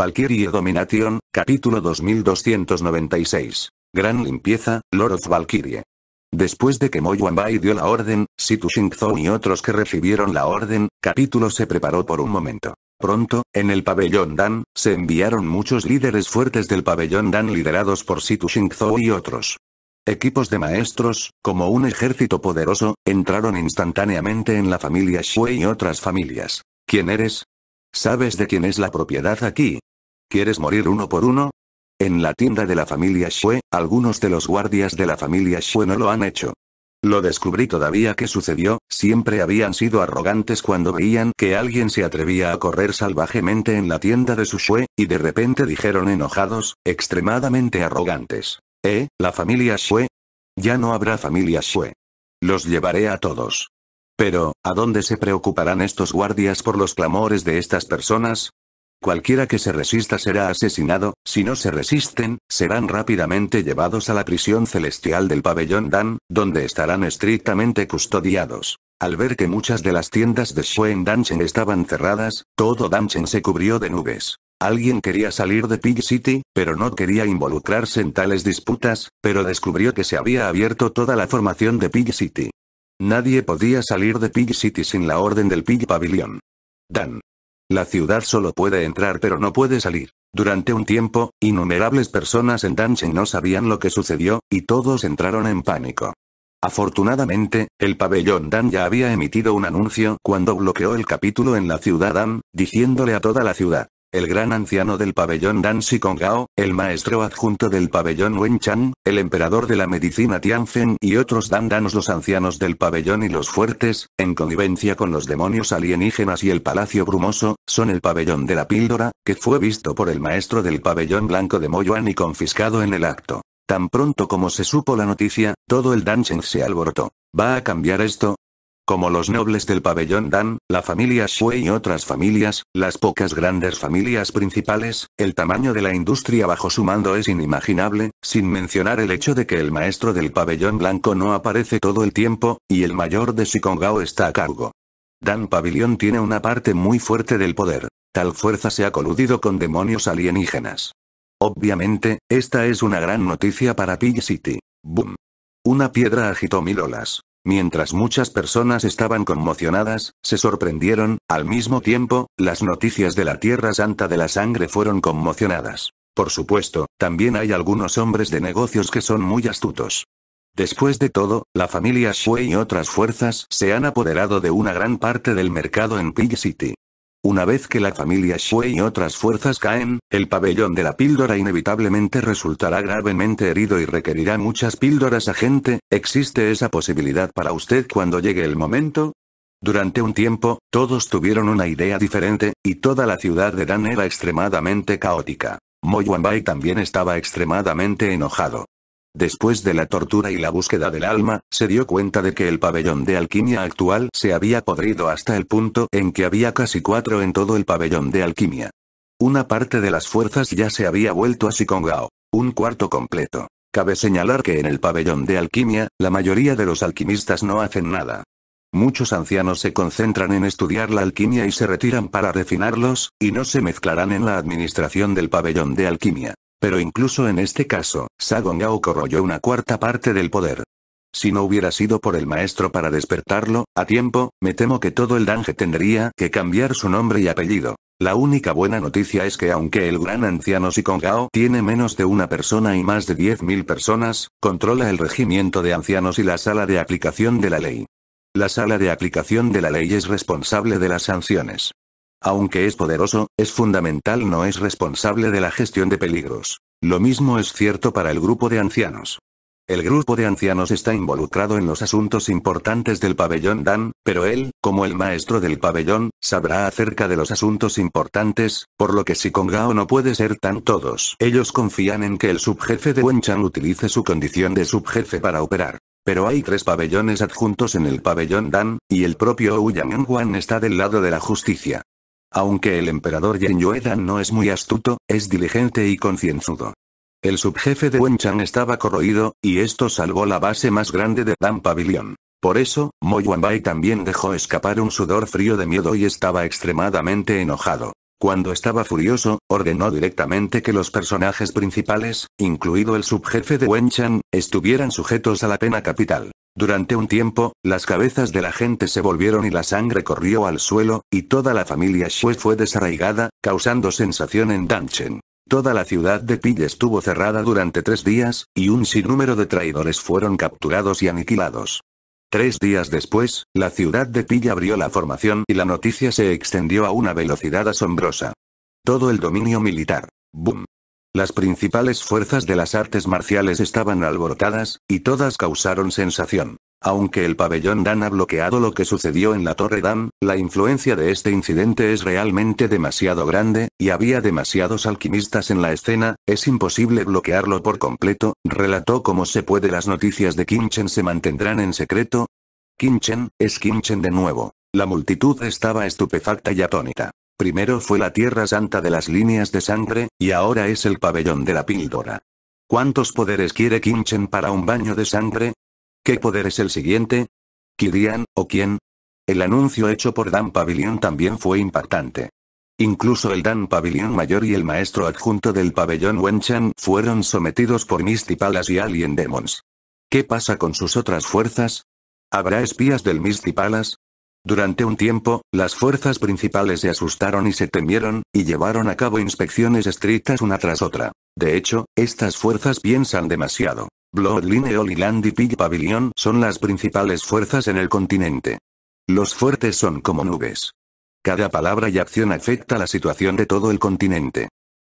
Valkyrie Domination, capítulo 2296. Gran limpieza, Lord Valkyrie. Después de que Bai dio la orden, Situ Shingzhou y otros que recibieron la orden, capítulo se preparó por un momento. Pronto, en el pabellón Dan, se enviaron muchos líderes fuertes del pabellón Dan liderados por Situ Shingzhou y otros. Equipos de maestros, como un ejército poderoso, entraron instantáneamente en la familia Shui y otras familias. ¿Quién eres? ¿Sabes de quién es la propiedad aquí? ¿Quieres morir uno por uno? En la tienda de la familia Shue, algunos de los guardias de la familia Shue no lo han hecho. Lo descubrí todavía que sucedió, siempre habían sido arrogantes cuando veían que alguien se atrevía a correr salvajemente en la tienda de su Shue, y de repente dijeron enojados, extremadamente arrogantes. ¿Eh, la familia Shue? Ya no habrá familia Shue. Los llevaré a todos. Pero, ¿a dónde se preocuparán estos guardias por los clamores de estas personas? Cualquiera que se resista será asesinado, si no se resisten, serán rápidamente llevados a la prisión celestial del pabellón Dan, donde estarán estrictamente custodiados. Al ver que muchas de las tiendas de Shuen Danchen estaban cerradas, todo Danchen se cubrió de nubes. Alguien quería salir de Pig City, pero no quería involucrarse en tales disputas, pero descubrió que se había abierto toda la formación de Pig City. Nadie podía salir de Pig City sin la orden del Pig Pabellón. Dan, la ciudad solo puede entrar pero no puede salir. Durante un tiempo, innumerables personas en Danchen no sabían lo que sucedió, y todos entraron en pánico. Afortunadamente, el pabellón Dan ya había emitido un anuncio cuando bloqueó el capítulo en la ciudad Dan, diciéndole a toda la ciudad, el gran anciano del pabellón Dansi Gao, el maestro adjunto del pabellón Wenchan, el emperador de la medicina Tianfen y otros dandanos los ancianos del pabellón y los fuertes, en connivencia con los demonios alienígenas y el palacio brumoso, son el pabellón de la píldora, que fue visto por el maestro del pabellón blanco de Moyuan y confiscado en el acto. Tan pronto como se supo la noticia, todo el Dancheng se alborotó. ¿Va a cambiar esto? Como los nobles del pabellón Dan, la familia Shui y otras familias, las pocas grandes familias principales, el tamaño de la industria bajo su mando es inimaginable, sin mencionar el hecho de que el maestro del pabellón blanco no aparece todo el tiempo, y el mayor de Shikongao está a cargo. Dan Pabellón tiene una parte muy fuerte del poder. Tal fuerza se ha coludido con demonios alienígenas. Obviamente, esta es una gran noticia para Pig City. Boom. Una piedra agitó mil olas. Mientras muchas personas estaban conmocionadas, se sorprendieron, al mismo tiempo, las noticias de la Tierra Santa de la Sangre fueron conmocionadas. Por supuesto, también hay algunos hombres de negocios que son muy astutos. Después de todo, la familia Shui y otras fuerzas se han apoderado de una gran parte del mercado en Pig City. Una vez que la familia Shui y otras fuerzas caen, el pabellón de la píldora inevitablemente resultará gravemente herido y requerirá muchas píldoras a gente, ¿existe esa posibilidad para usted cuando llegue el momento? Durante un tiempo, todos tuvieron una idea diferente, y toda la ciudad de Dan era extremadamente caótica. Mo Yuanbai también estaba extremadamente enojado. Después de la tortura y la búsqueda del alma, se dio cuenta de que el pabellón de alquimia actual se había podrido hasta el punto en que había casi cuatro en todo el pabellón de alquimia. Una parte de las fuerzas ya se había vuelto a Gao. Un cuarto completo. Cabe señalar que en el pabellón de alquimia, la mayoría de los alquimistas no hacen nada. Muchos ancianos se concentran en estudiar la alquimia y se retiran para refinarlos, y no se mezclarán en la administración del pabellón de alquimia. Pero incluso en este caso, Sagon Gao corroyó una cuarta parte del poder. Si no hubiera sido por el maestro para despertarlo, a tiempo, me temo que todo el danje tendría que cambiar su nombre y apellido. La única buena noticia es que aunque el gran anciano Si tiene menos de una persona y más de 10.000 personas, controla el regimiento de ancianos y la sala de aplicación de la ley. La sala de aplicación de la ley es responsable de las sanciones. Aunque es poderoso, es fundamental no es responsable de la gestión de peligros. Lo mismo es cierto para el grupo de ancianos. El grupo de ancianos está involucrado en los asuntos importantes del pabellón Dan, pero él, como el maestro del pabellón, sabrá acerca de los asuntos importantes, por lo que si con Gao no puede ser tan todos. Ellos confían en que el subjefe de Wenchan utilice su condición de subjefe para operar. Pero hay tres pabellones adjuntos en el pabellón Dan, y el propio Ouyang Yang está del lado de la justicia. Aunque el emperador Yen Dan no es muy astuto, es diligente y concienzudo. El subjefe de Wenchan estaba corroído, y esto salvó la base más grande de Dan Pavilion. Por eso, Mo Yuan-Bai también dejó escapar un sudor frío de miedo y estaba extremadamente enojado. Cuando estaba furioso, ordenó directamente que los personajes principales, incluido el subjefe de Wenchan, estuvieran sujetos a la pena capital. Durante un tiempo, las cabezas de la gente se volvieron y la sangre corrió al suelo, y toda la familia Xue fue desarraigada, causando sensación en Danchen. Toda la ciudad de Pille estuvo cerrada durante tres días, y un sinnúmero de traidores fueron capturados y aniquilados. Tres días después, la ciudad de Pilla abrió la formación y la noticia se extendió a una velocidad asombrosa. Todo el dominio militar. ¡Bum! Las principales fuerzas de las artes marciales estaban alborotadas, y todas causaron sensación. Aunque el pabellón Dan ha bloqueado lo que sucedió en la Torre Dan, la influencia de este incidente es realmente demasiado grande, y había demasiados alquimistas en la escena, es imposible bloquearlo por completo, relató como se puede las noticias de Kinchen se mantendrán en secreto. Kinchen, es Kinchen de nuevo. La multitud estaba estupefacta y atónita. Primero fue la Tierra Santa de las líneas de sangre, y ahora es el pabellón de la píldora. ¿Cuántos poderes quiere Kinchen para un baño de sangre? ¿Qué poder es el siguiente? ¿Kirian, o quién? El anuncio hecho por Dan Pavilion también fue impactante. Incluso el Dan Pavilion Mayor y el maestro adjunto del pabellón Wenchan fueron sometidos por Misty Palace y Alien Demons. ¿Qué pasa con sus otras fuerzas? ¿Habrá espías del Misty Palace? Durante un tiempo, las fuerzas principales se asustaron y se temieron, y llevaron a cabo inspecciones estrictas una tras otra. De hecho, estas fuerzas piensan demasiado. Bloodline Olliland y Pig Pavilion son las principales fuerzas en el continente. Los fuertes son como nubes. Cada palabra y acción afecta la situación de todo el continente.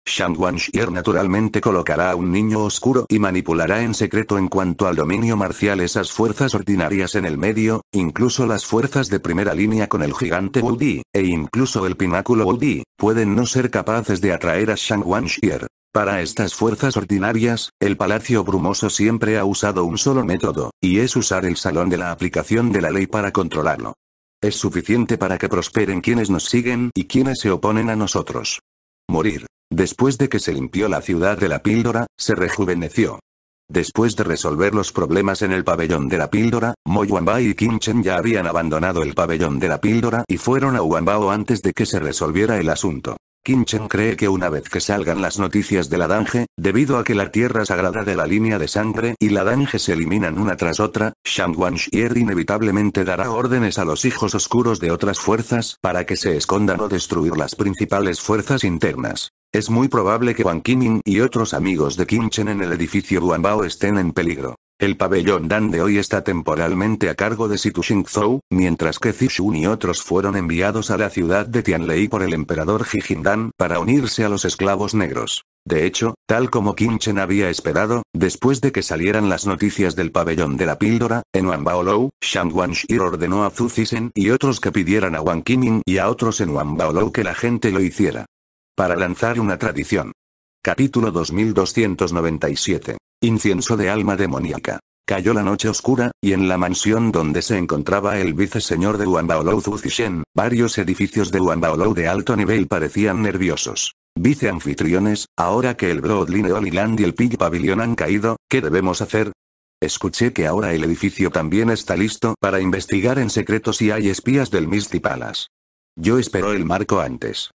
Shang-Wan xier naturalmente colocará a un niño oscuro y manipulará en secreto en cuanto al dominio marcial esas fuerzas ordinarias en el medio, incluso las fuerzas de primera línea con el gigante Woody, e incluso el pináculo Woody, pueden no ser capaces de atraer a Shang-Wan xier para estas fuerzas ordinarias, el Palacio Brumoso siempre ha usado un solo método, y es usar el salón de la aplicación de la ley para controlarlo. Es suficiente para que prosperen quienes nos siguen y quienes se oponen a nosotros. Morir. Después de que se limpió la ciudad de la píldora, se rejuveneció. Después de resolver los problemas en el pabellón de la píldora, Moyuanba y Chen ya habían abandonado el pabellón de la píldora y fueron a Huanbao antes de que se resolviera el asunto. Kinchen cree que una vez que salgan las noticias de la Danje, debido a que la tierra sagrada de la línea de sangre y la Danje se eliminan una tras otra, Shang Xier inevitablemente dará órdenes a los hijos oscuros de otras fuerzas para que se escondan o destruir las principales fuerzas internas. Es muy probable que Wang Qinin y otros amigos de Kinchen en el edificio Wanbao estén en peligro. El pabellón Dan de hoy está temporalmente a cargo de Situ Xingzhou, mientras que Zishun y otros fueron enviados a la ciudad de Tianlei por el emperador Dan para unirse a los esclavos negros. De hecho, tal como Chen había esperado, después de que salieran las noticias del pabellón de la píldora, en Wanbaolou, Shang Wanshir ordenó a Zhu Zisen y otros que pidieran a Wang Kiming y a otros en Wanbaolou que la gente lo hiciera. Para lanzar una tradición. Capítulo 2297 Incienso de alma demoníaca. Cayó la noche oscura, y en la mansión donde se encontraba el viceseñor de Wanbaolou Zuzishen, varios edificios de Wanbaolou de alto nivel parecían nerviosos. anfitriones, ahora que el Broadline Oliland y el Pig Pavilion han caído, ¿qué debemos hacer? Escuché que ahora el edificio también está listo para investigar en secreto si hay espías del Misty Palace. Yo espero el marco antes.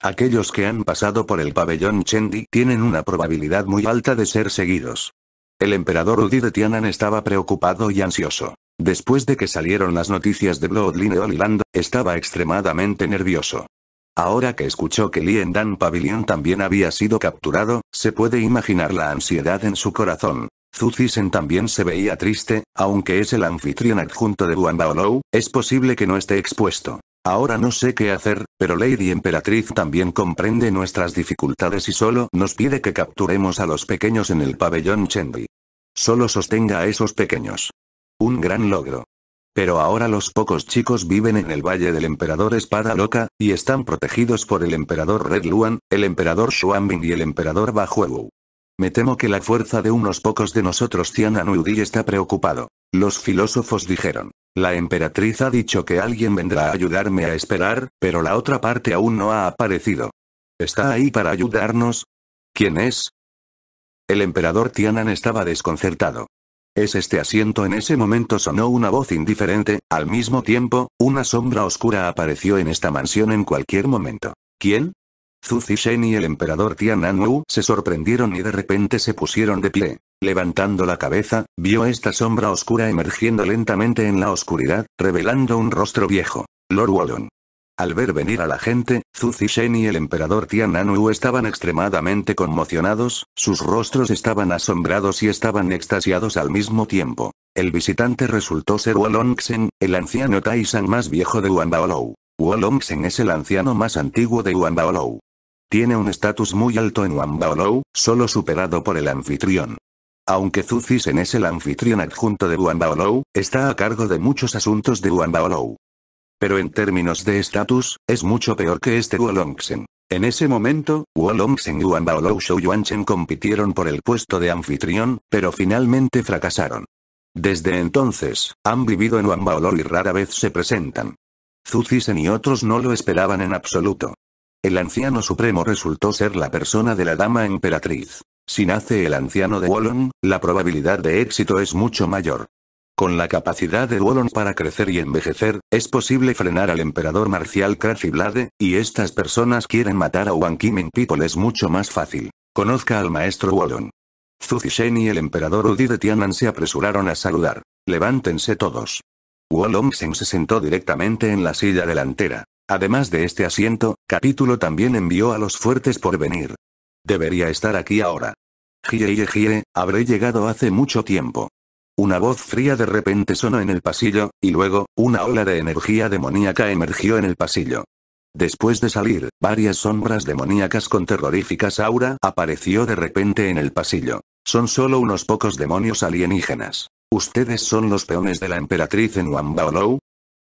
Aquellos que han pasado por el pabellón Chendi tienen una probabilidad muy alta de ser seguidos. El emperador Udi de Tianan estaba preocupado y ansioso. Después de que salieron las noticias de Bloodline Oliland, estaba extremadamente nervioso. Ahora que escuchó que Lien Dan Pavilion también había sido capturado, se puede imaginar la ansiedad en su corazón. Zucisen también se veía triste, aunque es el anfitrión adjunto de Wandaolou, es posible que no esté expuesto. Ahora no sé qué hacer, pero Lady Emperatriz también comprende nuestras dificultades y solo nos pide que capturemos a los pequeños en el pabellón Chendi. Solo sostenga a esos pequeños. Un gran logro. Pero ahora los pocos chicos viven en el Valle del Emperador Espada Loca, y están protegidos por el Emperador Red Luan, el Emperador Xuanbing y el Emperador Bajuewu. Me temo que la fuerza de unos pocos de nosotros Tianan Udi está preocupado. Los filósofos dijeron. La emperatriz ha dicho que alguien vendrá a ayudarme a esperar, pero la otra parte aún no ha aparecido. ¿Está ahí para ayudarnos? ¿Quién es? El emperador Tianan estaba desconcertado. ¿Es este asiento? En ese momento sonó una voz indiferente, al mismo tiempo, una sombra oscura apareció en esta mansión en cualquier momento. ¿Quién? Zhu Shen y el emperador Tiananwu se sorprendieron y de repente se pusieron de pie. Levantando la cabeza, vio esta sombra oscura emergiendo lentamente en la oscuridad, revelando un rostro viejo. Lord Wallon. Al ver venir a la gente, Zhu Shen y el emperador Tiananwu estaban extremadamente conmocionados, sus rostros estaban asombrados y estaban extasiados al mismo tiempo. El visitante resultó ser Wolongxen, el anciano Taisan más viejo de Wanbaolou. Wolongsen es el anciano más antiguo de Wanbaolou. Tiene un estatus muy alto en Wambaolou, solo superado por el anfitrión. Aunque Zuzisen es el anfitrión adjunto de Wambaolou, está a cargo de muchos asuntos de Wambaolou. Pero en términos de estatus, es mucho peor que este Wolongsen. En ese momento, Wolongsen y Wambaolou Shouyuanchen compitieron por el puesto de anfitrión, pero finalmente fracasaron. Desde entonces, han vivido en Wambaolou y rara vez se presentan. Zuzisen y otros no lo esperaban en absoluto. El anciano supremo resultó ser la persona de la dama emperatriz. Si nace el anciano de Wallon, la probabilidad de éxito es mucho mayor. Con la capacidad de Wallon para crecer y envejecer, es posible frenar al emperador marcial Blade, y estas personas quieren matar a Wang Kimin People es mucho más fácil. Conozca al maestro Wallon. Zhu Zixen y el emperador Udi de Tianan se apresuraron a saludar. Levántense todos. Wolong se sentó directamente en la silla delantera. Además de este asiento, Capítulo también envió a los fuertes por venir. Debería estar aquí ahora. jie habré llegado hace mucho tiempo. Una voz fría de repente sonó en el pasillo, y luego, una ola de energía demoníaca emergió en el pasillo. Después de salir, varias sombras demoníacas con terroríficas aura apareció de repente en el pasillo. Son solo unos pocos demonios alienígenas. Ustedes son los peones de la emperatriz en Wambaolou,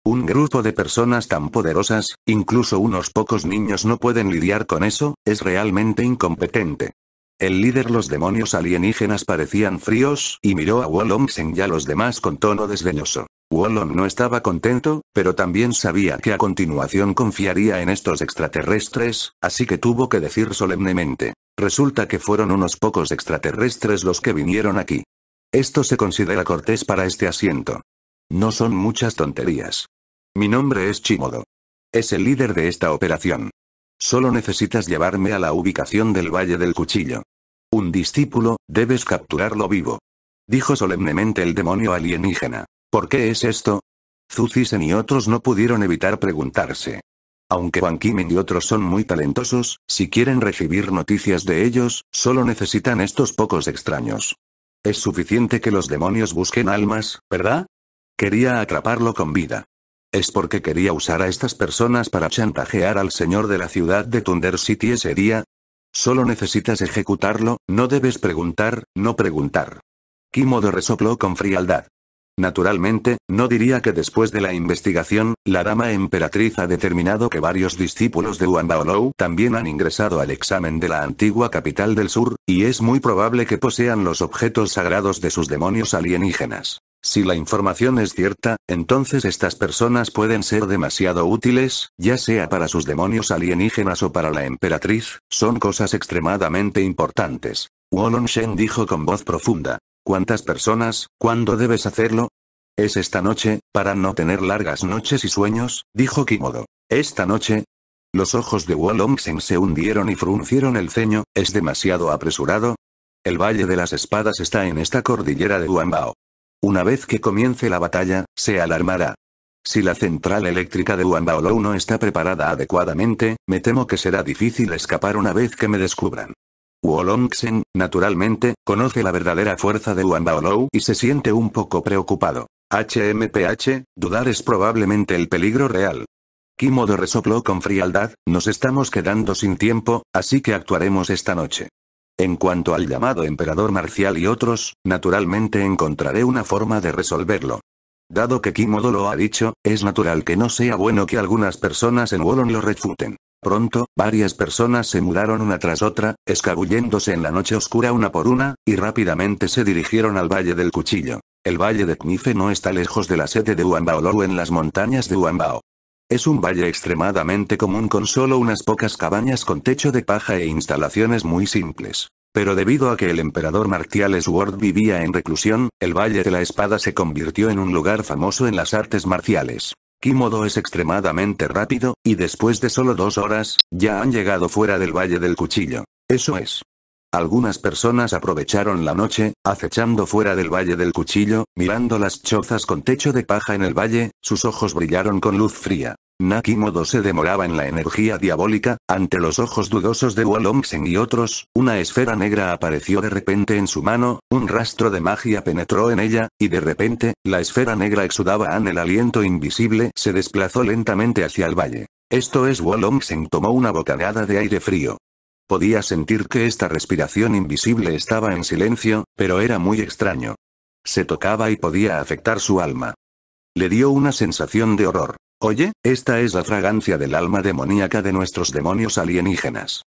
un grupo de personas tan poderosas, incluso unos pocos niños no pueden lidiar con eso, es realmente incompetente. El líder los demonios alienígenas parecían fríos, y miró a Wolongsen y a los demás con tono desdeñoso. Wallon no estaba contento, pero también sabía que a continuación confiaría en estos extraterrestres, así que tuvo que decir solemnemente. Resulta que fueron unos pocos extraterrestres los que vinieron aquí. Esto se considera cortés para este asiento. No son muchas tonterías. Mi nombre es Chimodo. Es el líder de esta operación. Solo necesitas llevarme a la ubicación del Valle del Cuchillo. Un discípulo, debes capturarlo vivo. Dijo solemnemente el demonio alienígena. ¿Por qué es esto? Zucisen y otros no pudieron evitar preguntarse. Aunque Wan Kim y otros son muy talentosos, si quieren recibir noticias de ellos, solo necesitan estos pocos extraños. Es suficiente que los demonios busquen almas, ¿verdad? Quería atraparlo con vida. Es porque quería usar a estas personas para chantajear al señor de la ciudad de Thunder City ese día. Solo necesitas ejecutarlo, no debes preguntar, no preguntar. Kimodo resopló con frialdad. Naturalmente, no diría que después de la investigación, la dama emperatriz ha determinado que varios discípulos de Wandaolou también han ingresado al examen de la antigua capital del sur, y es muy probable que posean los objetos sagrados de sus demonios alienígenas. Si la información es cierta, entonces estas personas pueden ser demasiado útiles, ya sea para sus demonios alienígenas o para la emperatriz, son cosas extremadamente importantes. Wolong Shen dijo con voz profunda. ¿Cuántas personas? ¿Cuándo debes hacerlo? Es esta noche, para no tener largas noches y sueños, dijo Kimodo. Esta noche. Los ojos de Wolongsen se hundieron y fruncieron el ceño, ¿es demasiado apresurado? El Valle de las Espadas está en esta cordillera de Huambao. Una vez que comience la batalla, se alarmará. Si la central eléctrica de lo no está preparada adecuadamente, me temo que será difícil escapar una vez que me descubran. Wolongsen, naturalmente, conoce la verdadera fuerza de Wanbaolou y se siente un poco preocupado. HMPH, dudar es probablemente el peligro real. Kimodo resopló con frialdad, nos estamos quedando sin tiempo, así que actuaremos esta noche. En cuanto al llamado emperador marcial y otros, naturalmente encontraré una forma de resolverlo. Dado que Kimodo lo ha dicho, es natural que no sea bueno que algunas personas en Wolong lo refuten. Pronto, varias personas se mudaron una tras otra, escabulléndose en la noche oscura una por una, y rápidamente se dirigieron al Valle del Cuchillo. El Valle de Knife no está lejos de la sede de Uambaololu en las montañas de Huambao. Es un valle extremadamente común con solo unas pocas cabañas con techo de paja e instalaciones muy simples. Pero debido a que el emperador Martiales Ward vivía en reclusión, el Valle de la Espada se convirtió en un lugar famoso en las artes marciales. Kimodo es extremadamente rápido, y después de solo dos horas, ya han llegado fuera del Valle del Cuchillo. Eso es. Algunas personas aprovecharon la noche, acechando fuera del Valle del Cuchillo, mirando las chozas con techo de paja en el valle, sus ojos brillaron con luz fría. Nakimodo se demoraba en la energía diabólica, ante los ojos dudosos de Wolongsen y otros, una esfera negra apareció de repente en su mano, un rastro de magia penetró en ella, y de repente, la esfera negra exudaba en el aliento invisible se desplazó lentamente hacia el valle. Esto es Wolongsen tomó una bocanada de aire frío. Podía sentir que esta respiración invisible estaba en silencio, pero era muy extraño. Se tocaba y podía afectar su alma. Le dio una sensación de horror. Oye, esta es la fragancia del alma demoníaca de nuestros demonios alienígenas.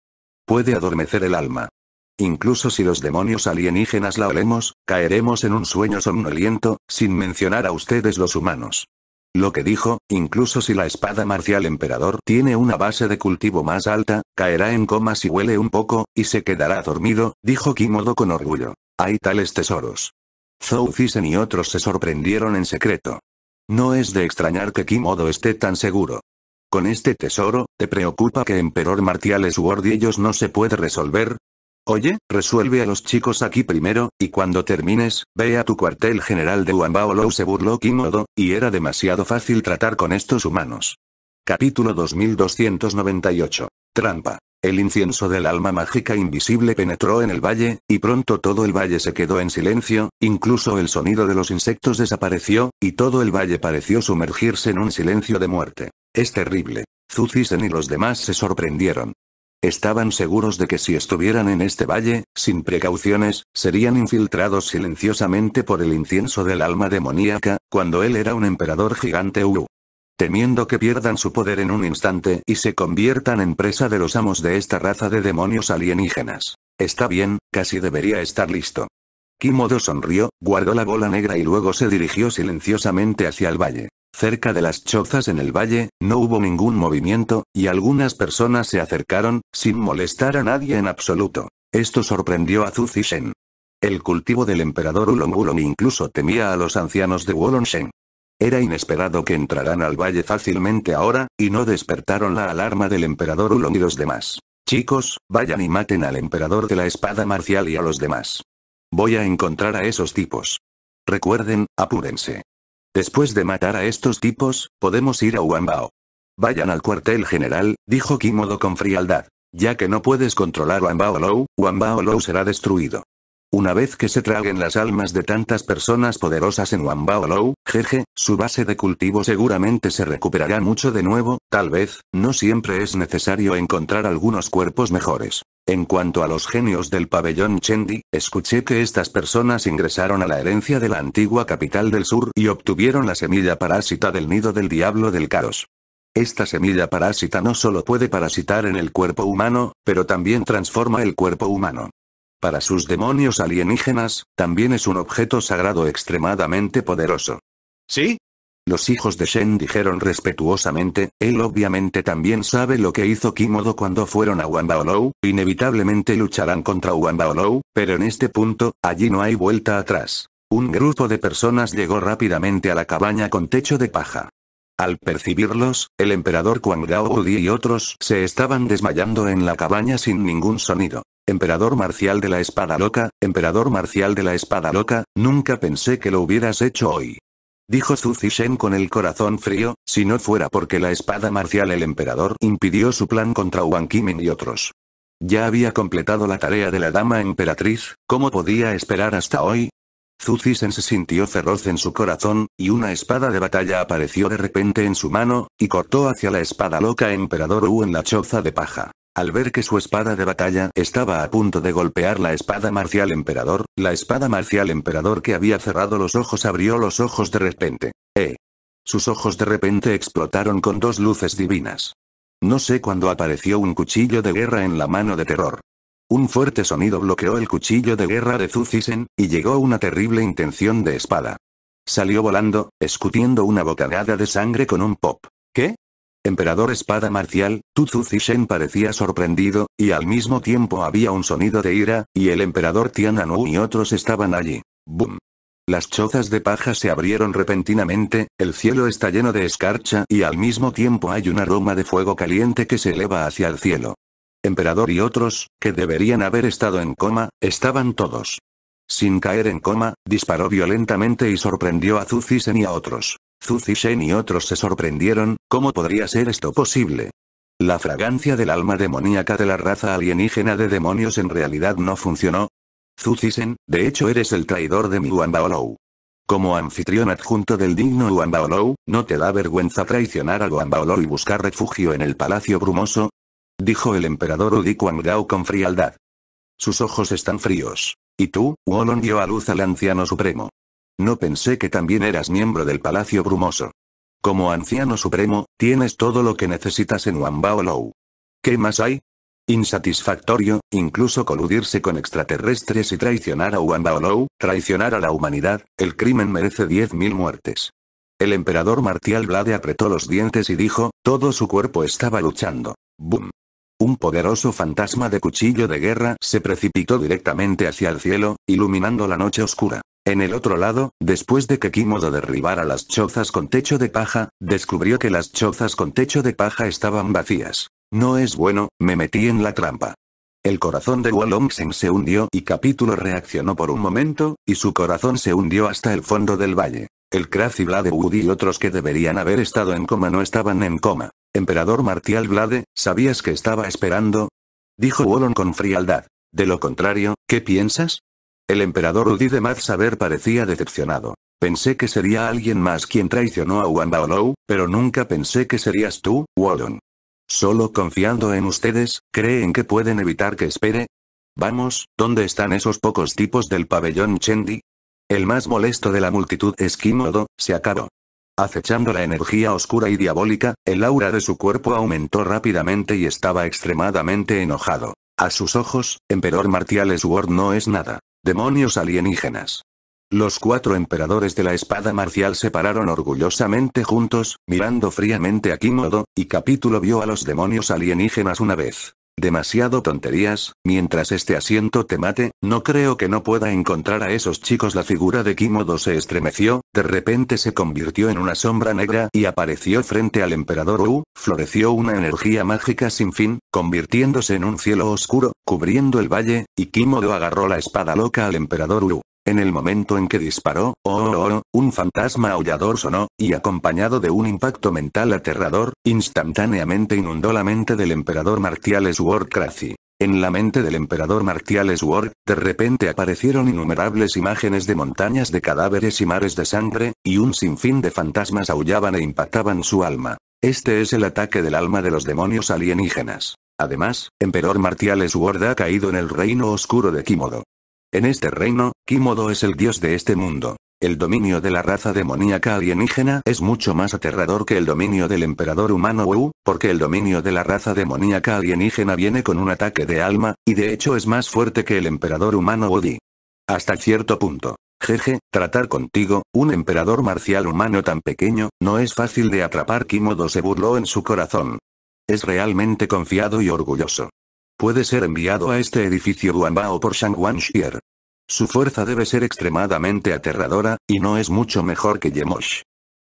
Puede adormecer el alma. Incluso si los demonios alienígenas la olemos, caeremos en un sueño somnoliento, sin mencionar a ustedes los humanos. Lo que dijo, incluso si la espada marcial emperador tiene una base de cultivo más alta, caerá en coma si huele un poco, y se quedará dormido, dijo Kimodo con orgullo. Hay tales tesoros. Zoucisen y otros se sorprendieron en secreto. No es de extrañar que Kimodo esté tan seguro. Con este tesoro, ¿te preocupa que Emperor Martial es Word y ellos no se puede resolver? Oye, resuelve a los chicos aquí primero, y cuando termines, ve a tu cuartel general de Wanbaolo, se burló Kimodo, y era demasiado fácil tratar con estos humanos. Capítulo 2298. Trampa. El incienso del alma mágica invisible penetró en el valle, y pronto todo el valle se quedó en silencio, incluso el sonido de los insectos desapareció, y todo el valle pareció sumergirse en un silencio de muerte. Es terrible. Zucisen y los demás se sorprendieron. Estaban seguros de que si estuvieran en este valle, sin precauciones, serían infiltrados silenciosamente por el incienso del alma demoníaca, cuando él era un emperador gigante Uru temiendo que pierdan su poder en un instante y se conviertan en presa de los amos de esta raza de demonios alienígenas. Está bien, casi debería estar listo. Kimodo sonrió, guardó la bola negra y luego se dirigió silenciosamente hacia el valle. Cerca de las chozas en el valle, no hubo ningún movimiento, y algunas personas se acercaron, sin molestar a nadie en absoluto. Esto sorprendió a Zhu Shen. El cultivo del emperador Ulong Ulong incluso temía a los ancianos de Wolong era inesperado que entraran al valle fácilmente ahora, y no despertaron la alarma del emperador Ulon y los demás. Chicos, vayan y maten al emperador de la espada marcial y a los demás. Voy a encontrar a esos tipos. Recuerden, apúrense. Después de matar a estos tipos, podemos ir a Wambao. Vayan al cuartel general, dijo Kimodo con frialdad. Ya que no puedes controlar Wambao Low, Wambao Low será destruido. Una vez que se traguen las almas de tantas personas poderosas en Wambaolou, jeje, su base de cultivo seguramente se recuperará mucho de nuevo, tal vez, no siempre es necesario encontrar algunos cuerpos mejores. En cuanto a los genios del pabellón Chendi, escuché que estas personas ingresaron a la herencia de la antigua capital del sur y obtuvieron la semilla parásita del nido del diablo del caos. Esta semilla parásita no solo puede parasitar en el cuerpo humano, pero también transforma el cuerpo humano. Para sus demonios alienígenas, también es un objeto sagrado extremadamente poderoso. ¿Sí? Los hijos de Shen dijeron respetuosamente, él obviamente también sabe lo que hizo Kimodo cuando fueron a Wanbaolou, inevitablemente lucharán contra Wanbaolou, pero en este punto, allí no hay vuelta atrás. Un grupo de personas llegó rápidamente a la cabaña con techo de paja. Al percibirlos, el emperador Kuang Udi y otros se estaban desmayando en la cabaña sin ningún sonido. Emperador Marcial de la Espada Loca, Emperador Marcial de la Espada Loca, nunca pensé que lo hubieras hecho hoy. Dijo Zhu con el corazón frío, si no fuera porque la espada marcial el emperador impidió su plan contra Wang Qimin y otros. Ya había completado la tarea de la dama emperatriz, ¿cómo podía esperar hasta hoy? Zhu se sintió feroz en su corazón, y una espada de batalla apareció de repente en su mano, y cortó hacia la espada loca emperador Wu en la choza de paja. Al ver que su espada de batalla estaba a punto de golpear la espada marcial emperador, la espada marcial emperador que había cerrado los ojos abrió los ojos de repente. ¡Eh! Sus ojos de repente explotaron con dos luces divinas. No sé cuándo apareció un cuchillo de guerra en la mano de terror. Un fuerte sonido bloqueó el cuchillo de guerra de Zucisen, y llegó una terrible intención de espada. Salió volando, escutiendo una bocanada de sangre con un pop. ¿Qué? emperador espada marcial, Tuzu Zishen parecía sorprendido, y al mismo tiempo había un sonido de ira, y el emperador anu y otros estaban allí. ¡Bum! Las chozas de paja se abrieron repentinamente, el cielo está lleno de escarcha y al mismo tiempo hay un aroma de fuego caliente que se eleva hacia el cielo. Emperador y otros, que deberían haber estado en coma, estaban todos. Sin caer en coma, disparó violentamente y sorprendió a Zuzisen y a otros. Zucisen y otros se sorprendieron, ¿cómo podría ser esto posible? La fragancia del alma demoníaca de la raza alienígena de demonios en realidad no funcionó. Zucisen, de hecho eres el traidor de mi Wanbaolou. Como anfitrión adjunto del digno Wanbaolou, ¿no te da vergüenza traicionar a Wanbaolou y buscar refugio en el Palacio Brumoso? Dijo el emperador Udi con frialdad. Sus ojos están fríos. Y tú, Wolon dio a luz al anciano supremo. No pensé que también eras miembro del Palacio Brumoso. Como anciano supremo, tienes todo lo que necesitas en Wanbaolou. ¿Qué más hay? Insatisfactorio, incluso coludirse con extraterrestres y traicionar a Wanbaolou, traicionar a la humanidad, el crimen merece 10.000 muertes. El emperador martial Blade apretó los dientes y dijo, todo su cuerpo estaba luchando. ¡Bum! Un poderoso fantasma de cuchillo de guerra se precipitó directamente hacia el cielo, iluminando la noche oscura. En el otro lado, después de que Kimodo derribara las chozas con techo de paja, descubrió que las chozas con techo de paja estaban vacías. No es bueno, me metí en la trampa. El corazón de Wolongsen se hundió y Capítulo reaccionó por un momento, y su corazón se hundió hasta el fondo del valle. El Kraz y Woody y otros que deberían haber estado en coma no estaban en coma. Emperador Martial Blade, ¿sabías que estaba esperando? Dijo Wolong con frialdad. De lo contrario, ¿qué piensas? El emperador Udi de Saber parecía decepcionado. Pensé que sería alguien más quien traicionó a Wan pero nunca pensé que serías tú, Wolon. Solo confiando en ustedes, ¿creen que pueden evitar que espere? Vamos, ¿dónde están esos pocos tipos del pabellón Chendi? El más molesto de la multitud Kimodo, se acabó. Acechando la energía oscura y diabólica, el aura de su cuerpo aumentó rápidamente y estaba extremadamente enojado. A sus ojos, Emperor Martial Sword no es nada. Demonios alienígenas. Los cuatro emperadores de la espada marcial se pararon orgullosamente juntos, mirando fríamente a Kimodo, y Capítulo vio a los demonios alienígenas una vez. Demasiado tonterías, mientras este asiento te mate, no creo que no pueda encontrar a esos chicos. La figura de Kimodo se estremeció, de repente se convirtió en una sombra negra y apareció frente al emperador Wu, floreció una energía mágica sin fin, convirtiéndose en un cielo oscuro, cubriendo el valle, y Kimodo agarró la espada loca al emperador Wu. En el momento en que disparó, oh, oh, oh, un fantasma aullador sonó, y acompañado de un impacto mental aterrador, instantáneamente inundó la mente del emperador Martiales Ward Crazy. En la mente del emperador Martiales Ward, de repente aparecieron innumerables imágenes de montañas de cadáveres y mares de sangre, y un sinfín de fantasmas aullaban e impactaban su alma. Este es el ataque del alma de los demonios alienígenas. Además, emperador Martiales Ward ha caído en el reino oscuro de Kimodo. En este reino, Kimodo es el dios de este mundo. El dominio de la raza demoníaca alienígena es mucho más aterrador que el dominio del emperador humano Wu, porque el dominio de la raza demoníaca alienígena viene con un ataque de alma, y de hecho es más fuerte que el emperador humano Udi. Hasta cierto punto. Jeje, tratar contigo, un emperador marcial humano tan pequeño, no es fácil de atrapar Kimodo se burló en su corazón. Es realmente confiado y orgulloso. Puede ser enviado a este edificio Guanbao por Shang Xier. Su fuerza debe ser extremadamente aterradora, y no es mucho mejor que Yemosh.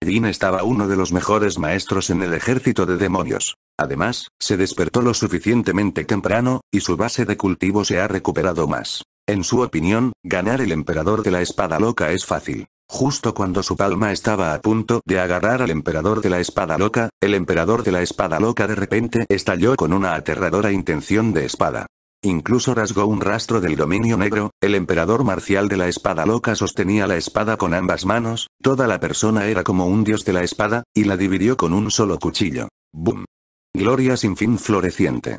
Jin estaba uno de los mejores maestros en el ejército de demonios. Además, se despertó lo suficientemente temprano, y su base de cultivo se ha recuperado más. En su opinión, ganar el emperador de la espada loca es fácil. Justo cuando su palma estaba a punto de agarrar al emperador de la espada loca, el emperador de la espada loca de repente estalló con una aterradora intención de espada. Incluso rasgó un rastro del dominio negro, el emperador marcial de la espada loca sostenía la espada con ambas manos, toda la persona era como un dios de la espada, y la dividió con un solo cuchillo. ¡Bum! Gloria sin fin floreciente.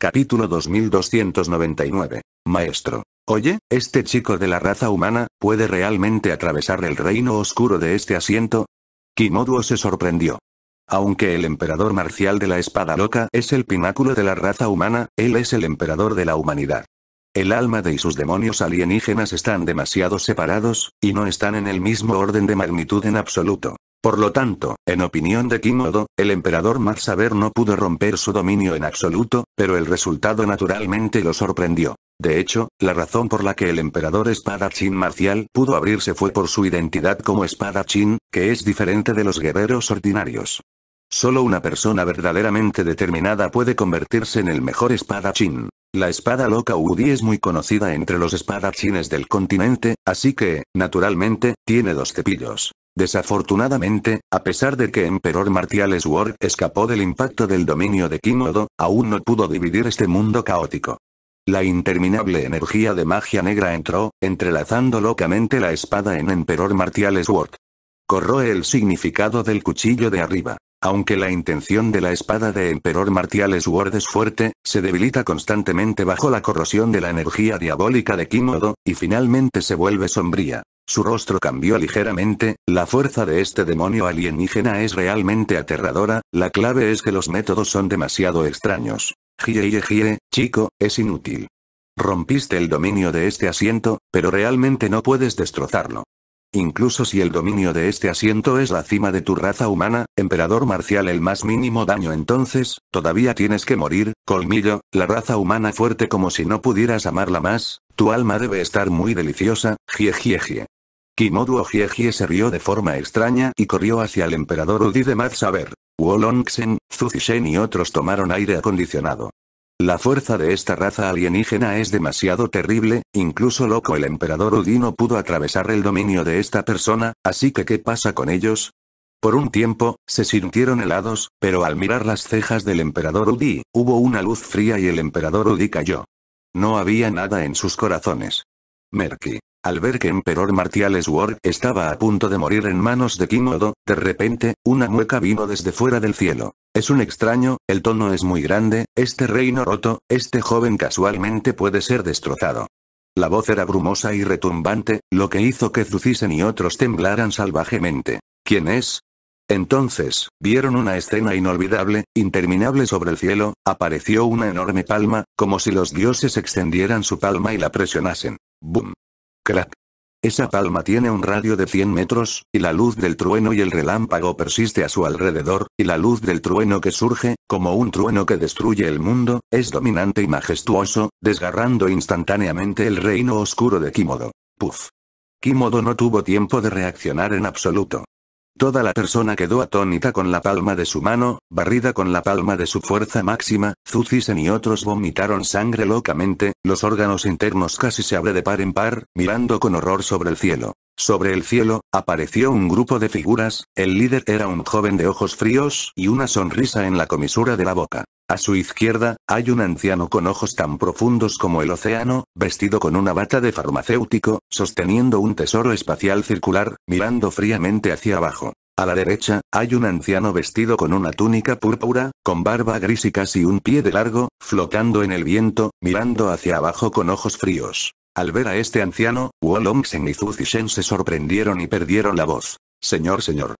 Capítulo 2299. Maestro. Oye, este chico de la raza humana, ¿puede realmente atravesar el reino oscuro de este asiento? Kimoduo se sorprendió. Aunque el emperador marcial de la espada loca es el pináculo de la raza humana, él es el emperador de la humanidad. El alma de y sus demonios alienígenas están demasiado separados, y no están en el mismo orden de magnitud en absoluto. Por lo tanto, en opinión de Kimodo, el emperador Matsaber no pudo romper su dominio en absoluto, pero el resultado naturalmente lo sorprendió. De hecho, la razón por la que el emperador espadachín marcial pudo abrirse fue por su identidad como Chin, que es diferente de los guerreros ordinarios. Solo una persona verdaderamente determinada puede convertirse en el mejor espadachín. La espada loca Udi es muy conocida entre los espadachines del continente, así que, naturalmente, tiene dos cepillos. Desafortunadamente, a pesar de que Emperor Martial Sword escapó del impacto del dominio de Kimodo, aún no pudo dividir este mundo caótico. La interminable energía de magia negra entró, entrelazando locamente la espada en Emperor Martial Sword. Corroe el significado del cuchillo de arriba. Aunque la intención de la espada de Emperor Martial Sword es fuerte, se debilita constantemente bajo la corrosión de la energía diabólica de Kimodo, y finalmente se vuelve sombría. Su rostro cambió ligeramente, la fuerza de este demonio alienígena es realmente aterradora, la clave es que los métodos son demasiado extraños. Gie, chico, es inútil. Rompiste el dominio de este asiento, pero realmente no puedes destrozarlo. Incluso si el dominio de este asiento es la cima de tu raza humana, emperador marcial el más mínimo daño entonces, todavía tienes que morir, colmillo, la raza humana fuerte como si no pudieras amarla más, tu alma debe estar muy deliciosa, jie Kimodu Ojieji se rió de forma extraña y corrió hacia el emperador Udi de más saber. Wolongxen, Zuzishen y otros tomaron aire acondicionado. La fuerza de esta raza alienígena es demasiado terrible, incluso loco el emperador Udi no pudo atravesar el dominio de esta persona, así que ¿qué pasa con ellos? Por un tiempo, se sintieron helados, pero al mirar las cejas del emperador Udi, hubo una luz fría y el emperador Udi cayó. No había nada en sus corazones. Merky. Al ver que Emperor Martial Sword estaba a punto de morir en manos de Kimodo, de repente, una mueca vino desde fuera del cielo. Es un extraño, el tono es muy grande, este reino roto, este joven casualmente puede ser destrozado. La voz era brumosa y retumbante, lo que hizo que Zucisen y otros temblaran salvajemente. ¿Quién es? Entonces, vieron una escena inolvidable, interminable sobre el cielo, apareció una enorme palma, como si los dioses extendieran su palma y la presionasen. ¡Bum! Crack. Esa palma tiene un radio de 100 metros, y la luz del trueno y el relámpago persiste a su alrededor, y la luz del trueno que surge, como un trueno que destruye el mundo, es dominante y majestuoso, desgarrando instantáneamente el reino oscuro de Kimodo. Puf. Kimodo no tuvo tiempo de reaccionar en absoluto. Toda la persona quedó atónita con la palma de su mano, barrida con la palma de su fuerza máxima, Zucisen y otros vomitaron sangre locamente, los órganos internos casi se abre de par en par, mirando con horror sobre el cielo. Sobre el cielo, apareció un grupo de figuras, el líder era un joven de ojos fríos y una sonrisa en la comisura de la boca. A su izquierda, hay un anciano con ojos tan profundos como el océano, vestido con una bata de farmacéutico, sosteniendo un tesoro espacial circular, mirando fríamente hacia abajo. A la derecha, hay un anciano vestido con una túnica púrpura, con barba gris y casi un pie de largo, flotando en el viento, mirando hacia abajo con ojos fríos. Al ver a este anciano, Wolongsen y Zishen se sorprendieron y perdieron la voz. Señor, señor.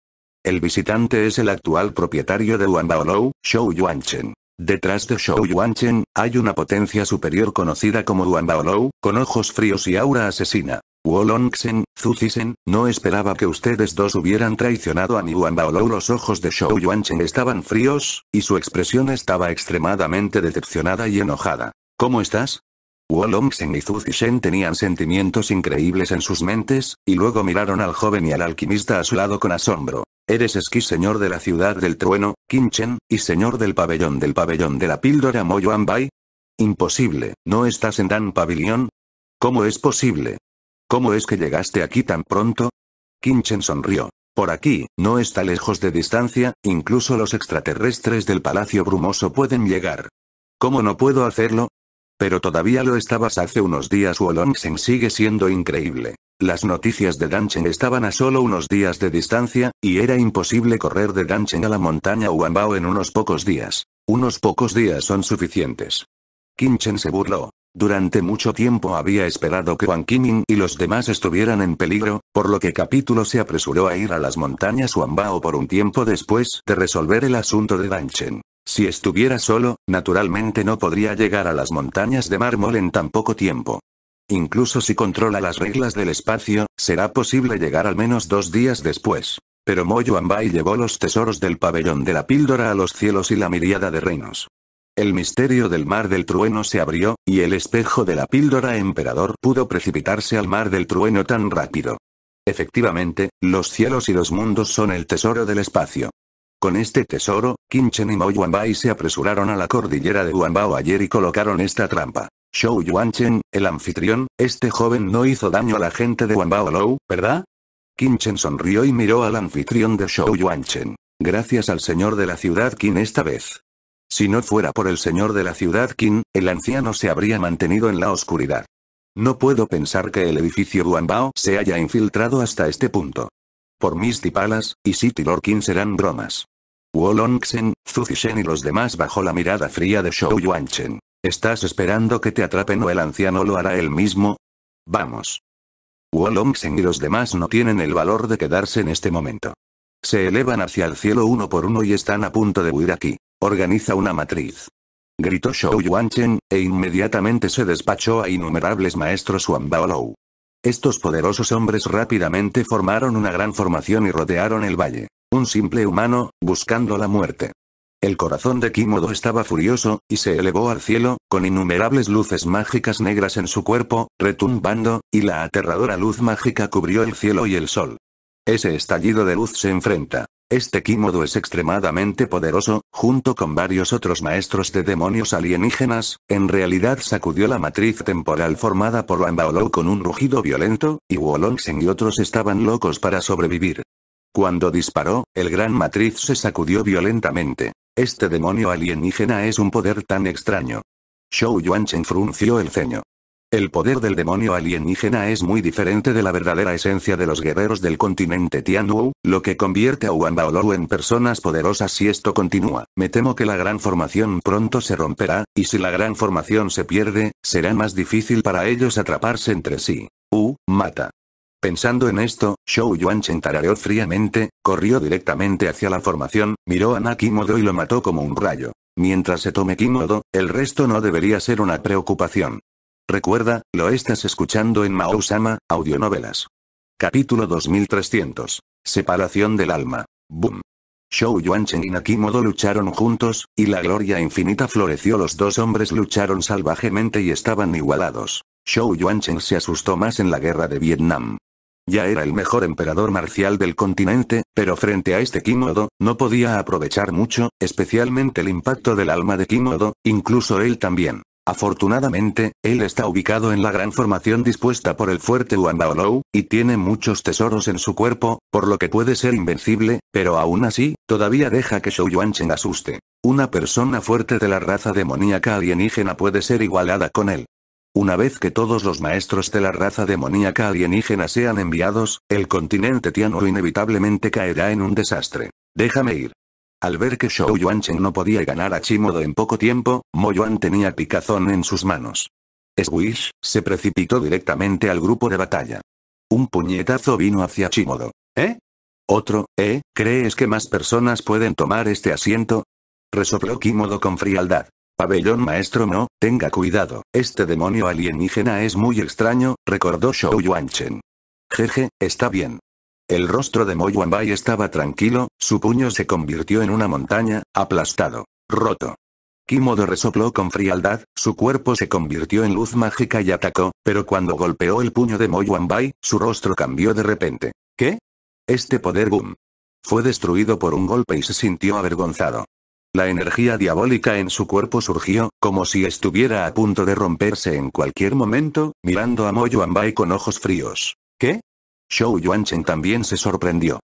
El visitante es el actual propietario de Wanbaolou, Shou Yuanchen. Detrás de Shou Yuanchen, hay una potencia superior conocida como Duan Baolou, con ojos fríos y aura asesina. Wolongsen, Zuzisen, no esperaba que ustedes dos hubieran traicionado a Yuan Baolou. Los ojos de Shou Yuanchen estaban fríos, y su expresión estaba extremadamente decepcionada y enojada. ¿Cómo estás? Wolongsen y Zishen tenían sentimientos increíbles en sus mentes, y luego miraron al joven y al alquimista a su lado con asombro. Eres esquí señor de la ciudad del trueno, Kinchen, y señor del pabellón del pabellón de la píldora Moyuan Imposible, ¿no estás en Dan Pabellón? ¿Cómo es posible? ¿Cómo es que llegaste aquí tan pronto? Kinchen sonrió. Por aquí, no está lejos de distancia, incluso los extraterrestres del Palacio Brumoso pueden llegar. ¿Cómo no puedo hacerlo? Pero todavía lo estabas hace unos días Wolongsen sigue siendo increíble. Las noticias de Danchen estaban a solo unos días de distancia, y era imposible correr de Danchen a la montaña Huambao en unos pocos días. Unos pocos días son suficientes. Chen se burló. Durante mucho tiempo había esperado que Wang Qiming y los demás estuvieran en peligro, por lo que Capítulo se apresuró a ir a las montañas Huambao por un tiempo después de resolver el asunto de Danchen. Si estuviera solo, naturalmente no podría llegar a las montañas de mármol en tan poco tiempo. Incluso si controla las reglas del espacio, será posible llegar al menos dos días después. Pero Moyo llevó los tesoros del pabellón de la píldora a los cielos y la miriada de reinos. El misterio del mar del trueno se abrió, y el espejo de la píldora emperador pudo precipitarse al mar del trueno tan rápido. Efectivamente, los cielos y los mundos son el tesoro del espacio. Con este tesoro, Kinchen y Yuanbai se apresuraron a la cordillera de Huanbao ayer y colocaron esta trampa. Shou Yuanchen, el anfitrión, este joven no hizo daño a la gente de Wanbao Low, ¿verdad? Chen sonrió y miró al anfitrión de Show Yuanchen. Gracias al señor de la ciudad Qin esta vez. Si no fuera por el señor de la ciudad Qin, el anciano se habría mantenido en la oscuridad. No puedo pensar que el edificio Wanbao se haya infiltrado hasta este punto. Por Misty Palace, y City Qin serán bromas. Wolongxen, Shen y los demás bajo la mirada fría de Shou Yuanchen. ¿Estás esperando que te atrapen o el anciano lo hará él mismo? Vamos. Wolongsen y los demás no tienen el valor de quedarse en este momento. Se elevan hacia el cielo uno por uno y están a punto de huir aquí. Organiza una matriz. Gritó Shou Yuanchen, e inmediatamente se despachó a innumerables maestros Wang Estos poderosos hombres rápidamente formaron una gran formación y rodearon el valle. Un simple humano, buscando la muerte. El corazón de Kimodo estaba furioso, y se elevó al cielo, con innumerables luces mágicas negras en su cuerpo, retumbando, y la aterradora luz mágica cubrió el cielo y el sol. Ese estallido de luz se enfrenta. Este Kimodo es extremadamente poderoso, junto con varios otros maestros de demonios alienígenas, en realidad sacudió la matriz temporal formada por Wanbaolou con un rugido violento, y Wolongsen y otros estaban locos para sobrevivir. Cuando disparó, el gran matriz se sacudió violentamente. Este demonio alienígena es un poder tan extraño. Shou Yuanchen frunció el ceño. El poder del demonio alienígena es muy diferente de la verdadera esencia de los guerreros del continente Tianwu, lo que convierte a Wan en personas poderosas si esto continúa. Me temo que la gran formación pronto se romperá, y si la gran formación se pierde, será más difícil para ellos atraparse entre sí. U, mata. Pensando en esto, Shou Yuanchen tarareó fríamente, corrió directamente hacia la formación, miró a Nakimodo y lo mató como un rayo. Mientras se tome Kimodo, el resto no debería ser una preocupación. Recuerda, lo estás escuchando en Mao-sama, audionovelas. Capítulo 2300. Separación del alma. Boom. Shou Yuanchen y Nakimodo lucharon juntos, y la gloria infinita floreció. Los dos hombres lucharon salvajemente y estaban igualados. Shou Yuanchen se asustó más en la guerra de Vietnam. Ya era el mejor emperador marcial del continente, pero frente a este Kimodo, no podía aprovechar mucho, especialmente el impacto del alma de Kimodo, incluso él también. Afortunadamente, él está ubicado en la gran formación dispuesta por el fuerte Wanbaolou, y tiene muchos tesoros en su cuerpo, por lo que puede ser invencible, pero aún así, todavía deja que Shou Yuanchen asuste. Una persona fuerte de la raza demoníaca alienígena puede ser igualada con él. Una vez que todos los maestros de la raza demoníaca alienígena sean enviados, el continente Tiano inevitablemente caerá en un desastre. Déjame ir. Al ver que Shou Yuanchen no podía ganar a Chimodo en poco tiempo, Mo Yuan tenía picazón en sus manos. Swish, se precipitó directamente al grupo de batalla. Un puñetazo vino hacia Chimodo. ¿Eh? Otro, ¿eh? ¿Crees que más personas pueden tomar este asiento? Resopló Kimodo con frialdad. Pabellón maestro no, tenga cuidado, este demonio alienígena es muy extraño, recordó Shou Yuanchen. Jeje, está bien. El rostro de Mo Yuanbai estaba tranquilo, su puño se convirtió en una montaña, aplastado, roto. Kimodo resopló con frialdad, su cuerpo se convirtió en luz mágica y atacó, pero cuando golpeó el puño de Mo Yuanbai, su rostro cambió de repente. ¿Qué? Este poder boom. Fue destruido por un golpe y se sintió avergonzado. La energía diabólica en su cuerpo surgió, como si estuviera a punto de romperse en cualquier momento, mirando a Mo Yuanbai con ojos fríos. ¿Qué? Shou Yuanchen también se sorprendió.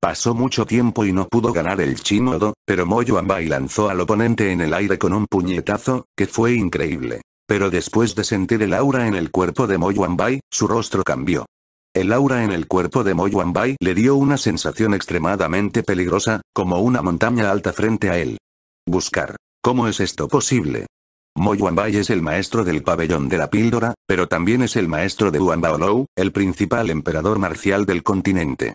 Pasó mucho tiempo y no pudo ganar el Chimodo, pero Mo Yuanbai lanzó al oponente en el aire con un puñetazo, que fue increíble. Pero después de sentir el aura en el cuerpo de Mo Yuanbai, su rostro cambió. El aura en el cuerpo de Mo le dio una sensación extremadamente peligrosa, como una montaña alta frente a él. Buscar. ¿Cómo es esto posible? Mo Bai es el maestro del pabellón de la píldora, pero también es el maestro de Huanbaolou, el principal emperador marcial del continente.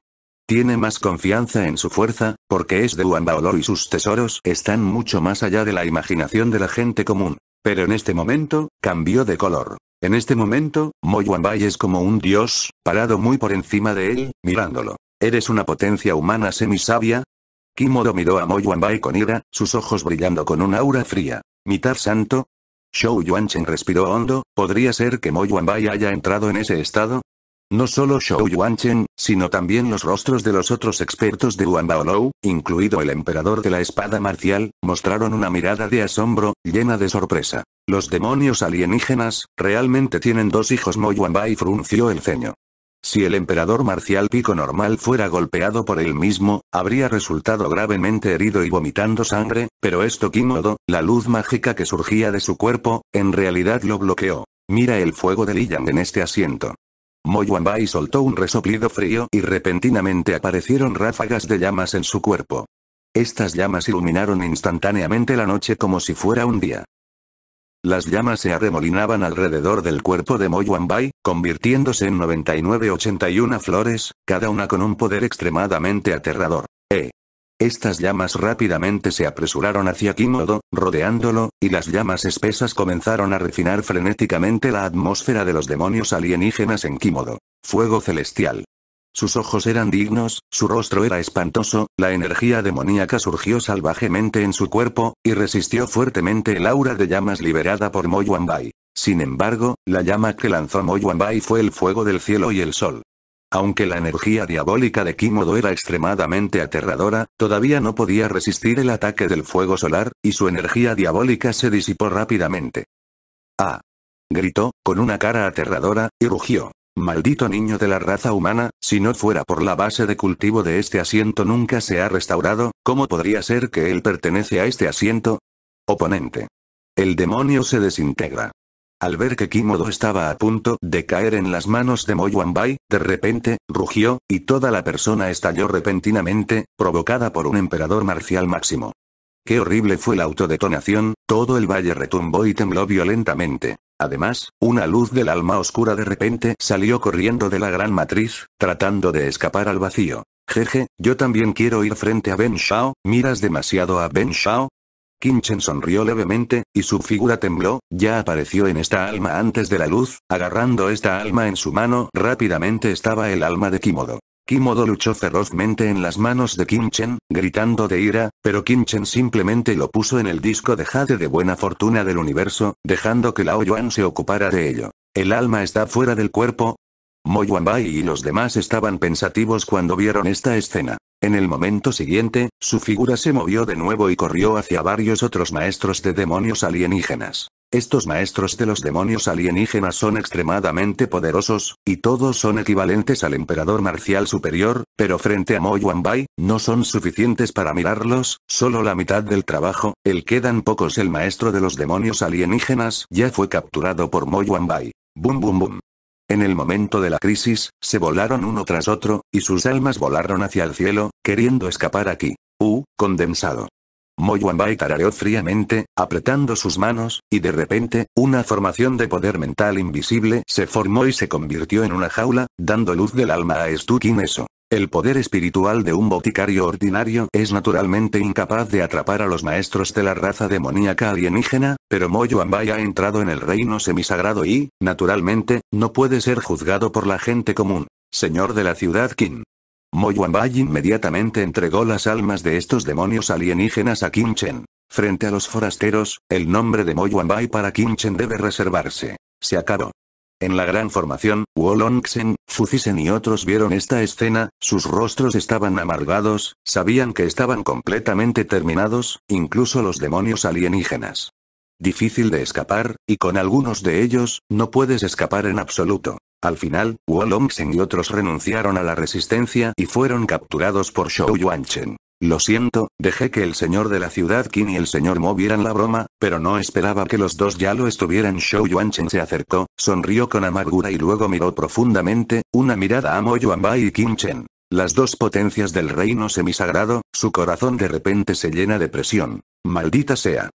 Tiene más confianza en su fuerza, porque es de Huanbaolou y sus tesoros están mucho más allá de la imaginación de la gente común. Pero en este momento, cambió de color. En este momento, Mo es como un dios, parado muy por encima de él, mirándolo. Eres una potencia humana semisabia, Kimodo miró a Mo con ira, sus ojos brillando con un aura fría. ¿Mitad santo? Shou Yuanchen respiró hondo, ¿podría ser que Mo Yuanbai haya entrado en ese estado? No solo Shou Yuanchen, sino también los rostros de los otros expertos de Wanbaolou, incluido el emperador de la espada marcial, mostraron una mirada de asombro, llena de sorpresa. Los demonios alienígenas, realmente tienen dos hijos Mo Yuanbai frunció el ceño. Si el emperador marcial Pico Normal fuera golpeado por él mismo, habría resultado gravemente herido y vomitando sangre, pero esto Kimodo, la luz mágica que surgía de su cuerpo, en realidad lo bloqueó. Mira el fuego de Liyang en este asiento. Yuanbai soltó un resoplido frío y repentinamente aparecieron ráfagas de llamas en su cuerpo. Estas llamas iluminaron instantáneamente la noche como si fuera un día. Las llamas se arremolinaban alrededor del cuerpo de Moyuanbai, convirtiéndose en 99-81 flores, cada una con un poder extremadamente aterrador. Eh. Estas llamas rápidamente se apresuraron hacia Kimodo, rodeándolo, y las llamas espesas comenzaron a refinar frenéticamente la atmósfera de los demonios alienígenas en Kimodo. Fuego celestial. Sus ojos eran dignos, su rostro era espantoso, la energía demoníaca surgió salvajemente en su cuerpo, y resistió fuertemente el aura de llamas liberada por Moyuanbai. Sin embargo, la llama que lanzó Moyuanbai fue el fuego del cielo y el sol. Aunque la energía diabólica de Kimodo era extremadamente aterradora, todavía no podía resistir el ataque del fuego solar, y su energía diabólica se disipó rápidamente. ¡Ah! gritó, con una cara aterradora, y rugió. Maldito niño de la raza humana, si no fuera por la base de cultivo de este asiento nunca se ha restaurado, ¿cómo podría ser que él pertenece a este asiento? Oponente. El demonio se desintegra. Al ver que Kimodo estaba a punto de caer en las manos de Moyuanbai, de repente, rugió, y toda la persona estalló repentinamente, provocada por un emperador marcial máximo. Qué horrible fue la autodetonación, todo el valle retumbó y tembló violentamente. Además, una luz del alma oscura de repente salió corriendo de la gran matriz, tratando de escapar al vacío. Jeje, yo también quiero ir frente a Ben Shao, ¿miras demasiado a Ben Shao? Kinchen sonrió levemente, y su figura tembló, ya apareció en esta alma antes de la luz, agarrando esta alma en su mano rápidamente estaba el alma de Kimodo. Kimodo luchó ferozmente en las manos de Kimchen, gritando de ira, pero Kimchen simplemente lo puso en el disco de Jade de buena fortuna del universo, dejando que Lao Yuan se ocupara de ello. El alma está fuera del cuerpo, Moyuanbai y los demás estaban pensativos cuando vieron esta escena. En el momento siguiente, su figura se movió de nuevo y corrió hacia varios otros maestros de demonios alienígenas. Estos maestros de los demonios alienígenas son extremadamente poderosos, y todos son equivalentes al emperador marcial superior, pero frente a Mo no son suficientes para mirarlos, solo la mitad del trabajo, el dan pocos. El maestro de los demonios alienígenas ya fue capturado por Mo Bum bum bum. En el momento de la crisis, se volaron uno tras otro, y sus almas volaron hacia el cielo, queriendo escapar aquí. U, condensado. Bai tarareó fríamente, apretando sus manos, y de repente, una formación de poder mental invisible se formó y se convirtió en una jaula, dando luz del alma a Stu eso. El poder espiritual de un boticario ordinario es naturalmente incapaz de atrapar a los maestros de la raza demoníaca alienígena, pero Bai ha entrado en el reino semisagrado y, naturalmente, no puede ser juzgado por la gente común. Señor de la ciudad Qin. Bai inmediatamente entregó las almas de estos demonios alienígenas a Kimchen. Frente a los forasteros, el nombre de Bai para Kimchen debe reservarse. Se acabó. En la gran formación, Wolongsen, Fuzisen y otros vieron esta escena, sus rostros estaban amargados, sabían que estaban completamente terminados, incluso los demonios alienígenas. Difícil de escapar, y con algunos de ellos, no puedes escapar en absoluto. Al final, Wolongsen y otros renunciaron a la resistencia y fueron capturados por Shou Yuanchen. Lo siento, dejé que el señor de la ciudad Qin y el señor Mo vieran la broma, pero no esperaba que los dos ya lo estuvieran. Shou Yuanchen se acercó, sonrió con amargura y luego miró profundamente, una mirada a Mo Yuanbai y Qin Las dos potencias del reino semisagrado, su corazón de repente se llena de presión. Maldita sea.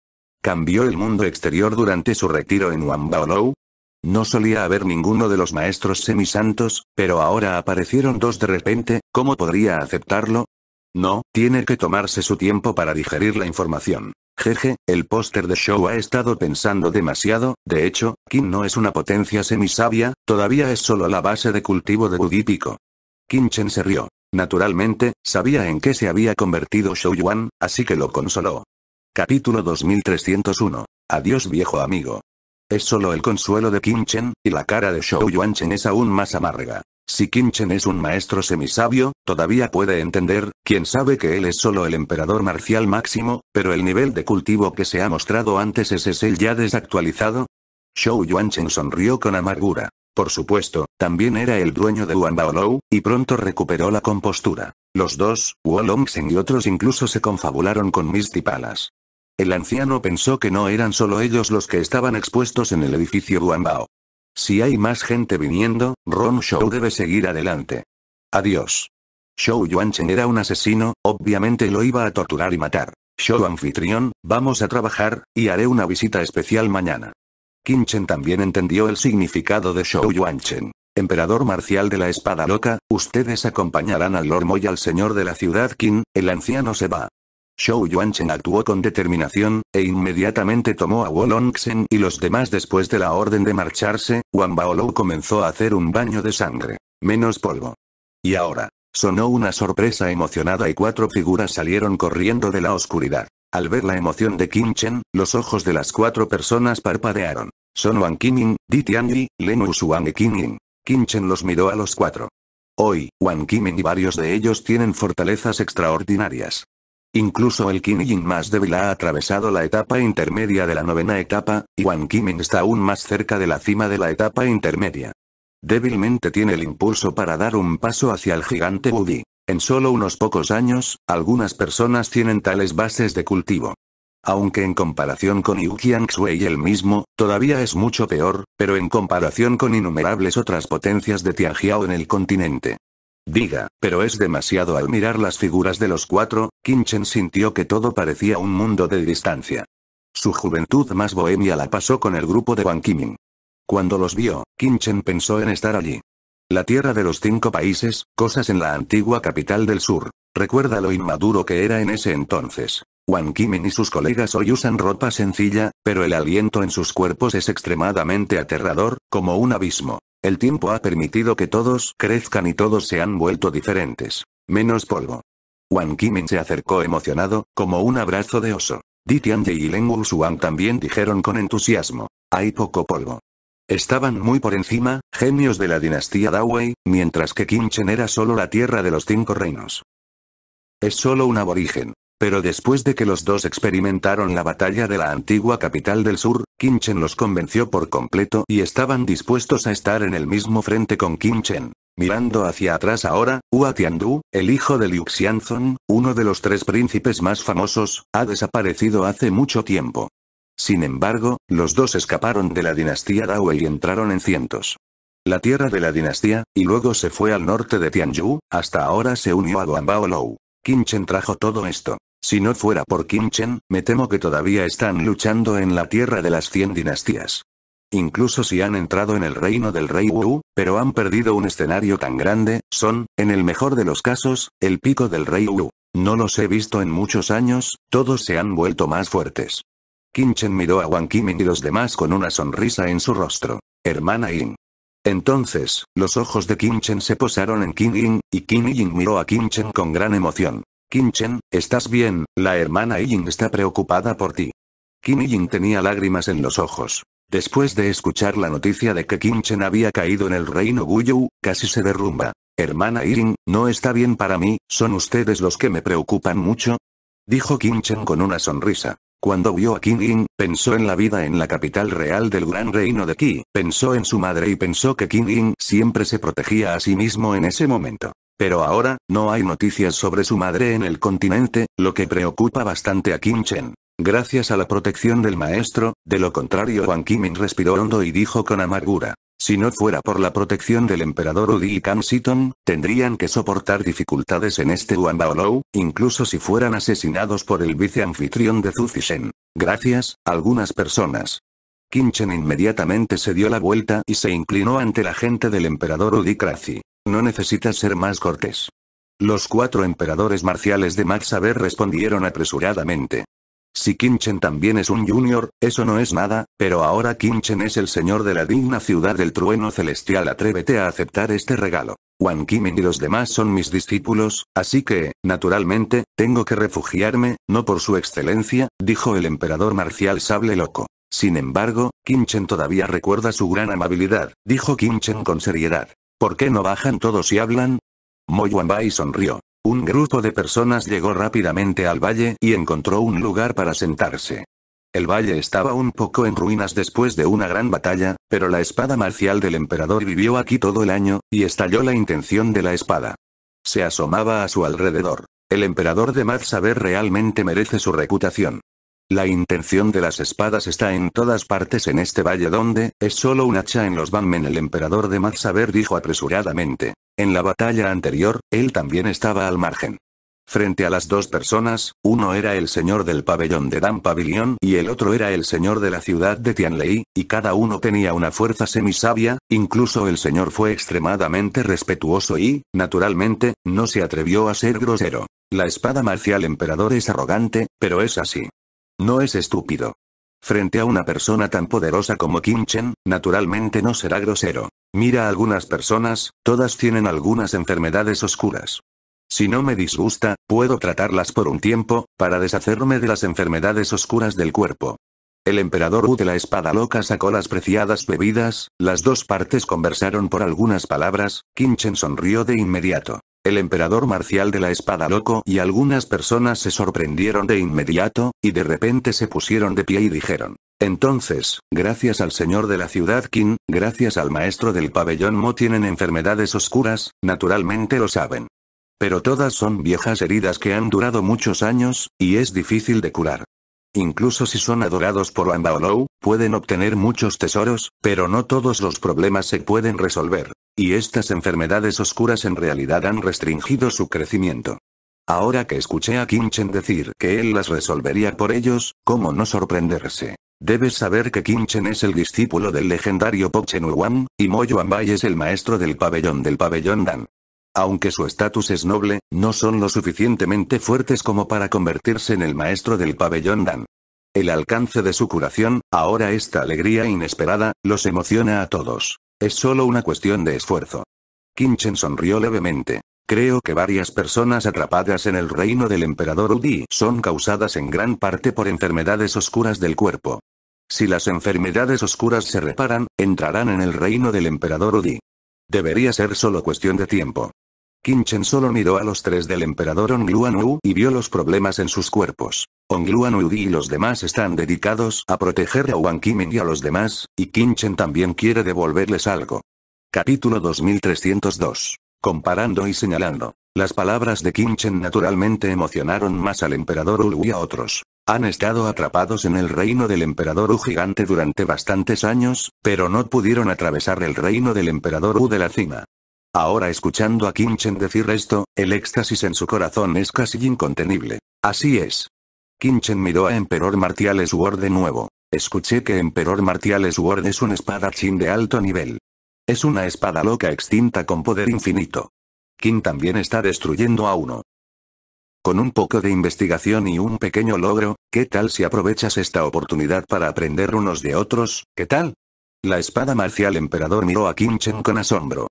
Cambió el mundo exterior durante su retiro en Wambaolou, no solía haber ninguno de los maestros semisantos, pero ahora aparecieron dos de repente, ¿cómo podría aceptarlo? No, tiene que tomarse su tiempo para digerir la información. Jeje, el póster de Show ha estado pensando demasiado, de hecho, Kim no es una potencia semisabia, todavía es solo la base de cultivo de budípico. Kim Chen se rió. Naturalmente, sabía en qué se había convertido Shou Yuan, así que lo consoló. Capítulo 2301. Adiós viejo amigo. Es solo el consuelo de Kim Chen, y la cara de Shou Yuanchen es aún más amarga. Si Kim Chen es un maestro semisabio, todavía puede entender, quien sabe que él es solo el emperador marcial máximo, pero el nivel de cultivo que se ha mostrado antes es ese ya desactualizado. Shou Yuanchen sonrió con amargura. Por supuesto, también era el dueño de Wan Baolou, y pronto recuperó la compostura. Los dos, Wolongsen y otros incluso se confabularon con Misty Palace. El anciano pensó que no eran solo ellos los que estaban expuestos en el edificio Guambao. Si hay más gente viniendo, Ron Shou debe seguir adelante. Adiós. Shou Yuanchen era un asesino, obviamente lo iba a torturar y matar. Shou anfitrión, vamos a trabajar, y haré una visita especial mañana. Qin también entendió el significado de Shou Yuanchen. Emperador marcial de la espada loca, ustedes acompañarán al Lord y al señor de la ciudad Kim, el anciano se va. Shou Yuanchen actuó con determinación, e inmediatamente tomó a Wolongxen y los demás después de la orden de marcharse, Wang Baolou comenzó a hacer un baño de sangre. Menos polvo. Y ahora. Sonó una sorpresa emocionada y cuatro figuras salieron corriendo de la oscuridad. Al ver la emoción de Kim los ojos de las cuatro personas parpadearon. Son Wang Qiming, Di Tianyi, Len Wang y Kinchen. Kim los miró a los cuatro. Hoy, Wang Qiming y varios de ellos tienen fortalezas extraordinarias. Incluso el Kinyin más débil ha atravesado la etapa intermedia de la novena etapa, y Wang Qimin está aún más cerca de la cima de la etapa intermedia. Débilmente tiene el impulso para dar un paso hacia el gigante Wudi. En solo unos pocos años, algunas personas tienen tales bases de cultivo. Aunque en comparación con Yu y el mismo, todavía es mucho peor, pero en comparación con innumerables otras potencias de Tianjiao en el continente, Diga, pero es demasiado al mirar las figuras de los cuatro, Kinchen sintió que todo parecía un mundo de distancia. Su juventud más bohemia la pasó con el grupo de Wang Qimin. Cuando los vio, Kinchen pensó en estar allí. La tierra de los cinco países, cosas en la antigua capital del sur. Recuerda lo inmaduro que era en ese entonces. Wang Qimin y sus colegas hoy usan ropa sencilla, pero el aliento en sus cuerpos es extremadamente aterrador, como un abismo. El tiempo ha permitido que todos crezcan y todos se han vuelto diferentes. Menos polvo. Wang Kimin se acercó emocionado, como un abrazo de oso. Di Tianji y Leng Wuxuan también dijeron con entusiasmo. Hay poco polvo. Estaban muy por encima, genios de la dinastía Dawei, mientras que Kimchen era solo la tierra de los cinco reinos. Es solo un aborigen pero después de que los dos experimentaron la batalla de la antigua capital del sur, Qin los convenció por completo y estaban dispuestos a estar en el mismo frente con Qin Mirando hacia atrás ahora, Hua Tiandu, el hijo de Liu Xianzong, uno de los tres príncipes más famosos, ha desaparecido hace mucho tiempo. Sin embargo, los dos escaparon de la dinastía Dao y entraron en cientos. La tierra de la dinastía, y luego se fue al norte de Tianyu, hasta ahora se unió a Guanbao Lou. Qin trajo todo esto. Si no fuera por Qin Chen, me temo que todavía están luchando en la tierra de las cien dinastías. Incluso si han entrado en el reino del rey Wu, pero han perdido un escenario tan grande, son, en el mejor de los casos, el pico del rey Wu. No los he visto en muchos años, todos se han vuelto más fuertes. Qin Chen miró a Wang Kiming y los demás con una sonrisa en su rostro. Hermana Yin. Entonces, los ojos de Qin Chen se posaron en Kim Ying, y Kim Ying miró a Qin Chen con gran emoción kim ¿estás bien? La hermana Ying está preocupada por ti. Kim Ying tenía lágrimas en los ojos. Después de escuchar la noticia de que Kim había caído en el reino Guyou, casi se derrumba. Hermana Ying, no está bien para mí, son ustedes los que me preocupan mucho. Dijo Kim con una sonrisa. Cuando vio a Kim Ying, pensó en la vida en la capital real del gran reino de Qi, pensó en su madre y pensó que Kim Ying siempre se protegía a sí mismo en ese momento. Pero ahora, no hay noticias sobre su madre en el continente, lo que preocupa bastante a Kim Chen. Gracias a la protección del maestro, de lo contrario Wang Kimin respiró hondo y dijo con amargura. Si no fuera por la protección del emperador Udi y Siton, tendrían que soportar dificultades en este Wanbaolou, incluso si fueran asesinados por el viceanfitrión de Zishen. Gracias, algunas personas. Chen inmediatamente se dio la vuelta y se inclinó ante la gente del emperador Udi Krazi. No necesitas ser más cortés. Los cuatro emperadores marciales de Maxaver respondieron apresuradamente. Si Kinchen también es un junior, eso no es nada, pero ahora Kinchen es el señor de la digna ciudad del trueno celestial. Atrévete a aceptar este regalo. Wang Kimin y los demás son mis discípulos, así que, naturalmente, tengo que refugiarme, no por su excelencia, dijo el emperador marcial sable loco. Sin embargo, Kinchen todavía recuerda su gran amabilidad, dijo Kinchen con seriedad. ¿Por qué no bajan todos y hablan? Yuanbai sonrió. Un grupo de personas llegó rápidamente al valle y encontró un lugar para sentarse. El valle estaba un poco en ruinas después de una gran batalla, pero la espada marcial del emperador vivió aquí todo el año, y estalló la intención de la espada. Se asomaba a su alrededor. El emperador de Mad saber realmente merece su reputación. La intención de las espadas está en todas partes en este valle donde, es solo un hacha en los Banmen el emperador de Mazaber dijo apresuradamente. En la batalla anterior, él también estaba al margen. Frente a las dos personas, uno era el señor del pabellón de Dan Pavilion y el otro era el señor de la ciudad de Tianlei, y cada uno tenía una fuerza semisabia, incluso el señor fue extremadamente respetuoso y, naturalmente, no se atrevió a ser grosero. La espada marcial emperador es arrogante, pero es así. No es estúpido. Frente a una persona tan poderosa como Kim Chen, naturalmente no será grosero. Mira algunas personas, todas tienen algunas enfermedades oscuras. Si no me disgusta, puedo tratarlas por un tiempo, para deshacerme de las enfermedades oscuras del cuerpo. El emperador U de la espada loca sacó las preciadas bebidas, las dos partes conversaron por algunas palabras, Chen sonrió de inmediato el emperador marcial de la espada loco y algunas personas se sorprendieron de inmediato, y de repente se pusieron de pie y dijeron. Entonces, gracias al señor de la ciudad Qin, gracias al maestro del pabellón Mo tienen enfermedades oscuras, naturalmente lo saben. Pero todas son viejas heridas que han durado muchos años, y es difícil de curar. Incluso si son adorados por WandaOlou, pueden obtener muchos tesoros, pero no todos los problemas se pueden resolver. Y estas enfermedades oscuras en realidad han restringido su crecimiento. Ahora que escuché a Kinchen decir que él las resolvería por ellos, ¿cómo no sorprenderse? Debes saber que Kinchen es el discípulo del legendario Chen y Moyo Bay es el maestro del pabellón del pabellón Dan. Aunque su estatus es noble, no son lo suficientemente fuertes como para convertirse en el maestro del pabellón Dan. El alcance de su curación, ahora esta alegría inesperada, los emociona a todos. Es solo una cuestión de esfuerzo. Kinchen sonrió levemente. Creo que varias personas atrapadas en el reino del emperador Udi son causadas en gran parte por enfermedades oscuras del cuerpo. Si las enfermedades oscuras se reparan, entrarán en el reino del emperador Udi. Debería ser solo cuestión de tiempo. Kinchen solo miró a los tres del emperador Ongluan y vio los problemas en sus cuerpos. Luan Udi y los demás están dedicados a proteger a Wang Kiming y a los demás, y Kinchen también quiere devolverles algo. Capítulo 2302. Comparando y señalando. Las palabras de Kinchen naturalmente emocionaron más al emperador Ulu y a otros. Han estado atrapados en el reino del emperador U gigante durante bastantes años, pero no pudieron atravesar el reino del emperador U de la cima. Ahora escuchando a Kinchen decir esto, el éxtasis en su corazón es casi incontenible. Así es, Kinchen miró a Emperor Martial Sword de nuevo. Escuché que Emperor Martial Sword es un espadachín de alto nivel. Es una espada loca extinta con poder infinito. Kim también está destruyendo a uno. Con un poco de investigación y un pequeño logro, ¿qué tal si aprovechas esta oportunidad para aprender unos de otros? ¿Qué tal? La espada marcial emperador miró a Kinchen con asombro.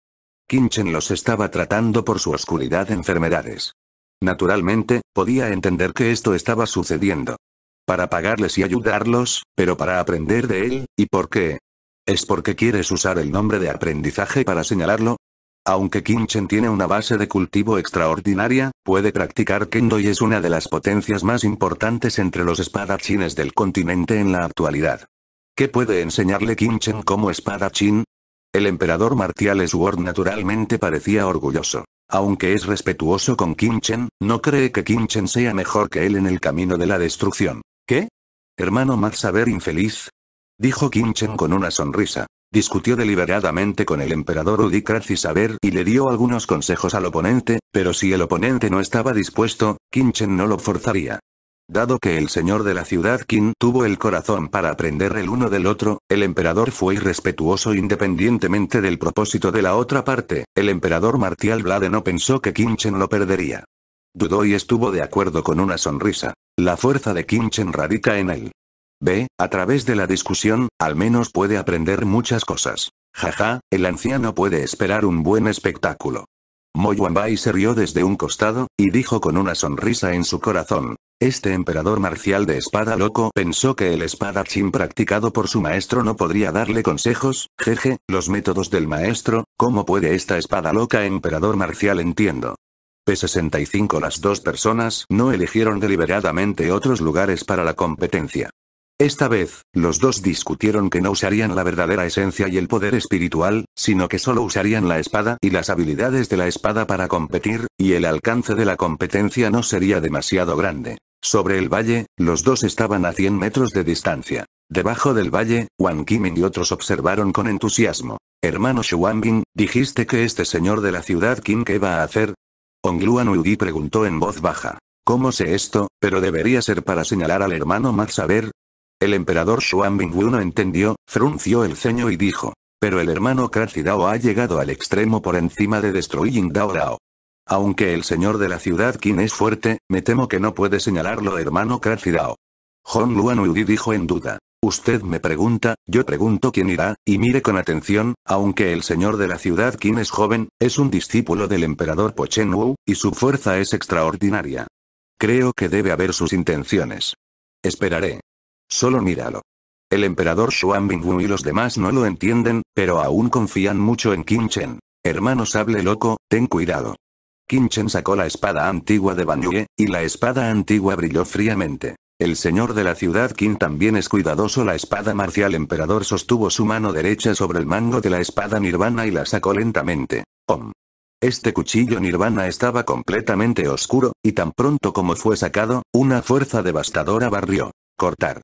Kinchen los estaba tratando por su oscuridad enfermedades. Naturalmente, podía entender que esto estaba sucediendo. Para pagarles y ayudarlos, pero para aprender de él, ¿y por qué? ¿Es porque quieres usar el nombre de aprendizaje para señalarlo? Aunque Chen tiene una base de cultivo extraordinaria, puede practicar kendo y es una de las potencias más importantes entre los espadachines del continente en la actualidad. ¿Qué puede enseñarle Chen como espadachín? El emperador marcial Sword naturalmente parecía orgulloso. Aunque es respetuoso con Kinchen, no cree que Kinchen sea mejor que él en el camino de la destrucción. ¿Qué? Hermano más saber infeliz. Dijo Kinchen con una sonrisa. Discutió deliberadamente con el emperador Udi y saber y le dio algunos consejos al oponente, pero si el oponente no estaba dispuesto, Kinchen no lo forzaría. Dado que el señor de la ciudad Qin tuvo el corazón para aprender el uno del otro, el emperador fue irrespetuoso independientemente del propósito de la otra parte, el emperador martial Blade no pensó que Qin lo perdería. Dudó y estuvo de acuerdo con una sonrisa. La fuerza de Qin radica en él. Ve, a través de la discusión, al menos puede aprender muchas cosas. Jaja, el anciano puede esperar un buen espectáculo. Moyuanbai se rió desde un costado, y dijo con una sonrisa en su corazón. Este emperador marcial de espada loco pensó que el espadachín practicado por su maestro no podría darle consejos, jeje, los métodos del maestro, ¿cómo puede esta espada loca emperador marcial entiendo? P65 Las dos personas no eligieron deliberadamente otros lugares para la competencia. Esta vez, los dos discutieron que no usarían la verdadera esencia y el poder espiritual, sino que solo usarían la espada y las habilidades de la espada para competir, y el alcance de la competencia no sería demasiado grande. Sobre el valle, los dos estaban a 100 metros de distancia. Debajo del valle, Wang kim y otros observaron con entusiasmo. Hermano Xuanbin, ¿dijiste que este señor de la ciudad Kim qué va a hacer? Ongluan preguntó en voz baja. ¿Cómo sé esto? Pero debería ser para señalar al hermano más saber, el emperador Wu no entendió, frunció el ceño y dijo. Pero el hermano Dao ha llegado al extremo por encima de Destroying Dao Dao. Aunque el señor de la ciudad Qin es fuerte, me temo que no puede señalarlo hermano Dao. Hong Luan dijo en duda. Usted me pregunta, yo pregunto quién irá, y mire con atención, aunque el señor de la ciudad Qin es joven, es un discípulo del emperador Pochen Wu, y su fuerza es extraordinaria. Creo que debe haber sus intenciones. Esperaré. Solo míralo. El emperador Xuan y los demás no lo entienden, pero aún confían mucho en Qin Chen. Hermano sable loco, ten cuidado. Qin Chen sacó la espada antigua de Ban y la espada antigua brilló fríamente. El señor de la ciudad Qin también es cuidadoso. La espada marcial emperador sostuvo su mano derecha sobre el mango de la espada nirvana y la sacó lentamente. Om. Este cuchillo nirvana estaba completamente oscuro, y tan pronto como fue sacado, una fuerza devastadora barrió. Cortar.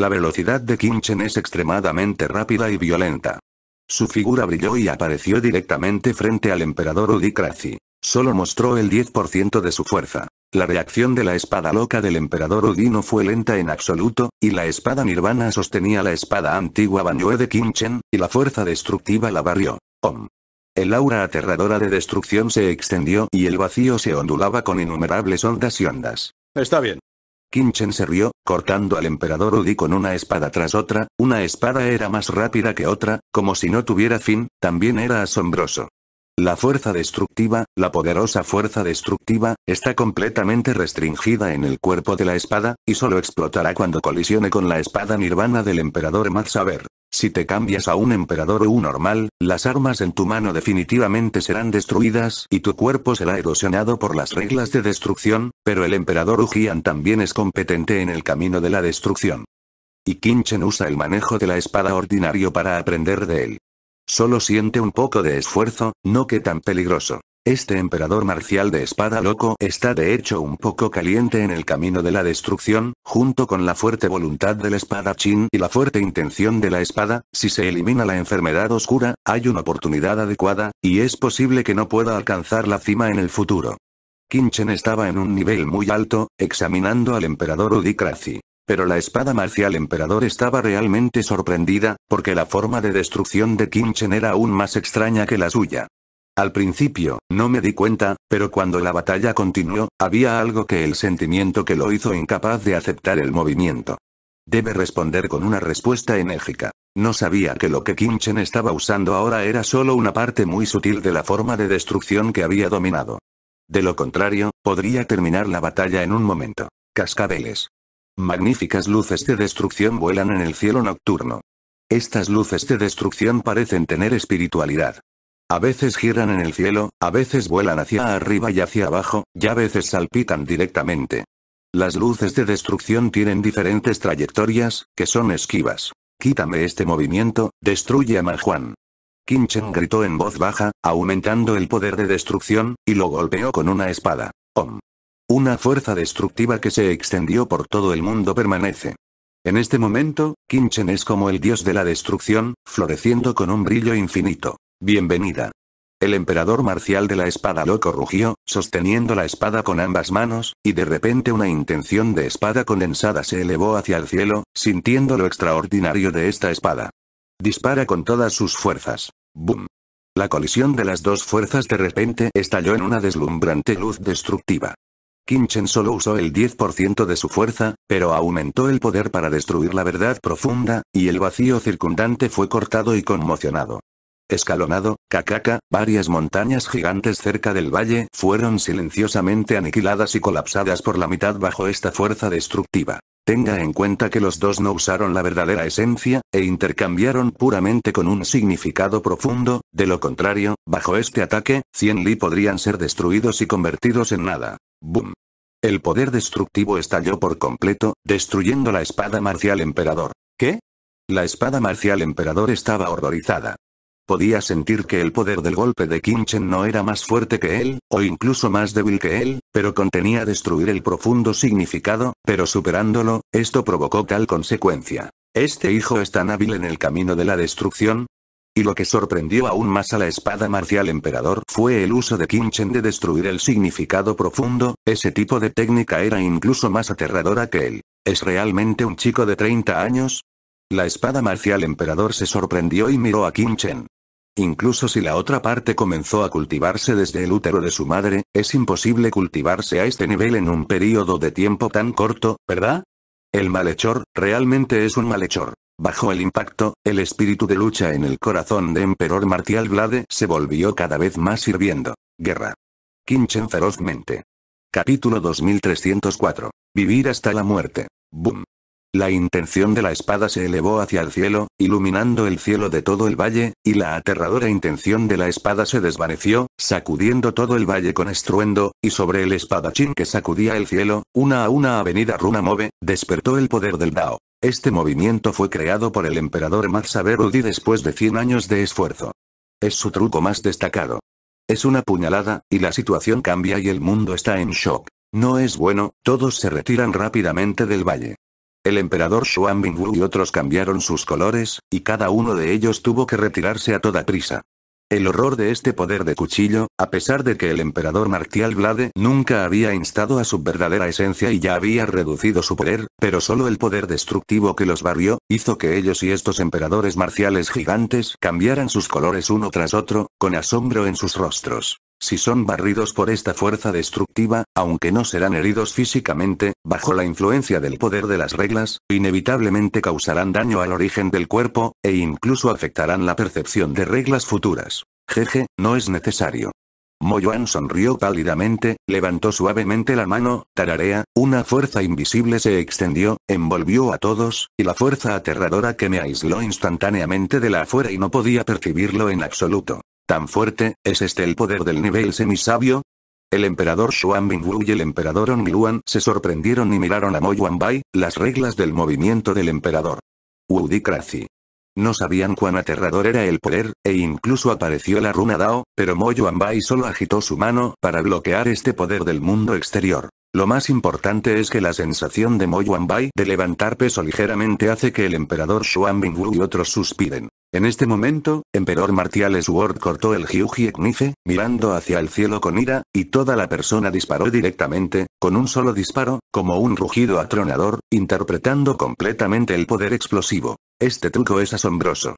La velocidad de Kinchen es extremadamente rápida y violenta. Su figura brilló y apareció directamente frente al emperador Krazi. Solo mostró el 10% de su fuerza. La reacción de la espada loca del emperador Udi no fue lenta en absoluto, y la espada nirvana sostenía la espada antigua Banyue de Kinchen, y la fuerza destructiva la barrió. Om. El aura aterradora de destrucción se extendió y el vacío se ondulaba con innumerables ondas y ondas. Está bien. Kinchen se rió, cortando al emperador Udi con una espada tras otra, una espada era más rápida que otra, como si no tuviera fin, también era asombroso. La fuerza destructiva, la poderosa fuerza destructiva, está completamente restringida en el cuerpo de la espada, y solo explotará cuando colisione con la espada nirvana del emperador Madsaber. Si te cambias a un emperador o un normal, las armas en tu mano definitivamente serán destruidas y tu cuerpo será erosionado por las reglas de destrucción, pero el emperador Ujian también es competente en el camino de la destrucción. Y Kinchen usa el manejo de la espada ordinario para aprender de él. Solo siente un poco de esfuerzo, no que tan peligroso. Este emperador marcial de espada loco está de hecho un poco caliente en el camino de la destrucción, junto con la fuerte voluntad del espadachín y la fuerte intención de la espada, si se elimina la enfermedad oscura, hay una oportunidad adecuada, y es posible que no pueda alcanzar la cima en el futuro. Kinchen estaba en un nivel muy alto, examinando al emperador Udikrazi. Pero la espada marcial emperador estaba realmente sorprendida, porque la forma de destrucción de Kinchen era aún más extraña que la suya. Al principio, no me di cuenta, pero cuando la batalla continuó, había algo que el sentimiento que lo hizo incapaz de aceptar el movimiento. Debe responder con una respuesta enérgica. No sabía que lo que Kim Chen estaba usando ahora era solo una parte muy sutil de la forma de destrucción que había dominado. De lo contrario, podría terminar la batalla en un momento. Cascabeles. Magníficas luces de destrucción vuelan en el cielo nocturno. Estas luces de destrucción parecen tener espiritualidad. A veces giran en el cielo, a veces vuelan hacia arriba y hacia abajo, y a veces salpitan directamente. Las luces de destrucción tienen diferentes trayectorias, que son esquivas. Quítame este movimiento, destruye a Marjuan. Kinchen gritó en voz baja, aumentando el poder de destrucción, y lo golpeó con una espada. Om. Una fuerza destructiva que se extendió por todo el mundo permanece. En este momento, Kinchen es como el dios de la destrucción, floreciendo con un brillo infinito. Bienvenida. El emperador marcial de la espada loco rugió, sosteniendo la espada con ambas manos, y de repente una intención de espada condensada se elevó hacia el cielo, sintiendo lo extraordinario de esta espada. Dispara con todas sus fuerzas. ¡Bum! La colisión de las dos fuerzas de repente estalló en una deslumbrante luz destructiva. Kinchen solo usó el 10% de su fuerza, pero aumentó el poder para destruir la verdad profunda, y el vacío circundante fue cortado y conmocionado escalonado, cacaca, varias montañas gigantes cerca del valle fueron silenciosamente aniquiladas y colapsadas por la mitad bajo esta fuerza destructiva. Tenga en cuenta que los dos no usaron la verdadera esencia, e intercambiaron puramente con un significado profundo, de lo contrario, bajo este ataque, 100 Li podrían ser destruidos y convertidos en nada. Boom. El poder destructivo estalló por completo, destruyendo la espada marcial emperador. ¿Qué? La espada marcial emperador estaba horrorizada. Podía sentir que el poder del golpe de Kinchen no era más fuerte que él, o incluso más débil que él, pero contenía destruir el profundo significado, pero superándolo, esto provocó tal consecuencia. ¿Este hijo es tan hábil en el camino de la destrucción? Y lo que sorprendió aún más a la espada marcial emperador fue el uso de Kinchen de destruir el significado profundo, ese tipo de técnica era incluso más aterradora que él. ¿Es realmente un chico de 30 años? La espada marcial emperador se sorprendió y miró a Kinchen. Incluso si la otra parte comenzó a cultivarse desde el útero de su madre, es imposible cultivarse a este nivel en un período de tiempo tan corto, ¿verdad? El malhechor, realmente es un malhechor. Bajo el impacto, el espíritu de lucha en el corazón de Emperor Martial Vlade se volvió cada vez más hirviendo. Guerra. Kinchen ferozmente. Capítulo 2304. Vivir hasta la muerte. Boom. La intención de la espada se elevó hacia el cielo, iluminando el cielo de todo el valle, y la aterradora intención de la espada se desvaneció, sacudiendo todo el valle con estruendo, y sobre el espadachín que sacudía el cielo, una a una avenida runa move, despertó el poder del Dao. Este movimiento fue creado por el emperador Matsaberudi después de 100 años de esfuerzo. Es su truco más destacado. Es una puñalada, y la situación cambia y el mundo está en shock. No es bueno, todos se retiran rápidamente del valle. El emperador Xuan Bingwu y otros cambiaron sus colores, y cada uno de ellos tuvo que retirarse a toda prisa. El horror de este poder de cuchillo, a pesar de que el emperador Martial Vlade nunca había instado a su verdadera esencia y ya había reducido su poder, pero solo el poder destructivo que los barrió, hizo que ellos y estos emperadores marciales gigantes cambiaran sus colores uno tras otro, con asombro en sus rostros. Si son barridos por esta fuerza destructiva, aunque no serán heridos físicamente, bajo la influencia del poder de las reglas, inevitablemente causarán daño al origen del cuerpo, e incluso afectarán la percepción de reglas futuras. Jeje, no es necesario. Moyuan sonrió pálidamente, levantó suavemente la mano, tararea, una fuerza invisible se extendió, envolvió a todos, y la fuerza aterradora que me aisló instantáneamente de la afuera y no podía percibirlo en absoluto. ¿Tan fuerte, es este el poder del nivel semisabio? El emperador Xuan Bingwu y el emperador Luan se sorprendieron y miraron a Mo Bai, las reglas del movimiento del emperador. Wudicracy. No sabían cuán aterrador era el poder, e incluso apareció la runa Dao, pero Mo Bai solo agitó su mano para bloquear este poder del mundo exterior. Lo más importante es que la sensación de Mo Bai de levantar peso ligeramente hace que el emperador Xuan Bingwu y otros suspiren. En este momento, Emperador Martial Sword cortó el Hyuji Knife, mirando hacia el cielo con ira, y toda la persona disparó directamente, con un solo disparo, como un rugido atronador, interpretando completamente el poder explosivo. Este truco es asombroso.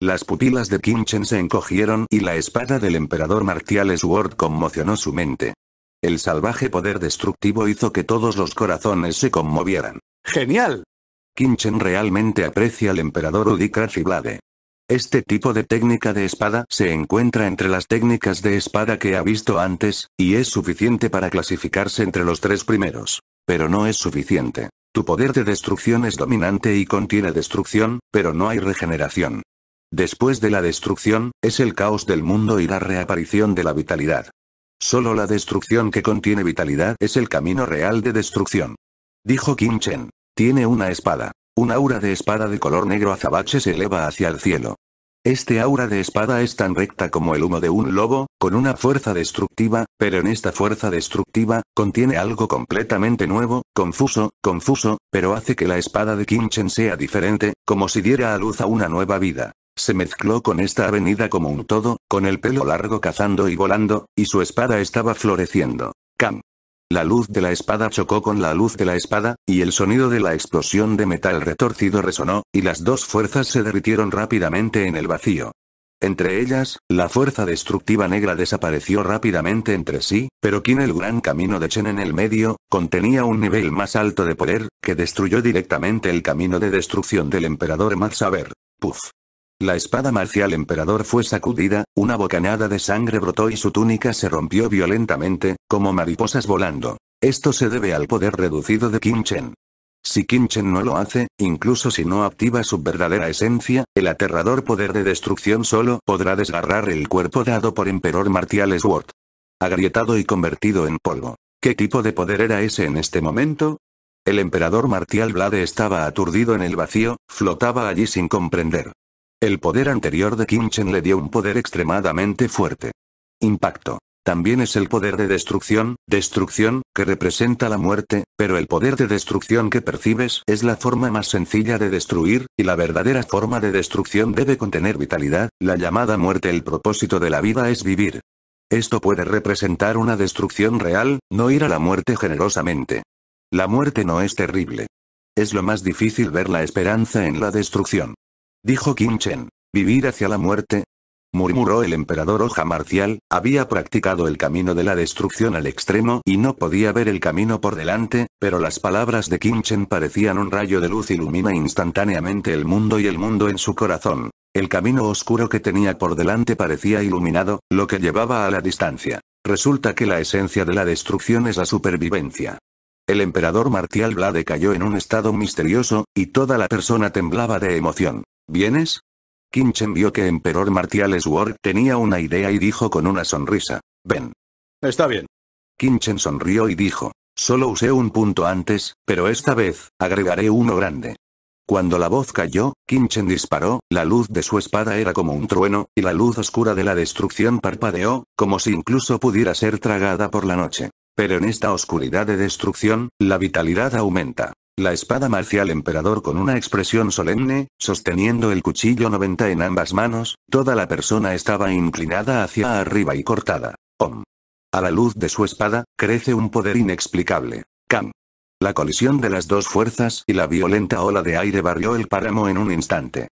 Las pupilas de Kinchen se encogieron y la espada del emperador Martial Sword conmocionó su mente. El salvaje poder destructivo hizo que todos los corazones se conmovieran. ¡Genial! Kinchen realmente aprecia al emperador y Blade. Este tipo de técnica de espada se encuentra entre las técnicas de espada que ha visto antes, y es suficiente para clasificarse entre los tres primeros. Pero no es suficiente. Tu poder de destrucción es dominante y contiene destrucción, pero no hay regeneración. Después de la destrucción, es el caos del mundo y la reaparición de la vitalidad. Solo la destrucción que contiene vitalidad es el camino real de destrucción. Dijo Kim Chen. Tiene una espada. Un aura de espada de color negro azabache se eleva hacia el cielo. Este aura de espada es tan recta como el humo de un lobo, con una fuerza destructiva, pero en esta fuerza destructiva, contiene algo completamente nuevo, confuso, confuso, pero hace que la espada de Kinchen sea diferente, como si diera a luz a una nueva vida. Se mezcló con esta avenida como un todo, con el pelo largo cazando y volando, y su espada estaba floreciendo. Cam. La luz de la espada chocó con la luz de la espada, y el sonido de la explosión de metal retorcido resonó, y las dos fuerzas se derritieron rápidamente en el vacío. Entre ellas, la fuerza destructiva negra desapareció rápidamente entre sí, pero quien el gran camino de Chen en el medio, contenía un nivel más alto de poder, que destruyó directamente el camino de destrucción del emperador Mazaber. Puf. La espada marcial emperador fue sacudida, una bocanada de sangre brotó y su túnica se rompió violentamente, como mariposas volando. Esto se debe al poder reducido de Kim Chen. Si Kim Chen no lo hace, incluso si no activa su verdadera esencia, el aterrador poder de destrucción solo podrá desgarrar el cuerpo dado por Emperor Martial Sword. Agrietado y convertido en polvo. ¿Qué tipo de poder era ese en este momento? El emperador Martial Blade estaba aturdido en el vacío, flotaba allí sin comprender. El poder anterior de Chen le dio un poder extremadamente fuerte. Impacto. También es el poder de destrucción, destrucción, que representa la muerte, pero el poder de destrucción que percibes es la forma más sencilla de destruir, y la verdadera forma de destrucción debe contener vitalidad, la llamada muerte el propósito de la vida es vivir. Esto puede representar una destrucción real, no ir a la muerte generosamente. La muerte no es terrible. Es lo más difícil ver la esperanza en la destrucción dijo Kim Chen. ¿Vivir hacia la muerte? murmuró el emperador hoja marcial, había practicado el camino de la destrucción al extremo y no podía ver el camino por delante, pero las palabras de Kim Chen parecían un rayo de luz ilumina instantáneamente el mundo y el mundo en su corazón. El camino oscuro que tenía por delante parecía iluminado, lo que llevaba a la distancia. Resulta que la esencia de la destrucción es la supervivencia. El emperador marcial Vlade cayó en un estado misterioso, y toda la persona temblaba de emoción. ¿Vienes? Kinchen vio que Emperor Martial Sword tenía una idea y dijo con una sonrisa. Ven. Está bien. Kinchen sonrió y dijo. Solo usé un punto antes, pero esta vez, agregaré uno grande. Cuando la voz cayó, Kinchen disparó, la luz de su espada era como un trueno, y la luz oscura de la destrucción parpadeó, como si incluso pudiera ser tragada por la noche. Pero en esta oscuridad de destrucción, la vitalidad aumenta. La espada marcial emperador con una expresión solemne, sosteniendo el cuchillo 90 en ambas manos, toda la persona estaba inclinada hacia arriba y cortada. Om. A la luz de su espada, crece un poder inexplicable. Cam. La colisión de las dos fuerzas y la violenta ola de aire barrió el páramo en un instante.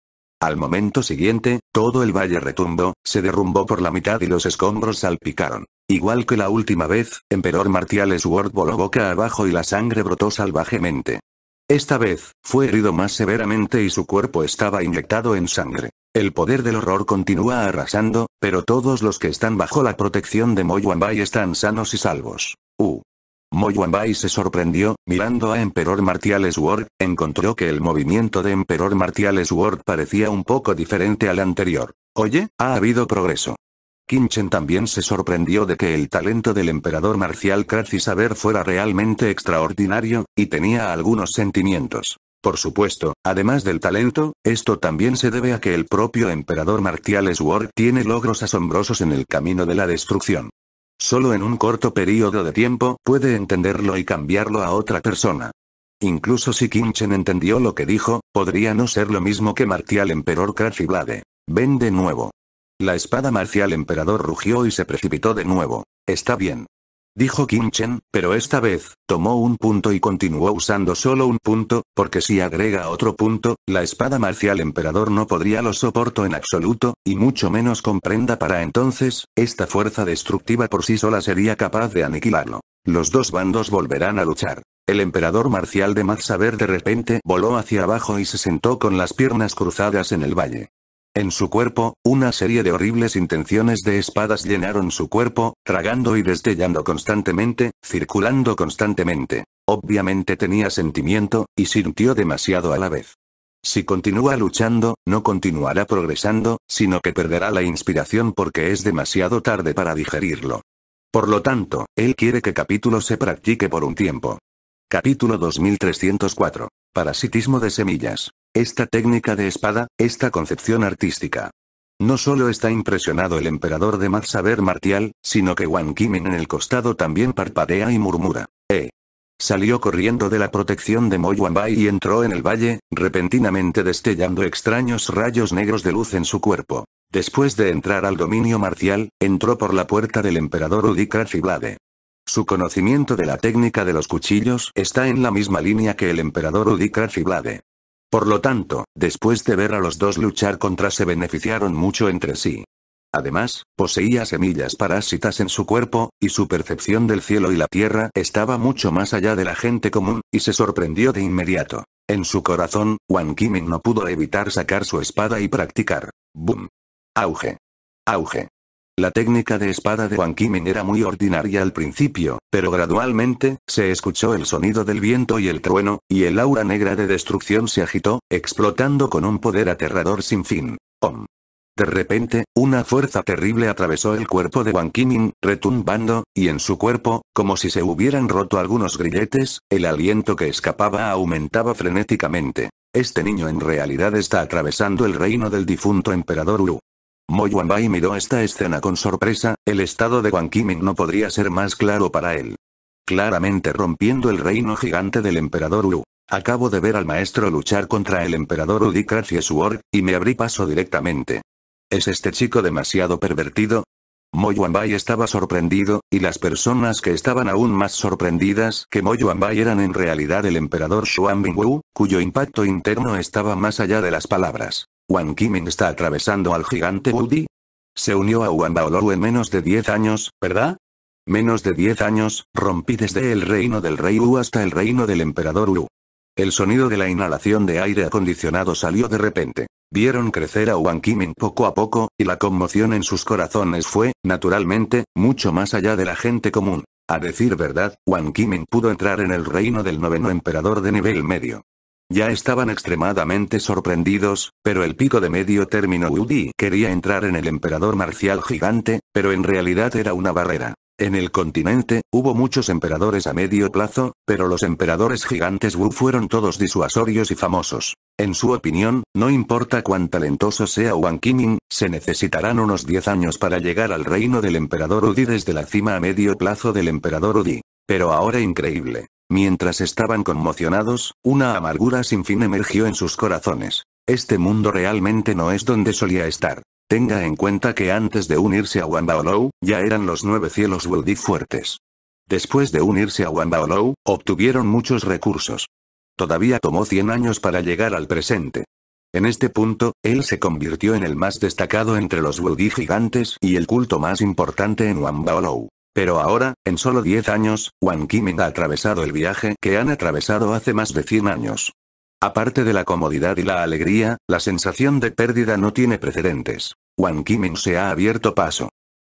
Al momento siguiente, todo el valle retumbó, se derrumbó por la mitad y los escombros salpicaron. Igual que la última vez, Emperor Martial Sword voló boca abajo y la sangre brotó salvajemente. Esta vez, fue herido más severamente y su cuerpo estaba inyectado en sangre. El poder del horror continúa arrasando, pero todos los que están bajo la protección de Moyuanbai están sanos y salvos. Uh. Moyuanbai se sorprendió, mirando a Emperor Martial Sword, encontró que el movimiento de Emperor Martiales Sword parecía un poco diferente al anterior. Oye, ha habido progreso. Kinchen también se sorprendió de que el talento del emperador marcial Saber fuera realmente extraordinario, y tenía algunos sentimientos. Por supuesto, además del talento, esto también se debe a que el propio emperador marcial Sword tiene logros asombrosos en el camino de la destrucción. Solo en un corto periodo de tiempo puede entenderlo y cambiarlo a otra persona. Incluso si Kinchen entendió lo que dijo, podría no ser lo mismo que Martial Emperor Kratziblade. Ven de nuevo. La espada marcial emperador rugió y se precipitó de nuevo. Está bien. Dijo Kimchen, pero esta vez, tomó un punto y continuó usando solo un punto, porque si agrega otro punto, la espada marcial emperador no podría lo soporto en absoluto, y mucho menos comprenda para entonces, esta fuerza destructiva por sí sola sería capaz de aniquilarlo. Los dos bandos volverán a luchar. El emperador marcial de Saber de repente voló hacia abajo y se sentó con las piernas cruzadas en el valle. En su cuerpo, una serie de horribles intenciones de espadas llenaron su cuerpo, tragando y destellando constantemente, circulando constantemente. Obviamente tenía sentimiento, y sintió demasiado a la vez. Si continúa luchando, no continuará progresando, sino que perderá la inspiración porque es demasiado tarde para digerirlo. Por lo tanto, él quiere que capítulo se practique por un tiempo. Capítulo 2304. Parasitismo de semillas. Esta técnica de espada, esta concepción artística. No solo está impresionado el emperador de más saber martial, sino que Wang Kimin en el costado también parpadea y murmura. ¡Eh! Salió corriendo de la protección de Mo y entró en el valle, repentinamente destellando extraños rayos negros de luz en su cuerpo. Después de entrar al dominio marcial, entró por la puerta del emperador y Blade. Su conocimiento de la técnica de los cuchillos está en la misma línea que el emperador y Blade. Por lo tanto, después de ver a los dos luchar contra se beneficiaron mucho entre sí. Además, poseía semillas parásitas en su cuerpo, y su percepción del cielo y la tierra estaba mucho más allá de la gente común, y se sorprendió de inmediato. En su corazón, Wang Kiming no pudo evitar sacar su espada y practicar. ¡Bum! Auge. Auge. La técnica de espada de Wang Qimin era muy ordinaria al principio, pero gradualmente, se escuchó el sonido del viento y el trueno, y el aura negra de destrucción se agitó, explotando con un poder aterrador sin fin. Om. De repente, una fuerza terrible atravesó el cuerpo de Wang Qimin, retumbando, y en su cuerpo, como si se hubieran roto algunos grilletes, el aliento que escapaba aumentaba frenéticamente. Este niño en realidad está atravesando el reino del difunto emperador Uru. Mo miró esta escena con sorpresa, el estado de Wang no podría ser más claro para él. Claramente rompiendo el reino gigante del emperador Wu. Acabo de ver al maestro luchar contra el emperador su Suor, y me abrí paso directamente. ¿Es este chico demasiado pervertido? Mo estaba sorprendido, y las personas que estaban aún más sorprendidas que Mo eran en realidad el emperador Xuan Wu, cuyo impacto interno estaba más allá de las palabras. ¿Wan Kimin está atravesando al gigante Woody. Se unió a Wan Baoloru en menos de 10 años, ¿verdad? Menos de 10 años, rompí desde el reino del rey Wu hasta el reino del emperador Wu. El sonido de la inhalación de aire acondicionado salió de repente. Vieron crecer a Wan Kimin poco a poco, y la conmoción en sus corazones fue, naturalmente, mucho más allá de la gente común. A decir verdad, Wan Kimin pudo entrar en el reino del noveno emperador de nivel medio. Ya estaban extremadamente sorprendidos, pero el pico de medio término Udi quería entrar en el emperador marcial gigante, pero en realidad era una barrera. En el continente, hubo muchos emperadores a medio plazo, pero los emperadores gigantes Wu fueron todos disuasorios y famosos. En su opinión, no importa cuán talentoso sea Wang Kiming, se necesitarán unos 10 años para llegar al reino del emperador Udi desde la cima a medio plazo del emperador Udi. Pero ahora increíble. Mientras estaban conmocionados, una amargura sin fin emergió en sus corazones. Este mundo realmente no es donde solía estar. Tenga en cuenta que antes de unirse a Wanbaolou, ya eran los nueve cielos Wudi fuertes. Después de unirse a Wanbaolou, obtuvieron muchos recursos. Todavía tomó 100 años para llegar al presente. En este punto, él se convirtió en el más destacado entre los Wudi gigantes y el culto más importante en Wanbaolou. Pero ahora, en solo 10 años, Wang Qiming ha atravesado el viaje que han atravesado hace más de 100 años. Aparte de la comodidad y la alegría, la sensación de pérdida no tiene precedentes. Wang Qiming se ha abierto paso.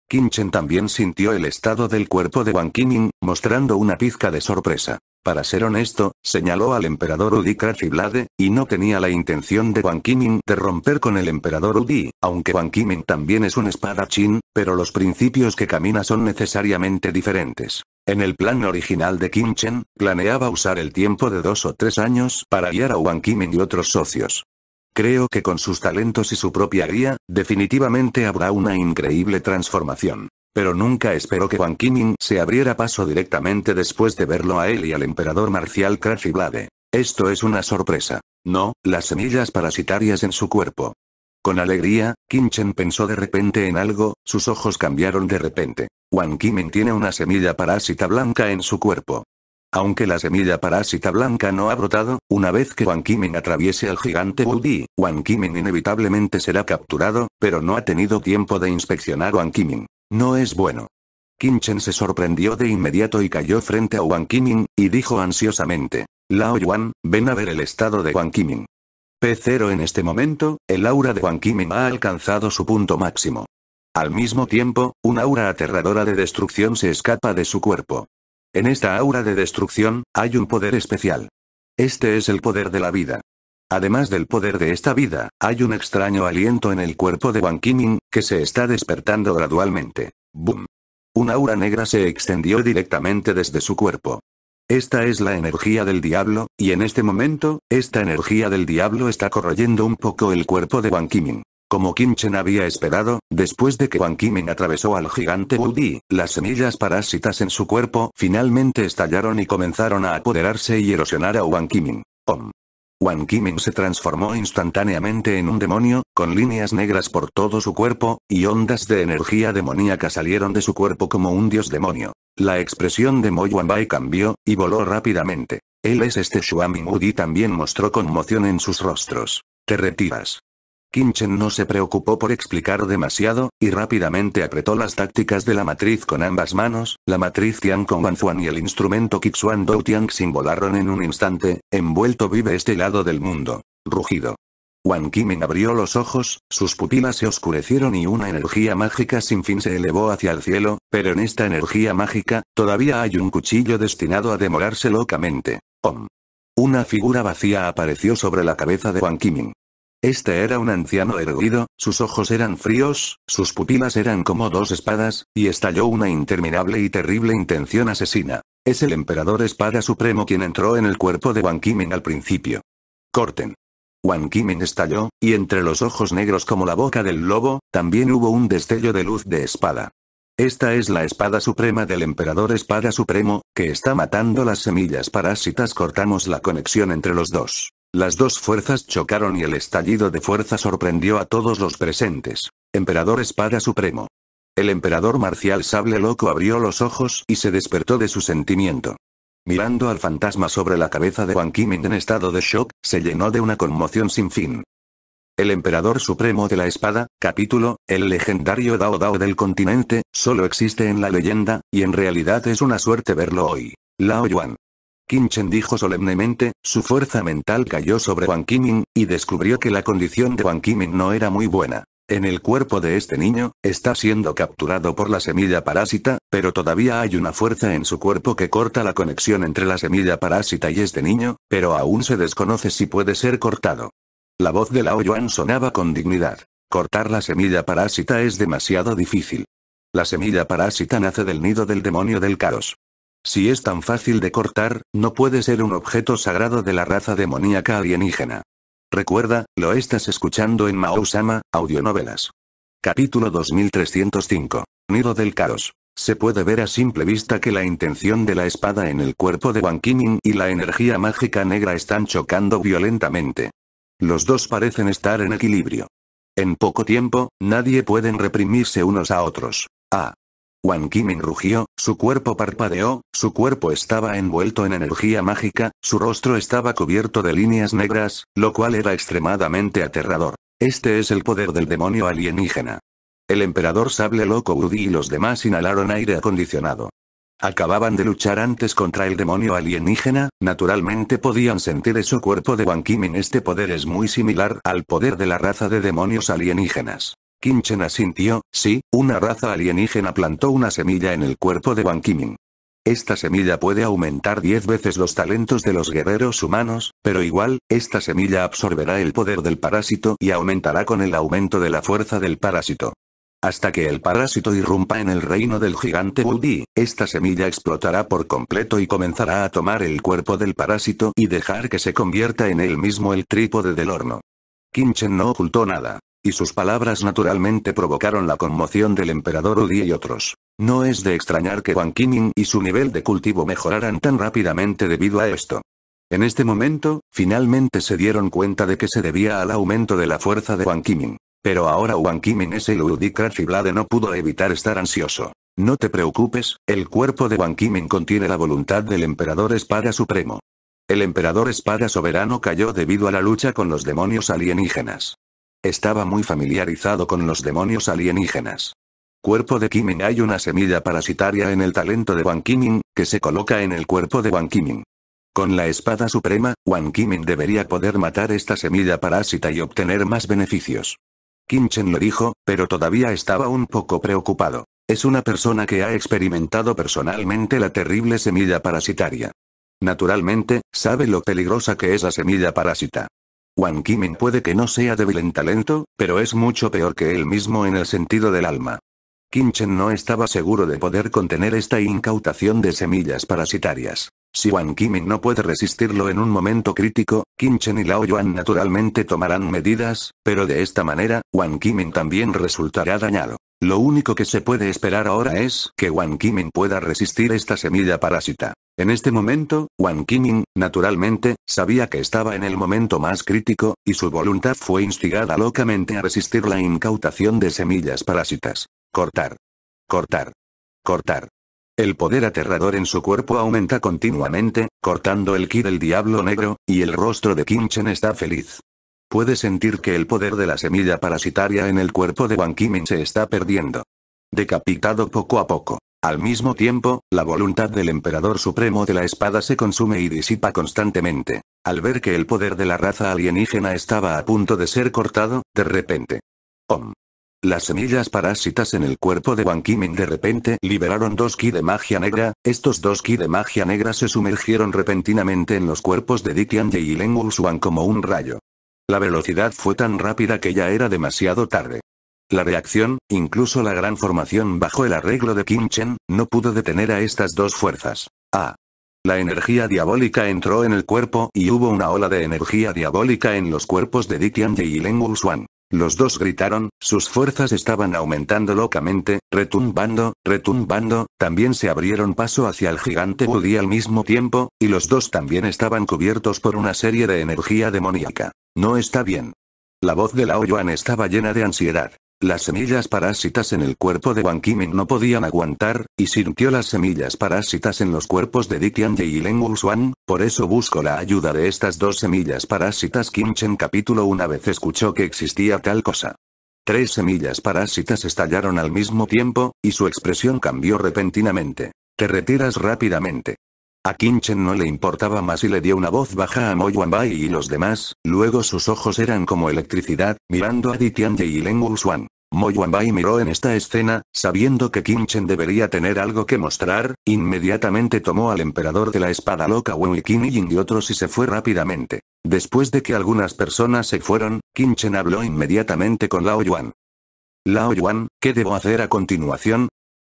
Qin Chen también sintió el estado del cuerpo de Wang Qiming, mostrando una pizca de sorpresa. Para ser honesto, señaló al emperador Udi Vlade, y no tenía la intención de Wang Kimin de romper con el emperador Udi, aunque Wang Kimin también es un espadachín, pero los principios que camina son necesariamente diferentes. En el plan original de Kimchen, planeaba usar el tiempo de dos o tres años para guiar a Wang Kimin y otros socios. Creo que con sus talentos y su propia guía, definitivamente habrá una increíble transformación pero nunca esperó que Juan Qimin se abriera paso directamente después de verlo a él y al emperador marcial Crash Esto es una sorpresa. No, las semillas parasitarias en su cuerpo. Con alegría, Chen pensó de repente en algo, sus ojos cambiaron de repente. Wang Qimin tiene una semilla parásita blanca en su cuerpo. Aunque la semilla parásita blanca no ha brotado, una vez que Wang Qimin atraviese al gigante Wudi, Wang Qimin inevitablemente será capturado, pero no ha tenido tiempo de inspeccionar Wang Qimin. No es bueno. Chen se sorprendió de inmediato y cayó frente a Wang Kiming, y dijo ansiosamente. Lao Yuan, ven a ver el estado de Wang Kiming. P0 en este momento, el aura de Wang Kiming ha alcanzado su punto máximo. Al mismo tiempo, un aura aterradora de destrucción se escapa de su cuerpo. En esta aura de destrucción, hay un poder especial. Este es el poder de la vida. Además del poder de esta vida, hay un extraño aliento en el cuerpo de Wang Kiming, que se está despertando gradualmente. ¡Bum! Una aura negra se extendió directamente desde su cuerpo. Esta es la energía del diablo, y en este momento, esta energía del diablo está corroyendo un poco el cuerpo de Wang Kiming. Como Kim Chen había esperado, después de que Wang Kiming atravesó al gigante Wu las semillas parásitas en su cuerpo finalmente estallaron y comenzaron a apoderarse y erosionar a Wang Kiming. Om. Wang Kiming se transformó instantáneamente en un demonio, con líneas negras por todo su cuerpo, y ondas de energía demoníaca salieron de su cuerpo como un dios demonio. La expresión de Mo Bai cambió, y voló rápidamente. Él es este Ming Udi también mostró conmoción en sus rostros. Te retiras. Chen no se preocupó por explicar demasiado, y rápidamente apretó las tácticas de la matriz con ambas manos, la matriz Tian con Wanfuan y el instrumento Kixuan Dou Tiang simbolaron en un instante, envuelto vive este lado del mundo. Rugido. Wan Kiming abrió los ojos, sus pupilas se oscurecieron y una energía mágica sin fin se elevó hacia el cielo, pero en esta energía mágica, todavía hay un cuchillo destinado a demorarse locamente. Om. Una figura vacía apareció sobre la cabeza de Wan Kiming. Este era un anciano erguido, sus ojos eran fríos, sus pupilas eran como dos espadas, y estalló una interminable y terrible intención asesina. Es el emperador espada supremo quien entró en el cuerpo de Wang Kiming al principio. Corten. Wang Kiming estalló, y entre los ojos negros como la boca del lobo, también hubo un destello de luz de espada. Esta es la espada suprema del emperador espada supremo, que está matando las semillas parásitas cortamos la conexión entre los dos. Las dos fuerzas chocaron y el estallido de fuerza sorprendió a todos los presentes. Emperador Espada Supremo. El emperador marcial Sable Loco abrió los ojos y se despertó de su sentimiento. Mirando al fantasma sobre la cabeza de Wang Kiming en estado de shock, se llenó de una conmoción sin fin. El Emperador Supremo de la Espada, capítulo, el legendario Dao Dao del continente, solo existe en la leyenda, y en realidad es una suerte verlo hoy. Lao Yuan. Chen dijo solemnemente, su fuerza mental cayó sobre Wang Qiming, y descubrió que la condición de Wang Qiming no era muy buena. En el cuerpo de este niño, está siendo capturado por la semilla parásita, pero todavía hay una fuerza en su cuerpo que corta la conexión entre la semilla parásita y este niño, pero aún se desconoce si puede ser cortado. La voz de Lao Yuan sonaba con dignidad. Cortar la semilla parásita es demasiado difícil. La semilla parásita nace del nido del demonio del caos. Si es tan fácil de cortar, no puede ser un objeto sagrado de la raza demoníaca alienígena. Recuerda, lo estás escuchando en Sama, Audionovelas. Capítulo 2305. Nido del Caos. Se puede ver a simple vista que la intención de la espada en el cuerpo de Wang y la energía mágica negra están chocando violentamente. Los dos parecen estar en equilibrio. En poco tiempo, nadie pueden reprimirse unos a otros. Ah, Wang Kimin rugió, su cuerpo parpadeó, su cuerpo estaba envuelto en energía mágica, su rostro estaba cubierto de líneas negras, lo cual era extremadamente aterrador. Este es el poder del demonio alienígena. El emperador sable loco Woody y los demás inhalaron aire acondicionado. Acababan de luchar antes contra el demonio alienígena, naturalmente podían sentir en su cuerpo de Wang Kimin. Este poder es muy similar al poder de la raza de demonios alienígenas. Kinchen asintió, sí, una raza alienígena plantó una semilla en el cuerpo de Wang Kiming. Esta semilla puede aumentar 10 veces los talentos de los guerreros humanos, pero igual, esta semilla absorberá el poder del parásito y aumentará con el aumento de la fuerza del parásito. Hasta que el parásito irrumpa en el reino del gigante Wudi, esta semilla explotará por completo y comenzará a tomar el cuerpo del parásito y dejar que se convierta en él mismo el trípode del horno. Kinchen no ocultó nada. Y sus palabras naturalmente provocaron la conmoción del emperador Udi y otros. No es de extrañar que Wang Kiming y su nivel de cultivo mejoraran tan rápidamente debido a esto. En este momento, finalmente se dieron cuenta de que se debía al aumento de la fuerza de Wang Kiming. Pero ahora Wang Kiming es el Udi no pudo evitar estar ansioso. No te preocupes, el cuerpo de Wang Kiming contiene la voluntad del emperador espada supremo. El emperador espada soberano cayó debido a la lucha con los demonios alienígenas. Estaba muy familiarizado con los demonios alienígenas. Cuerpo de Kimin Hay una semilla parasitaria en el talento de Wang Kimming, que se coloca en el cuerpo de Wang Kimming. Con la espada suprema, Wang Kimming debería poder matar esta semilla parásita y obtener más beneficios. Kim Chen lo dijo, pero todavía estaba un poco preocupado. Es una persona que ha experimentado personalmente la terrible semilla parasitaria. Naturalmente, sabe lo peligrosa que es la semilla parásita. Wang Kimin puede que no sea débil en talento, pero es mucho peor que él mismo en el sentido del alma. Qin Chen no estaba seguro de poder contener esta incautación de semillas parasitarias. Si Wang Kimin no puede resistirlo en un momento crítico, Qin Chen y Lao Yuan naturalmente tomarán medidas, pero de esta manera, Wang Qimin también resultará dañado. Lo único que se puede esperar ahora es que Wang Kimin pueda resistir esta semilla parásita. En este momento, Wang Kiming, naturalmente, sabía que estaba en el momento más crítico, y su voluntad fue instigada locamente a resistir la incautación de semillas parásitas. Cortar. Cortar. Cortar. El poder aterrador en su cuerpo aumenta continuamente, cortando el ki del diablo negro, y el rostro de Chen está feliz. Puede sentir que el poder de la semilla parasitaria en el cuerpo de Wang Kiming se está perdiendo. Decapitado poco a poco. Al mismo tiempo, la voluntad del emperador supremo de la espada se consume y disipa constantemente. Al ver que el poder de la raza alienígena estaba a punto de ser cortado, de repente. ¡Om! Las semillas parásitas en el cuerpo de Wang Kiming de repente liberaron dos ki de magia negra, estos dos ki de magia negra se sumergieron repentinamente en los cuerpos de Ye y Leng Wuxuan como un rayo. La velocidad fue tan rápida que ya era demasiado tarde. La reacción, incluso la gran formación bajo el arreglo de Kim Chen, no pudo detener a estas dos fuerzas. Ah. La energía diabólica entró en el cuerpo y hubo una ola de energía diabólica en los cuerpos de Di y Leng Wuxuan. Los dos gritaron, sus fuerzas estaban aumentando locamente, retumbando, retumbando, también se abrieron paso hacia el gigante Woody al mismo tiempo, y los dos también estaban cubiertos por una serie de energía demoníaca. No está bien. La voz de Lao Yuan estaba llena de ansiedad. Las semillas parásitas en el cuerpo de Wang Kiming no podían aguantar, y sintió las semillas parásitas en los cuerpos de Dikian y Wu Wuxuan, por eso buscó la ayuda de estas dos semillas parásitas Chen capítulo una vez escuchó que existía tal cosa. Tres semillas parásitas estallaron al mismo tiempo, y su expresión cambió repentinamente. Te retiras rápidamente. A Kinchen no le importaba más y le dio una voz baja a Mo y los demás, luego sus ojos eran como electricidad, mirando a Ditian y Leng Wuxuan. Mo miró en esta escena, sabiendo que Kinchen debería tener algo que mostrar, inmediatamente tomó al emperador de la espada loca Wu y y otros y se fue rápidamente. Después de que algunas personas se fueron, Kinchen habló inmediatamente con Lao Yuan. Lao Yuan, ¿qué debo hacer a continuación?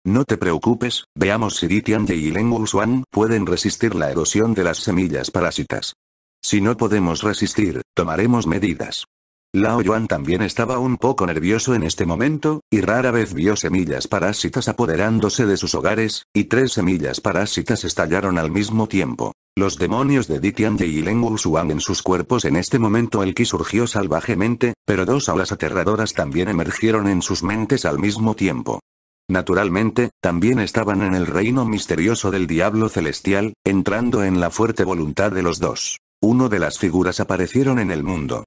No te preocupes, veamos si Ditian y Len suan pueden resistir la erosión de las semillas parásitas. Si no podemos resistir, tomaremos medidas. Lao Yuan también estaba un poco nervioso en este momento, y rara vez vio semillas parásitas apoderándose de sus hogares, y tres semillas parásitas estallaron al mismo tiempo. Los demonios de Ditian y Len U-Suan en sus cuerpos en este momento el que surgió salvajemente, pero dos aulas aterradoras también emergieron en sus mentes al mismo tiempo. Naturalmente, también estaban en el reino misterioso del diablo celestial, entrando en la fuerte voluntad de los dos. Uno de las figuras aparecieron en el mundo.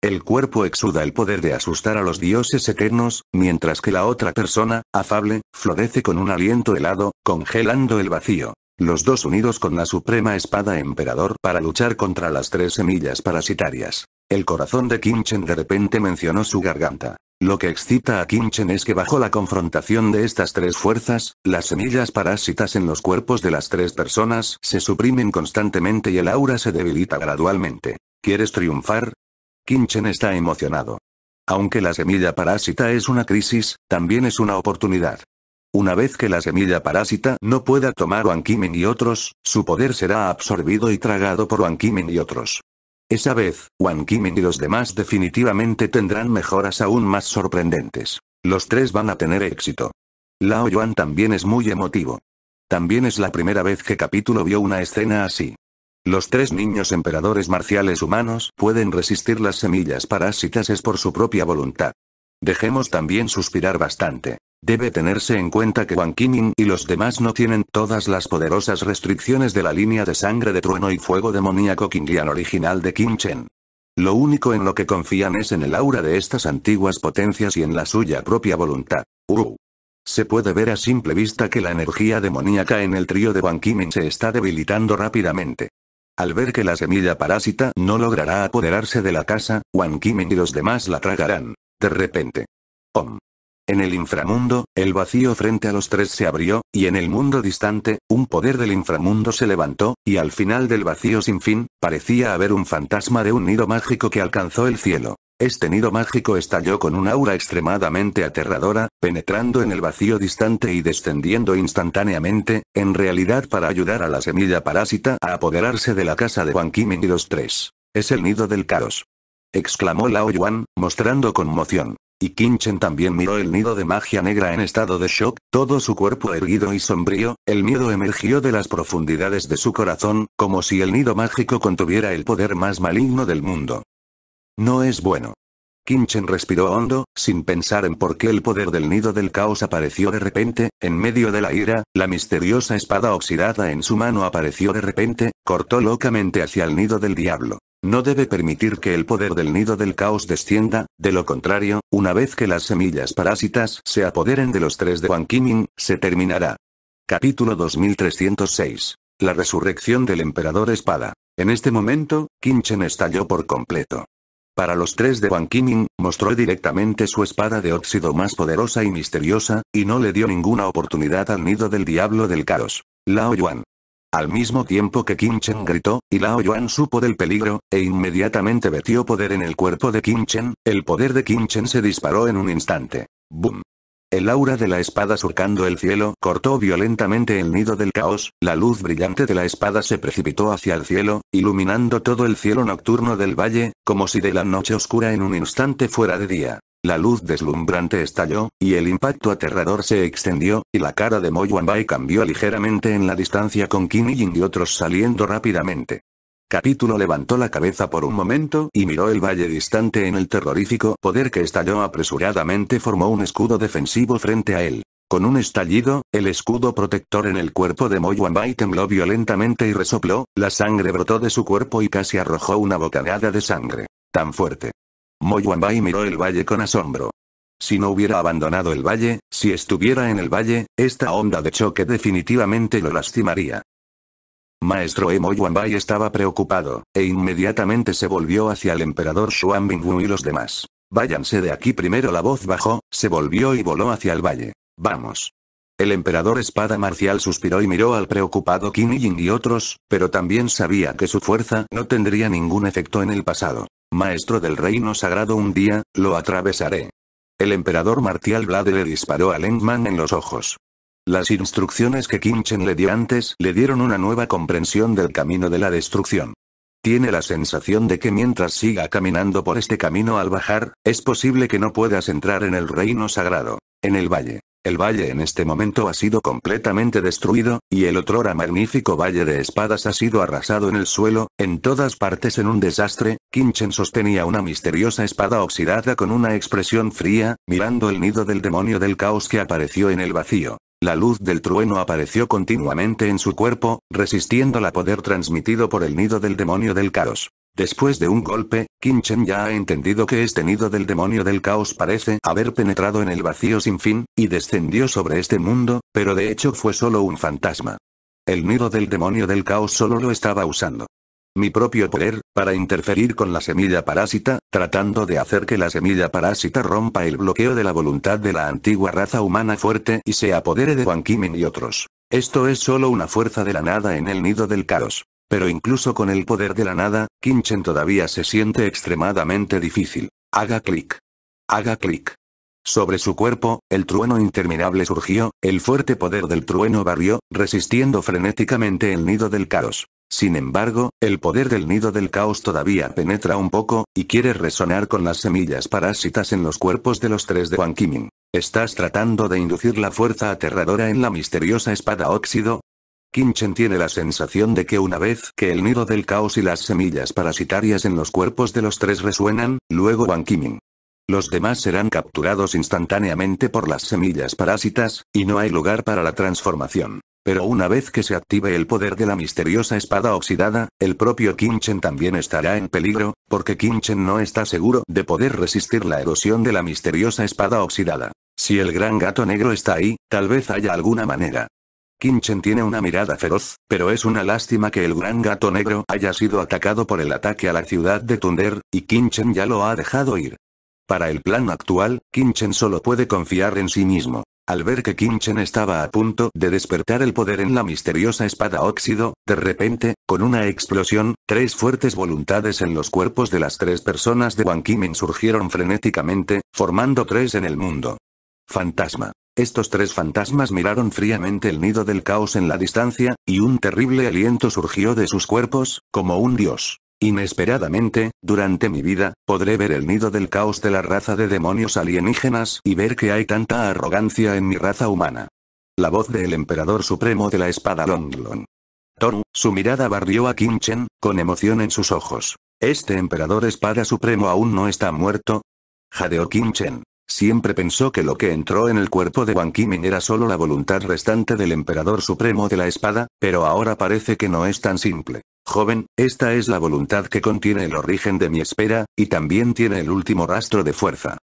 El cuerpo exuda el poder de asustar a los dioses eternos, mientras que la otra persona, afable, florece con un aliento helado, congelando el vacío. Los dos unidos con la suprema espada emperador para luchar contra las tres semillas parasitarias. El corazón de Kimchen de repente mencionó su garganta. Lo que excita a Kinchen es que bajo la confrontación de estas tres fuerzas, las semillas parásitas en los cuerpos de las tres personas se suprimen constantemente y el aura se debilita gradualmente. ¿Quieres triunfar? Kinchen está emocionado. Aunque la semilla parásita es una crisis, también es una oportunidad. Una vez que la semilla parásita no pueda tomar a Wankimin y otros, su poder será absorbido y tragado por Wankimin y otros. Esa vez, Wang Kim y los demás definitivamente tendrán mejoras aún más sorprendentes. Los tres van a tener éxito. Lao Yuan también es muy emotivo. También es la primera vez que Capítulo vio una escena así. Los tres niños emperadores marciales humanos pueden resistir las semillas parásitas es por su propia voluntad. Dejemos también suspirar bastante. Debe tenerse en cuenta que Wang Kiming y los demás no tienen todas las poderosas restricciones de la línea de sangre de trueno y fuego demoníaco qinglian original de Kim Chen. Lo único en lo que confían es en el aura de estas antiguas potencias y en la suya propia voluntad. Uh. Se puede ver a simple vista que la energía demoníaca en el trío de Wang Kiming se está debilitando rápidamente. Al ver que la semilla parásita no logrará apoderarse de la casa, Wang Kiming y los demás la tragarán. De repente. Om. En el inframundo, el vacío frente a los tres se abrió, y en el mundo distante, un poder del inframundo se levantó, y al final del vacío sin fin, parecía haber un fantasma de un nido mágico que alcanzó el cielo. Este nido mágico estalló con un aura extremadamente aterradora, penetrando en el vacío distante y descendiendo instantáneamente, en realidad para ayudar a la semilla parásita a apoderarse de la casa de Juan Kim y los tres. Es el nido del caos. Exclamó Lao Yuan, mostrando conmoción y Kinchen también miró el nido de magia negra en estado de shock, todo su cuerpo erguido y sombrío, el miedo emergió de las profundidades de su corazón, como si el nido mágico contuviera el poder más maligno del mundo. No es bueno. Kinchen respiró hondo, sin pensar en por qué el poder del nido del caos apareció de repente, en medio de la ira, la misteriosa espada oxidada en su mano apareció de repente, cortó locamente hacia el nido del diablo. No debe permitir que el poder del nido del caos descienda, de lo contrario, una vez que las semillas parásitas se apoderen de los tres de Wang Kiming, se terminará. Capítulo 2306. La resurrección del emperador espada. En este momento, Chen estalló por completo. Para los tres de Wang Kiming, mostró directamente su espada de óxido más poderosa y misteriosa, y no le dio ninguna oportunidad al nido del diablo del caos. Lao Yuan. Al mismo tiempo que Qin gritó, gritó, Lao Yuan supo del peligro, e inmediatamente vertió poder en el cuerpo de Qin el poder de Qin se disparó en un instante. ¡Bum! El aura de la espada surcando el cielo cortó violentamente el nido del caos, la luz brillante de la espada se precipitó hacia el cielo, iluminando todo el cielo nocturno del valle, como si de la noche oscura en un instante fuera de día. La luz deslumbrante estalló, y el impacto aterrador se extendió, y la cara de Mo cambió ligeramente en la distancia con Qin Ying y otros saliendo rápidamente. Capítulo levantó la cabeza por un momento y miró el valle distante en el terrorífico poder que estalló apresuradamente formó un escudo defensivo frente a él. Con un estallido, el escudo protector en el cuerpo de Moyuanbai tembló violentamente y resopló, la sangre brotó de su cuerpo y casi arrojó una bocanada de sangre. Tan fuerte, Moyuanbai miró el valle con asombro. Si no hubiera abandonado el valle, si estuviera en el valle, esta onda de choque definitivamente lo lastimaría. Maestro e. Yuanbai estaba preocupado, e inmediatamente se volvió hacia el emperador Xuan y los demás. Váyanse de aquí primero la voz bajó, se volvió y voló hacia el valle. Vamos. El emperador espada marcial suspiró y miró al preocupado Qin Ying y otros, pero también sabía que su fuerza no tendría ningún efecto en el pasado. Maestro del reino sagrado un día, lo atravesaré. El emperador marcial Vlad le disparó a Lengman en los ojos. Las instrucciones que Qin Chen le dio antes le dieron una nueva comprensión del camino de la destrucción. Tiene la sensación de que mientras siga caminando por este camino al bajar, es posible que no puedas entrar en el reino sagrado, en el valle. El valle en este momento ha sido completamente destruido, y el otrora magnífico valle de espadas ha sido arrasado en el suelo, en todas partes en un desastre, Kinchen sostenía una misteriosa espada oxidada con una expresión fría, mirando el nido del demonio del caos que apareció en el vacío. La luz del trueno apareció continuamente en su cuerpo, resistiendo la poder transmitido por el nido del demonio del caos. Después de un golpe, Chen ya ha entendido que este nido del demonio del caos parece haber penetrado en el vacío sin fin, y descendió sobre este mundo, pero de hecho fue solo un fantasma. El nido del demonio del caos solo lo estaba usando. Mi propio poder, para interferir con la semilla parásita, tratando de hacer que la semilla parásita rompa el bloqueo de la voluntad de la antigua raza humana fuerte y se apodere de Wang Kimin y otros. Esto es solo una fuerza de la nada en el nido del caos. Pero incluso con el poder de la nada, Kinchen todavía se siente extremadamente difícil. Haga clic. Haga clic. Sobre su cuerpo, el trueno interminable surgió, el fuerte poder del trueno barrió, resistiendo frenéticamente el nido del caos. Sin embargo, el poder del nido del caos todavía penetra un poco, y quiere resonar con las semillas parásitas en los cuerpos de los tres de Wang Kimming. Estás tratando de inducir la fuerza aterradora en la misteriosa espada óxido, Kinchen tiene la sensación de que una vez que el nido del caos y las semillas parasitarias en los cuerpos de los tres resuenan, luego Wang Qimin. Los demás serán capturados instantáneamente por las semillas parásitas, y no hay lugar para la transformación. Pero una vez que se active el poder de la misteriosa espada oxidada, el propio Kinchen también estará en peligro, porque Kinchen no está seguro de poder resistir la erosión de la misteriosa espada oxidada. Si el gran gato negro está ahí, tal vez haya alguna manera. Kinchen tiene una mirada feroz, pero es una lástima que el gran gato negro haya sido atacado por el ataque a la ciudad de Tunder, y Kinchen ya lo ha dejado ir. Para el plan actual, Kinchen solo puede confiar en sí mismo. Al ver que Kinchen estaba a punto de despertar el poder en la misteriosa espada óxido, de repente, con una explosión, tres fuertes voluntades en los cuerpos de las tres personas de Wang Kimin surgieron frenéticamente, formando tres en el mundo. Fantasma. Estos tres fantasmas miraron fríamente el nido del caos en la distancia, y un terrible aliento surgió de sus cuerpos, como un dios. Inesperadamente, durante mi vida, podré ver el nido del caos de la raza de demonios alienígenas y ver que hay tanta arrogancia en mi raza humana. La voz del emperador supremo de la espada Longlon. Toru, su mirada barrió a Kim Chen, con emoción en sus ojos. ¿Este emperador espada supremo aún no está muerto? Jadeo Kim Chen. Siempre pensó que lo que entró en el cuerpo de Wang Kiming era solo la voluntad restante del emperador supremo de la espada, pero ahora parece que no es tan simple. Joven, esta es la voluntad que contiene el origen de mi espera, y también tiene el último rastro de fuerza.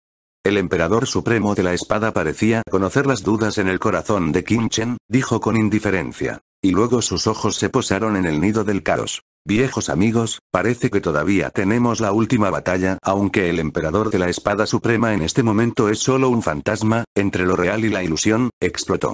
El emperador supremo de la espada parecía conocer las dudas en el corazón de Kim Chen, dijo con indiferencia. Y luego sus ojos se posaron en el nido del caos. Viejos amigos, parece que todavía tenemos la última batalla, aunque el emperador de la espada suprema en este momento es solo un fantasma, entre lo real y la ilusión, explotó.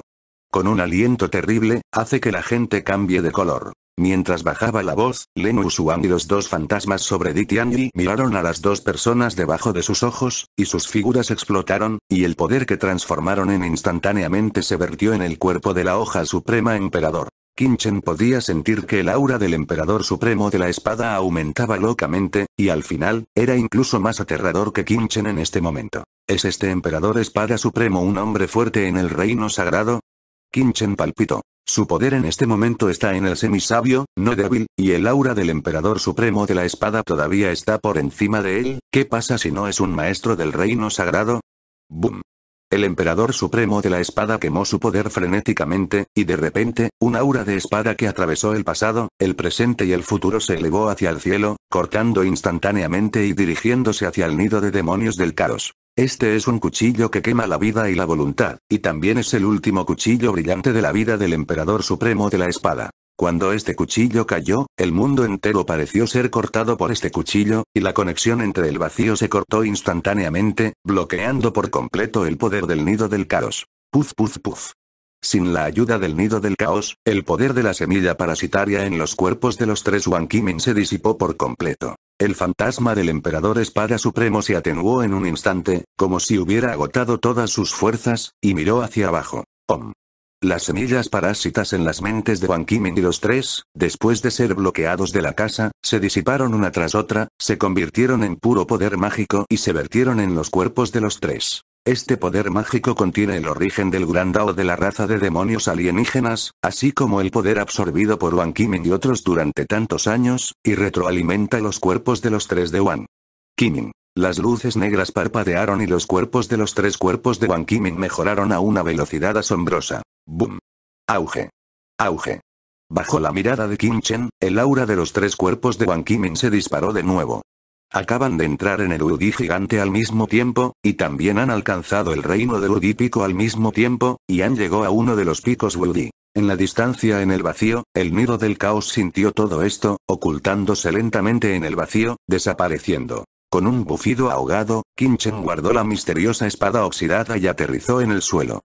Con un aliento terrible, hace que la gente cambie de color. Mientras bajaba la voz, Len Usuan y los dos fantasmas sobre Ditian miraron a las dos personas debajo de sus ojos, y sus figuras explotaron, y el poder que transformaron en instantáneamente se vertió en el cuerpo de la hoja suprema emperador. Kinchen podía sentir que el aura del emperador supremo de la espada aumentaba locamente, y al final, era incluso más aterrador que Kinchen en este momento. ¿Es este emperador espada supremo un hombre fuerte en el reino sagrado? Kinchen palpitó. Su poder en este momento está en el semisabio, no débil, y el aura del emperador supremo de la espada todavía está por encima de él, ¿qué pasa si no es un maestro del reino sagrado? ¡Bum! El emperador supremo de la espada quemó su poder frenéticamente, y de repente, un aura de espada que atravesó el pasado, el presente y el futuro se elevó hacia el cielo, cortando instantáneamente y dirigiéndose hacia el nido de demonios del caos. Este es un cuchillo que quema la vida y la voluntad, y también es el último cuchillo brillante de la vida del emperador supremo de la espada. Cuando este cuchillo cayó, el mundo entero pareció ser cortado por este cuchillo, y la conexión entre el vacío se cortó instantáneamente, bloqueando por completo el poder del nido del caos. Puz puz puf. Sin la ayuda del nido del caos, el poder de la semilla parasitaria en los cuerpos de los tres Wankimin se disipó por completo. El fantasma del emperador espada supremo se atenuó en un instante, como si hubiera agotado todas sus fuerzas, y miró hacia abajo. Om. Las semillas parásitas en las mentes de Juan Kimming y los tres, después de ser bloqueados de la casa, se disiparon una tras otra, se convirtieron en puro poder mágico y se vertieron en los cuerpos de los tres. Este poder mágico contiene el origen del Grandao de la raza de demonios alienígenas, así como el poder absorbido por Wan Kimin y otros durante tantos años, y retroalimenta los cuerpos de los tres de Wang Kimin. Las luces negras parpadearon y los cuerpos de los tres cuerpos de Wan Kimin mejoraron a una velocidad asombrosa. ¡Bum! Auge. Auge. Bajo la mirada de Kim Chen, el aura de los tres cuerpos de Wang Kimin se disparó de nuevo. Acaban de entrar en el Udi gigante al mismo tiempo, y también han alcanzado el reino del Udi pico al mismo tiempo, y han llegado a uno de los picos Wudi. En la distancia en el vacío, el nido del caos sintió todo esto, ocultándose lentamente en el vacío, desapareciendo. Con un bufido ahogado, Kinchen guardó la misteriosa espada oxidada y aterrizó en el suelo.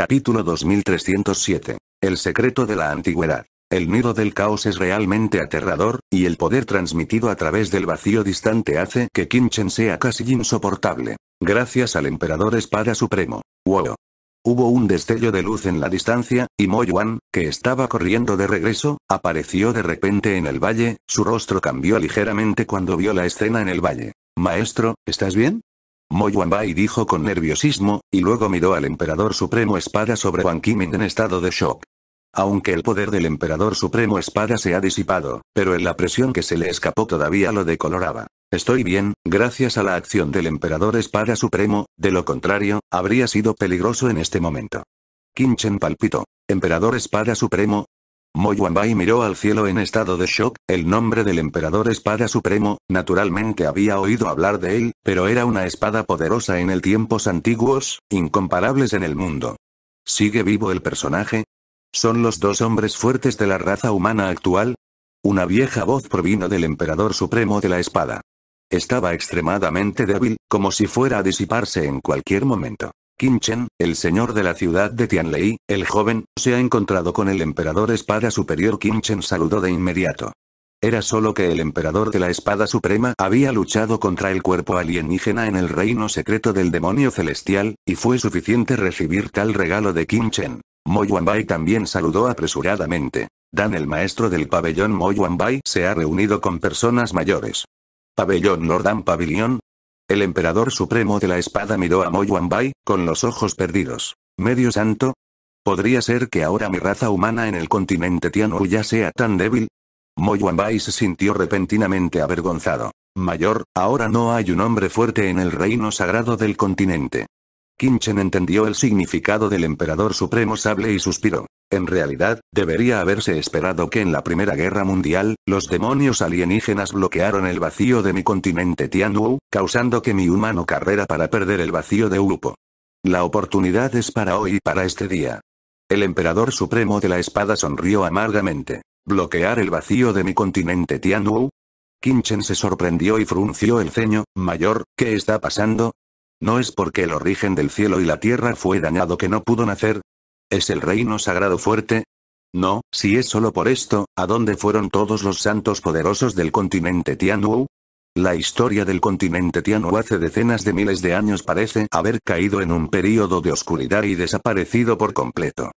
Capítulo 2307. El secreto de la antigüedad. El nido del caos es realmente aterrador, y el poder transmitido a través del vacío distante hace que Kimchen sea casi insoportable. Gracias al emperador espada supremo. Wow. Hubo un destello de luz en la distancia, y Mo Yuan, que estaba corriendo de regreso, apareció de repente en el valle, su rostro cambió ligeramente cuando vio la escena en el valle. Maestro, ¿estás bien? Bai dijo con nerviosismo, y luego miró al emperador supremo espada sobre Wang Qiming en estado de shock. Aunque el poder del emperador supremo espada se ha disipado, pero en la presión que se le escapó todavía lo decoloraba. Estoy bien, gracias a la acción del emperador espada supremo, de lo contrario, habría sido peligroso en este momento. Chen palpitó. Emperador espada supremo, Moyuanbai miró al cielo en estado de shock, el nombre del emperador espada supremo, naturalmente había oído hablar de él, pero era una espada poderosa en el tiempos antiguos, incomparables en el mundo. ¿Sigue vivo el personaje? ¿Son los dos hombres fuertes de la raza humana actual? Una vieja voz provino del emperador supremo de la espada. Estaba extremadamente débil, como si fuera a disiparse en cualquier momento. Qin el señor de la ciudad de Tianlei, el joven, se ha encontrado con el emperador espada superior. Qin saludó de inmediato. Era solo que el emperador de la espada suprema había luchado contra el cuerpo alienígena en el reino secreto del demonio celestial, y fue suficiente recibir tal regalo de Qin Chen. también saludó apresuradamente. Dan el maestro del pabellón Mo se ha reunido con personas mayores. Pabellón Lordan Pabellón, el emperador supremo de la espada miró a Moyuanbai, con los ojos perdidos. ¿Medio santo? ¿Podría ser que ahora mi raza humana en el continente Tianhu ya sea tan débil? Moyuanbai se sintió repentinamente avergonzado. Mayor, ahora no hay un hombre fuerte en el reino sagrado del continente. Kinchen entendió el significado del emperador supremo sable y suspiró. En realidad, debería haberse esperado que en la Primera Guerra Mundial, los demonios alienígenas bloquearon el vacío de mi continente Tianwu, causando que mi humano carrera para perder el vacío de Urupo. La oportunidad es para hoy y para este día. El emperador supremo de la espada sonrió amargamente. ¿Bloquear el vacío de mi continente Tianwu? Kinchen se sorprendió y frunció el ceño, Mayor, ¿qué está pasando? ¿No es porque el origen del cielo y la tierra fue dañado que no pudo nacer? ¿Es el reino sagrado fuerte? No, si es solo por esto, ¿a dónde fueron todos los santos poderosos del continente Tianwu? La historia del continente Tianwu hace decenas de miles de años parece haber caído en un período de oscuridad y desaparecido por completo.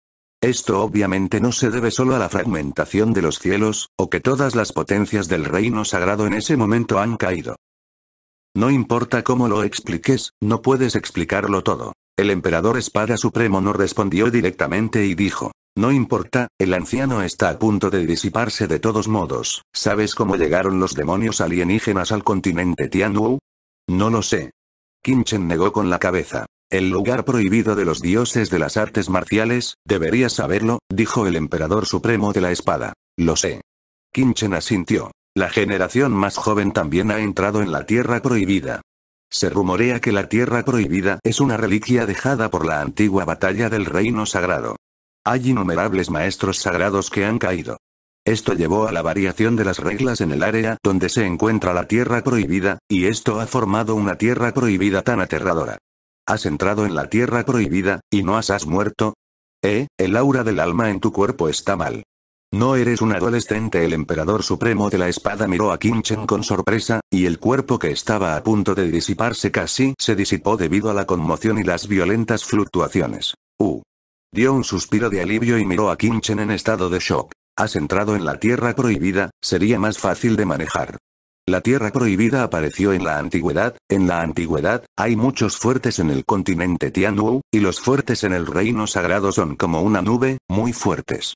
Esto obviamente no se debe solo a la fragmentación de los cielos, o que todas las potencias del reino sagrado en ese momento han caído. No importa cómo lo expliques, no puedes explicarlo todo. El emperador Espada Supremo no respondió directamente y dijo, no importa, el anciano está a punto de disiparse de todos modos. ¿Sabes cómo llegaron los demonios alienígenas al continente Tianwu? No lo sé. Kinchen negó con la cabeza. El lugar prohibido de los dioses de las artes marciales, deberías saberlo, dijo el emperador supremo de la espada. Lo sé. Kinchen asintió. La generación más joven también ha entrado en la Tierra Prohibida. Se rumorea que la Tierra Prohibida es una reliquia dejada por la antigua batalla del Reino Sagrado. Hay innumerables maestros sagrados que han caído. Esto llevó a la variación de las reglas en el área donde se encuentra la Tierra Prohibida, y esto ha formado una Tierra Prohibida tan aterradora. Has entrado en la Tierra Prohibida, y no has, has muerto. Eh, el aura del alma en tu cuerpo está mal. No eres un adolescente. El emperador supremo de la espada miró a Kinchen con sorpresa, y el cuerpo que estaba a punto de disiparse casi se disipó debido a la conmoción y las violentas fluctuaciones. U. Dio un suspiro de alivio y miró a Kinchen en estado de shock. Has entrado en la tierra prohibida, sería más fácil de manejar. La tierra prohibida apareció en la antigüedad, en la antigüedad, hay muchos fuertes en el continente Tianwu, y los fuertes en el reino sagrado son como una nube, muy fuertes.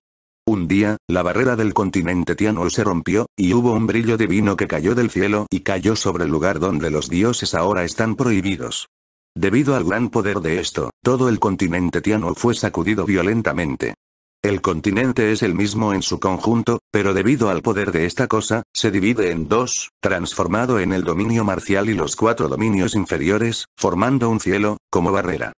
Un día, la barrera del continente Tiano se rompió, y hubo un brillo divino que cayó del cielo y cayó sobre el lugar donde los dioses ahora están prohibidos. Debido al gran poder de esto, todo el continente Tiano fue sacudido violentamente. El continente es el mismo en su conjunto, pero debido al poder de esta cosa, se divide en dos, transformado en el dominio marcial y los cuatro dominios inferiores, formando un cielo, como barrera.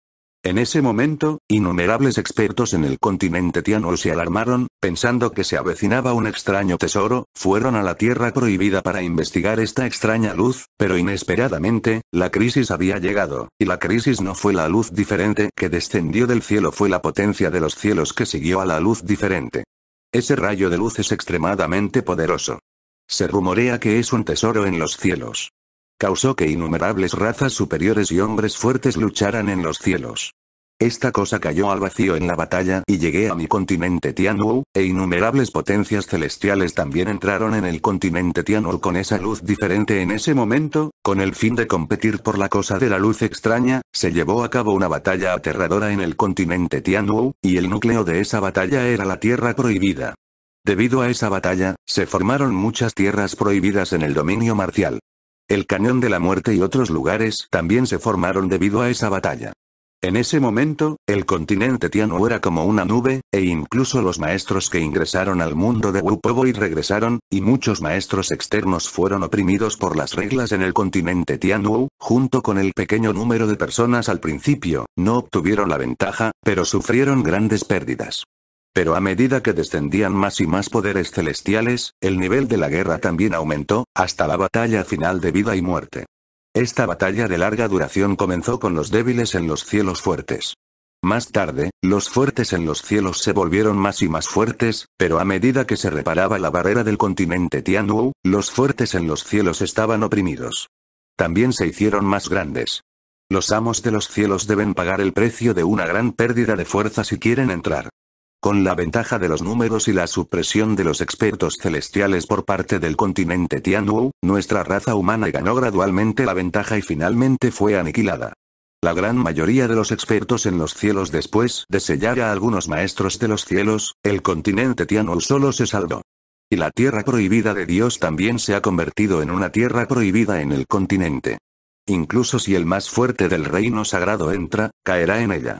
En ese momento, innumerables expertos en el continente tiano se alarmaron, pensando que se avecinaba un extraño tesoro, fueron a la Tierra Prohibida para investigar esta extraña luz, pero inesperadamente, la crisis había llegado, y la crisis no fue la luz diferente que descendió del cielo, fue la potencia de los cielos que siguió a la luz diferente. Ese rayo de luz es extremadamente poderoso. Se rumorea que es un tesoro en los cielos causó que innumerables razas superiores y hombres fuertes lucharan en los cielos. Esta cosa cayó al vacío en la batalla y llegué a mi continente Tianwu, e innumerables potencias celestiales también entraron en el continente Tianwu con esa luz diferente en ese momento, con el fin de competir por la cosa de la luz extraña, se llevó a cabo una batalla aterradora en el continente Tianwu, y el núcleo de esa batalla era la tierra prohibida. Debido a esa batalla, se formaron muchas tierras prohibidas en el dominio marcial. El Cañón de la Muerte y otros lugares también se formaron debido a esa batalla. En ese momento, el continente Tianwu era como una nube, e incluso los maestros que ingresaron al mundo de y regresaron, y muchos maestros externos fueron oprimidos por las reglas en el continente Tianwu. junto con el pequeño número de personas al principio, no obtuvieron la ventaja, pero sufrieron grandes pérdidas. Pero a medida que descendían más y más poderes celestiales, el nivel de la guerra también aumentó, hasta la batalla final de vida y muerte. Esta batalla de larga duración comenzó con los débiles en los cielos fuertes. Más tarde, los fuertes en los cielos se volvieron más y más fuertes, pero a medida que se reparaba la barrera del continente Tianwu, los fuertes en los cielos estaban oprimidos. También se hicieron más grandes. Los amos de los cielos deben pagar el precio de una gran pérdida de fuerza si quieren entrar con la ventaja de los números y la supresión de los expertos celestiales por parte del continente Tianwu, nuestra raza humana ganó gradualmente la ventaja y finalmente fue aniquilada. La gran mayoría de los expertos en los cielos después de sellar a algunos maestros de los cielos, el continente Tianwu solo se saldó. Y la tierra prohibida de Dios también se ha convertido en una tierra prohibida en el continente. Incluso si el más fuerte del reino sagrado entra, caerá en ella.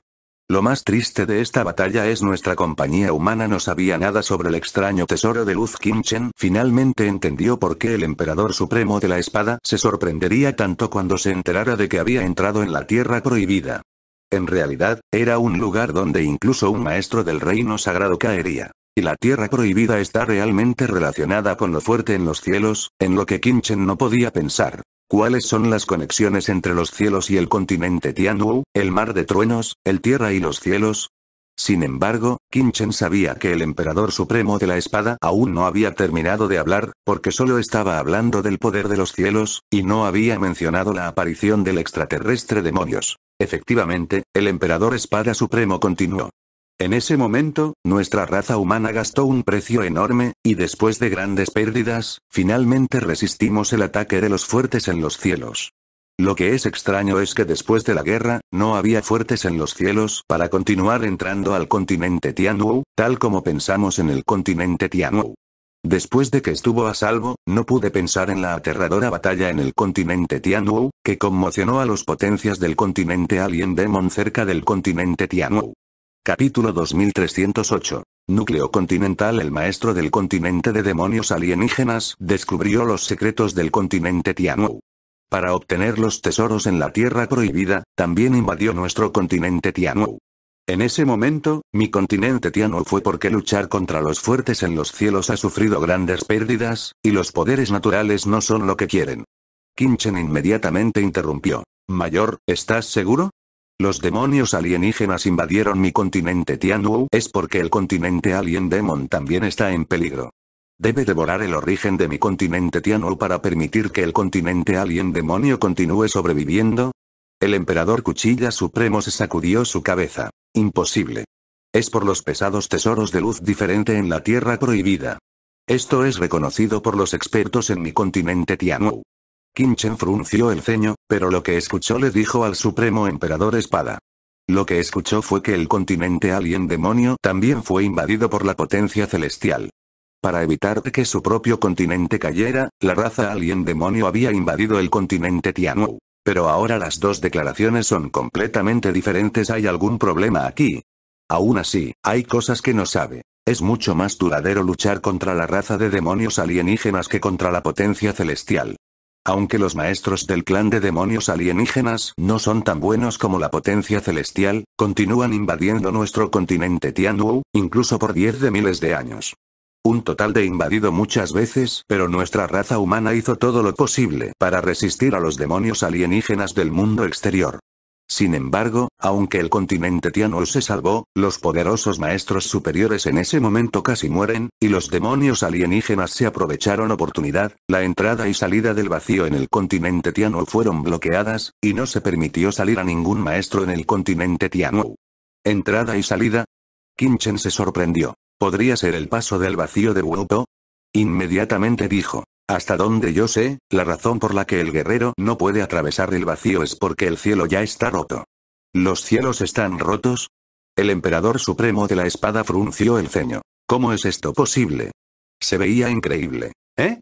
Lo más triste de esta batalla es nuestra compañía humana no sabía nada sobre el extraño tesoro de luz Kimchen. Finalmente entendió por qué el emperador supremo de la espada se sorprendería tanto cuando se enterara de que había entrado en la tierra prohibida. En realidad, era un lugar donde incluso un maestro del reino sagrado caería. Y la tierra prohibida está realmente relacionada con lo fuerte en los cielos, en lo que Kimchen no podía pensar cuáles son las conexiones entre los cielos y el continente Tianwu, el mar de truenos, el tierra y los cielos. Sin embargo, Chen sabía que el emperador supremo de la espada aún no había terminado de hablar, porque solo estaba hablando del poder de los cielos, y no había mencionado la aparición del extraterrestre demonios. Efectivamente, el emperador espada supremo continuó. En ese momento, nuestra raza humana gastó un precio enorme, y después de grandes pérdidas, finalmente resistimos el ataque de los fuertes en los cielos. Lo que es extraño es que después de la guerra, no había fuertes en los cielos para continuar entrando al continente Tianwu, tal como pensamos en el continente Tianwu. Después de que estuvo a salvo, no pude pensar en la aterradora batalla en el continente Tianwu, que conmocionó a los potencias del continente Alien Demon cerca del continente Tianwu. Capítulo 2308. Núcleo continental El maestro del continente de demonios alienígenas descubrió los secretos del continente Tianwu. Para obtener los tesoros en la Tierra Prohibida, también invadió nuestro continente Tianwu. En ese momento, mi continente Tianwu fue porque luchar contra los fuertes en los cielos ha sufrido grandes pérdidas, y los poderes naturales no son lo que quieren. Kinchen inmediatamente interrumpió. Mayor, ¿estás seguro? Los demonios alienígenas invadieron mi continente Tianwu es porque el continente Alien Demon también está en peligro. Debe devorar el origen de mi continente Tianwu para permitir que el continente Alien Demonio continúe sobreviviendo. El emperador Cuchilla Supremo se sacudió su cabeza. Imposible. Es por los pesados tesoros de luz diferente en la Tierra Prohibida. Esto es reconocido por los expertos en mi continente Tianwu. Kinchen frunció el ceño, pero lo que escuchó le dijo al supremo emperador espada. Lo que escuchó fue que el continente alien demonio también fue invadido por la potencia celestial. Para evitar que su propio continente cayera, la raza alien demonio había invadido el continente Tianwu. Pero ahora las dos declaraciones son completamente diferentes. ¿Hay algún problema aquí? Aún así, hay cosas que no sabe. Es mucho más duradero luchar contra la raza de demonios alienígenas que contra la potencia celestial. Aunque los maestros del clan de demonios alienígenas no son tan buenos como la potencia celestial, continúan invadiendo nuestro continente Tianwu, incluso por 10 de miles de años. Un total de invadido muchas veces, pero nuestra raza humana hizo todo lo posible para resistir a los demonios alienígenas del mundo exterior. Sin embargo, aunque el continente Tianou se salvó, los poderosos maestros superiores en ese momento casi mueren, y los demonios alienígenas se aprovecharon oportunidad, la entrada y salida del vacío en el continente Tianhu fueron bloqueadas, y no se permitió salir a ningún maestro en el continente Tianhu. Entrada y salida. Kinchen se sorprendió. ¿Podría ser el paso del vacío de wuoto Inmediatamente dijo, hasta donde yo sé, la razón por la que el guerrero no puede atravesar el vacío es porque el cielo ya está roto. ¿Los cielos están rotos? El emperador supremo de la espada frunció el ceño. ¿Cómo es esto posible? Se veía increíble. ¿Eh?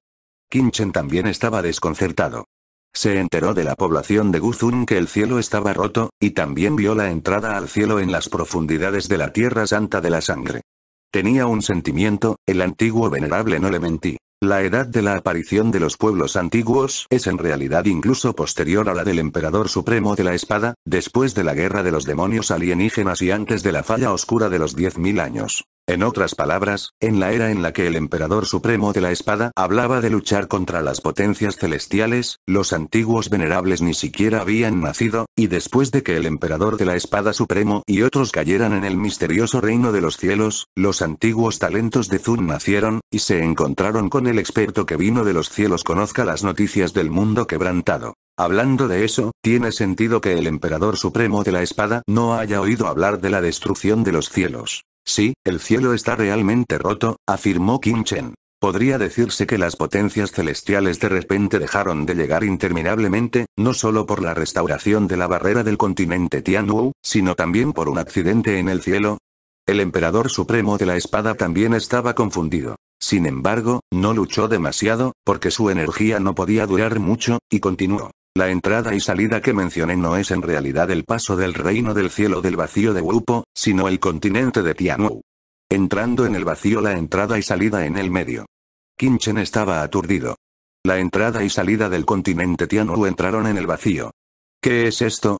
Kinchen también estaba desconcertado. Se enteró de la población de Guzun que el cielo estaba roto, y también vio la entrada al cielo en las profundidades de la Tierra Santa de la Sangre. Tenía un sentimiento, el antiguo venerable no le mentí. La edad de la aparición de los pueblos antiguos es en realidad incluso posterior a la del emperador supremo de la espada, después de la guerra de los demonios alienígenas y antes de la falla oscura de los 10.000 años. En otras palabras, en la era en la que el emperador supremo de la espada hablaba de luchar contra las potencias celestiales, los antiguos venerables ni siquiera habían nacido, y después de que el emperador de la espada supremo y otros cayeran en el misterioso reino de los cielos, los antiguos talentos de Zun nacieron, y se encontraron con el experto que vino de los cielos conozca las noticias del mundo quebrantado. Hablando de eso, tiene sentido que el emperador supremo de la espada no haya oído hablar de la destrucción de los cielos. Sí, el cielo está realmente roto, afirmó Kim Chen. Podría decirse que las potencias celestiales de repente dejaron de llegar interminablemente, no solo por la restauración de la barrera del continente Tianwu, sino también por un accidente en el cielo. El emperador supremo de la espada también estaba confundido. Sin embargo, no luchó demasiado, porque su energía no podía durar mucho, y continuó. La entrada y salida que mencioné no es en realidad el paso del reino del cielo del vacío de Wupo, sino el continente de Tianwu. Entrando en el vacío la entrada y salida en el medio. Kinchen estaba aturdido. La entrada y salida del continente Tianwu entraron en el vacío. ¿Qué es esto?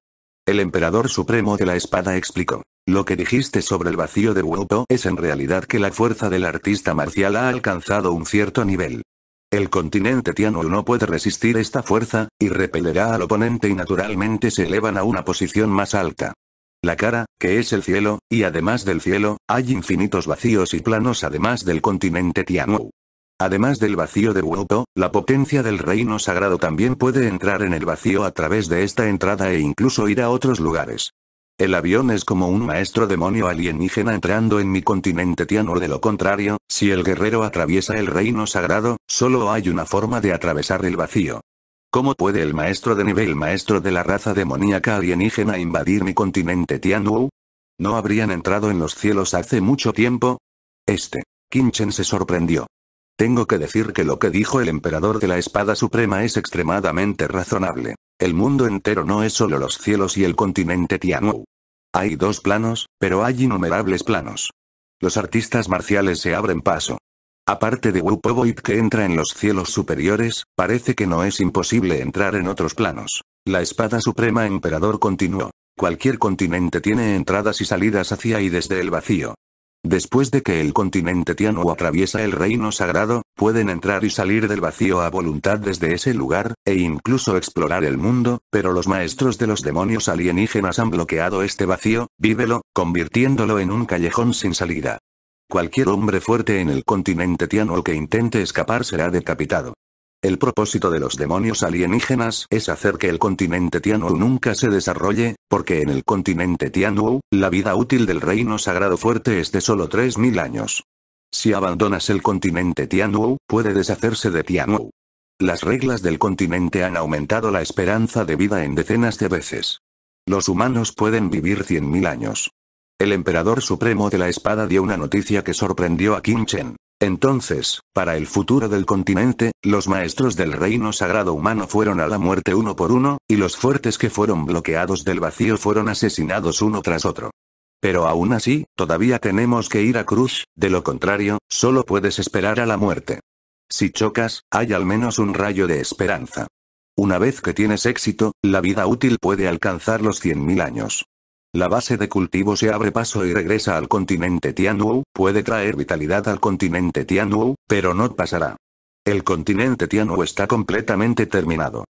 El emperador supremo de la espada explicó. Lo que dijiste sobre el vacío de Wupo es en realidad que la fuerza del artista marcial ha alcanzado un cierto nivel. El continente Tiano no puede resistir esta fuerza, y repelerá al oponente y naturalmente se elevan a una posición más alta. La cara, que es el cielo, y además del cielo, hay infinitos vacíos y planos además del continente Tianu. Además del vacío de Wuto, la potencia del reino sagrado también puede entrar en el vacío a través de esta entrada e incluso ir a otros lugares. El avión es como un maestro demonio alienígena entrando en mi continente tiano de lo contrario, si el guerrero atraviesa el reino sagrado, solo hay una forma de atravesar el vacío. ¿Cómo puede el maestro de nivel maestro de la raza demoníaca alienígena invadir mi continente Tianwu? ¿No habrían entrado en los cielos hace mucho tiempo? Este. Kinchen se sorprendió. Tengo que decir que lo que dijo el emperador de la espada suprema es extremadamente razonable. El mundo entero no es solo los cielos y el continente Tianwu. Hay dos planos, pero hay innumerables planos. Los artistas marciales se abren paso. Aparte de Wu Void que entra en los cielos superiores, parece que no es imposible entrar en otros planos. La espada suprema emperador continuó. Cualquier continente tiene entradas y salidas hacia y desde el vacío. Después de que el continente Tiano atraviesa el reino sagrado, pueden entrar y salir del vacío a voluntad desde ese lugar, e incluso explorar el mundo, pero los maestros de los demonios alienígenas han bloqueado este vacío, vívelo, convirtiéndolo en un callejón sin salida. Cualquier hombre fuerte en el continente Tiano que intente escapar será decapitado. El propósito de los demonios alienígenas es hacer que el continente Tianwu nunca se desarrolle, porque en el continente Tianwu, la vida útil del reino sagrado fuerte es de solo 3.000 años. Si abandonas el continente Tianwu, puede deshacerse de Tianwu. Las reglas del continente han aumentado la esperanza de vida en decenas de veces. Los humanos pueden vivir 100.000 años. El emperador supremo de la espada dio una noticia que sorprendió a Qin Chen. Entonces, para el futuro del continente, los maestros del reino sagrado humano fueron a la muerte uno por uno, y los fuertes que fueron bloqueados del vacío fueron asesinados uno tras otro. Pero aún así, todavía tenemos que ir a Cruz, de lo contrario, solo puedes esperar a la muerte. Si chocas, hay al menos un rayo de esperanza. Una vez que tienes éxito, la vida útil puede alcanzar los 100.000 años. La base de cultivo se abre paso y regresa al continente Tianwu, puede traer vitalidad al continente Tianwu, pero no pasará. El continente Tianwu está completamente terminado.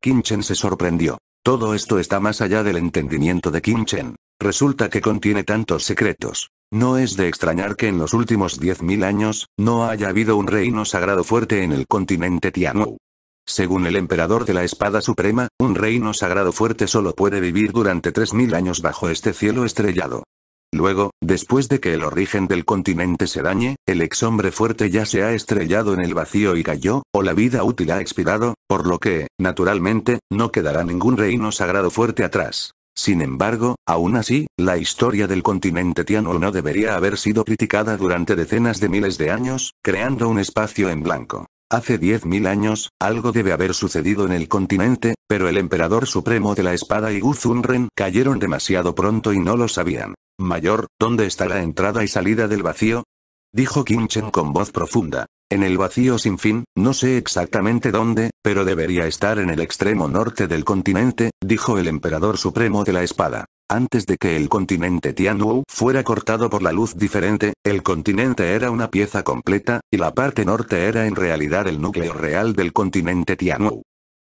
Kimchen se sorprendió. Todo esto está más allá del entendimiento de Kimchen. Resulta que contiene tantos secretos. No es de extrañar que en los últimos 10.000 años, no haya habido un reino sagrado fuerte en el continente Tianwu. Según el emperador de la espada suprema, un reino sagrado fuerte solo puede vivir durante 3.000 años bajo este cielo estrellado. Luego, después de que el origen del continente se dañe, el ex hombre fuerte ya se ha estrellado en el vacío y cayó, o la vida útil ha expirado, por lo que, naturalmente, no quedará ningún reino sagrado fuerte atrás. Sin embargo, aún así, la historia del continente Tiano no debería haber sido criticada durante decenas de miles de años, creando un espacio en blanco. Hace 10.000 años, algo debe haber sucedido en el continente, pero el emperador supremo de la espada y Guzunren cayeron demasiado pronto y no lo sabían. Mayor, ¿dónde está la entrada y salida del vacío? Dijo Chen con voz profunda. En el vacío sin fin, no sé exactamente dónde, pero debería estar en el extremo norte del continente, dijo el emperador supremo de la espada. Antes de que el continente Tianwu fuera cortado por la luz diferente, el continente era una pieza completa, y la parte norte era en realidad el núcleo real del continente Tianwu.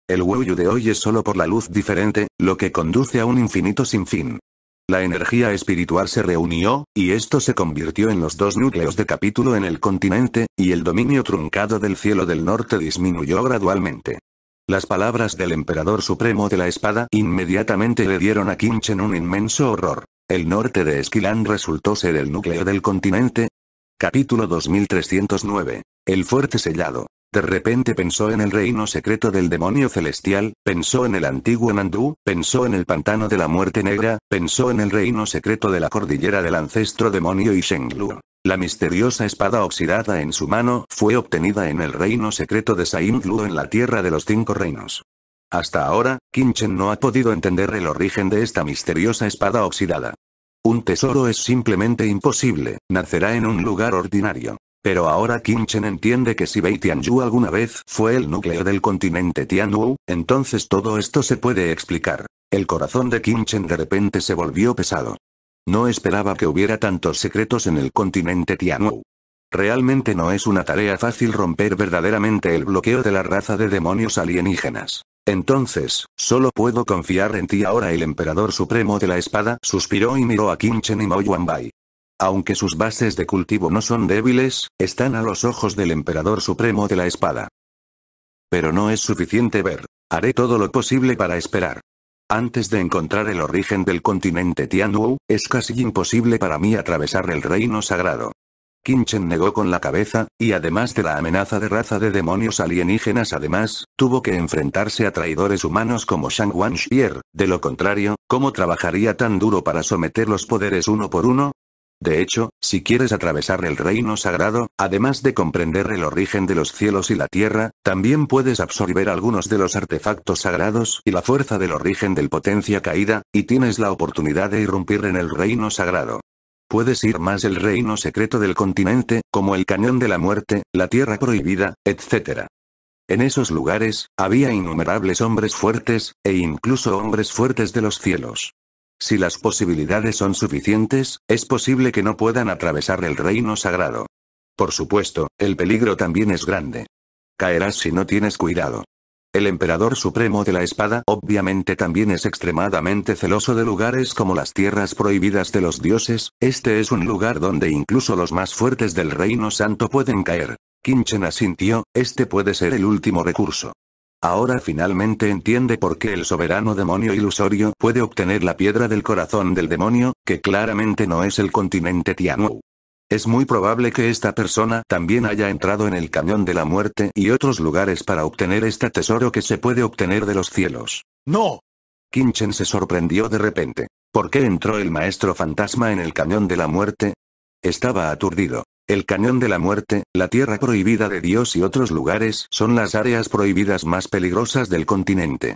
El Wuyu de hoy es solo por la luz diferente, lo que conduce a un infinito sin fin. La energía espiritual se reunió, y esto se convirtió en los dos núcleos de capítulo en el continente, y el dominio truncado del cielo del norte disminuyó gradualmente. Las palabras del emperador supremo de la espada inmediatamente le dieron a Kinchen un inmenso horror. El norte de Esquilán resultó ser el núcleo del continente. Capítulo 2309. El fuerte sellado. De repente pensó en el reino secreto del demonio celestial, pensó en el antiguo Nandú, pensó en el pantano de la muerte negra, pensó en el reino secreto de la cordillera del ancestro demonio y La misteriosa espada oxidada en su mano fue obtenida en el reino secreto de Shengluo en la tierra de los cinco reinos. Hasta ahora, Kinchen no ha podido entender el origen de esta misteriosa espada oxidada. Un tesoro es simplemente imposible, nacerá en un lugar ordinario. Pero ahora Chen entiende que si Bei Tianyu alguna vez fue el núcleo del continente Tianwu, entonces todo esto se puede explicar. El corazón de Chen de repente se volvió pesado. No esperaba que hubiera tantos secretos en el continente Tianwu. Realmente no es una tarea fácil romper verdaderamente el bloqueo de la raza de demonios alienígenas. Entonces, solo puedo confiar en ti ahora el emperador supremo de la espada, suspiró y miró a Chen y Mo Yuanbai. Aunque sus bases de cultivo no son débiles, están a los ojos del emperador supremo de la espada. Pero no es suficiente ver. Haré todo lo posible para esperar. Antes de encontrar el origen del continente Tianwu, es casi imposible para mí atravesar el reino sagrado. Kinchen negó con la cabeza, y además de la amenaza de raza de demonios alienígenas además, tuvo que enfrentarse a traidores humanos como Shang Wan Xier, de lo contrario, ¿cómo trabajaría tan duro para someter los poderes uno por uno? De hecho, si quieres atravesar el reino sagrado, además de comprender el origen de los cielos y la tierra, también puedes absorber algunos de los artefactos sagrados y la fuerza del origen del potencia caída, y tienes la oportunidad de irrumpir en el reino sagrado. Puedes ir más el reino secreto del continente, como el cañón de la muerte, la tierra prohibida, etc. En esos lugares, había innumerables hombres fuertes, e incluso hombres fuertes de los cielos. Si las posibilidades son suficientes, es posible que no puedan atravesar el reino sagrado. Por supuesto, el peligro también es grande. Caerás si no tienes cuidado. El emperador supremo de la espada obviamente también es extremadamente celoso de lugares como las tierras prohibidas de los dioses, este es un lugar donde incluso los más fuertes del reino santo pueden caer. Kinchen asintió, este puede ser el último recurso. Ahora finalmente entiende por qué el soberano demonio ilusorio puede obtener la piedra del corazón del demonio, que claramente no es el continente Tianwu. Es muy probable que esta persona también haya entrado en el cañón de la muerte y otros lugares para obtener este tesoro que se puede obtener de los cielos. ¡No! Kinchen se sorprendió de repente. ¿Por qué entró el maestro fantasma en el cañón de la muerte? Estaba aturdido. El Cañón de la Muerte, la Tierra Prohibida de Dios y otros lugares son las áreas prohibidas más peligrosas del continente.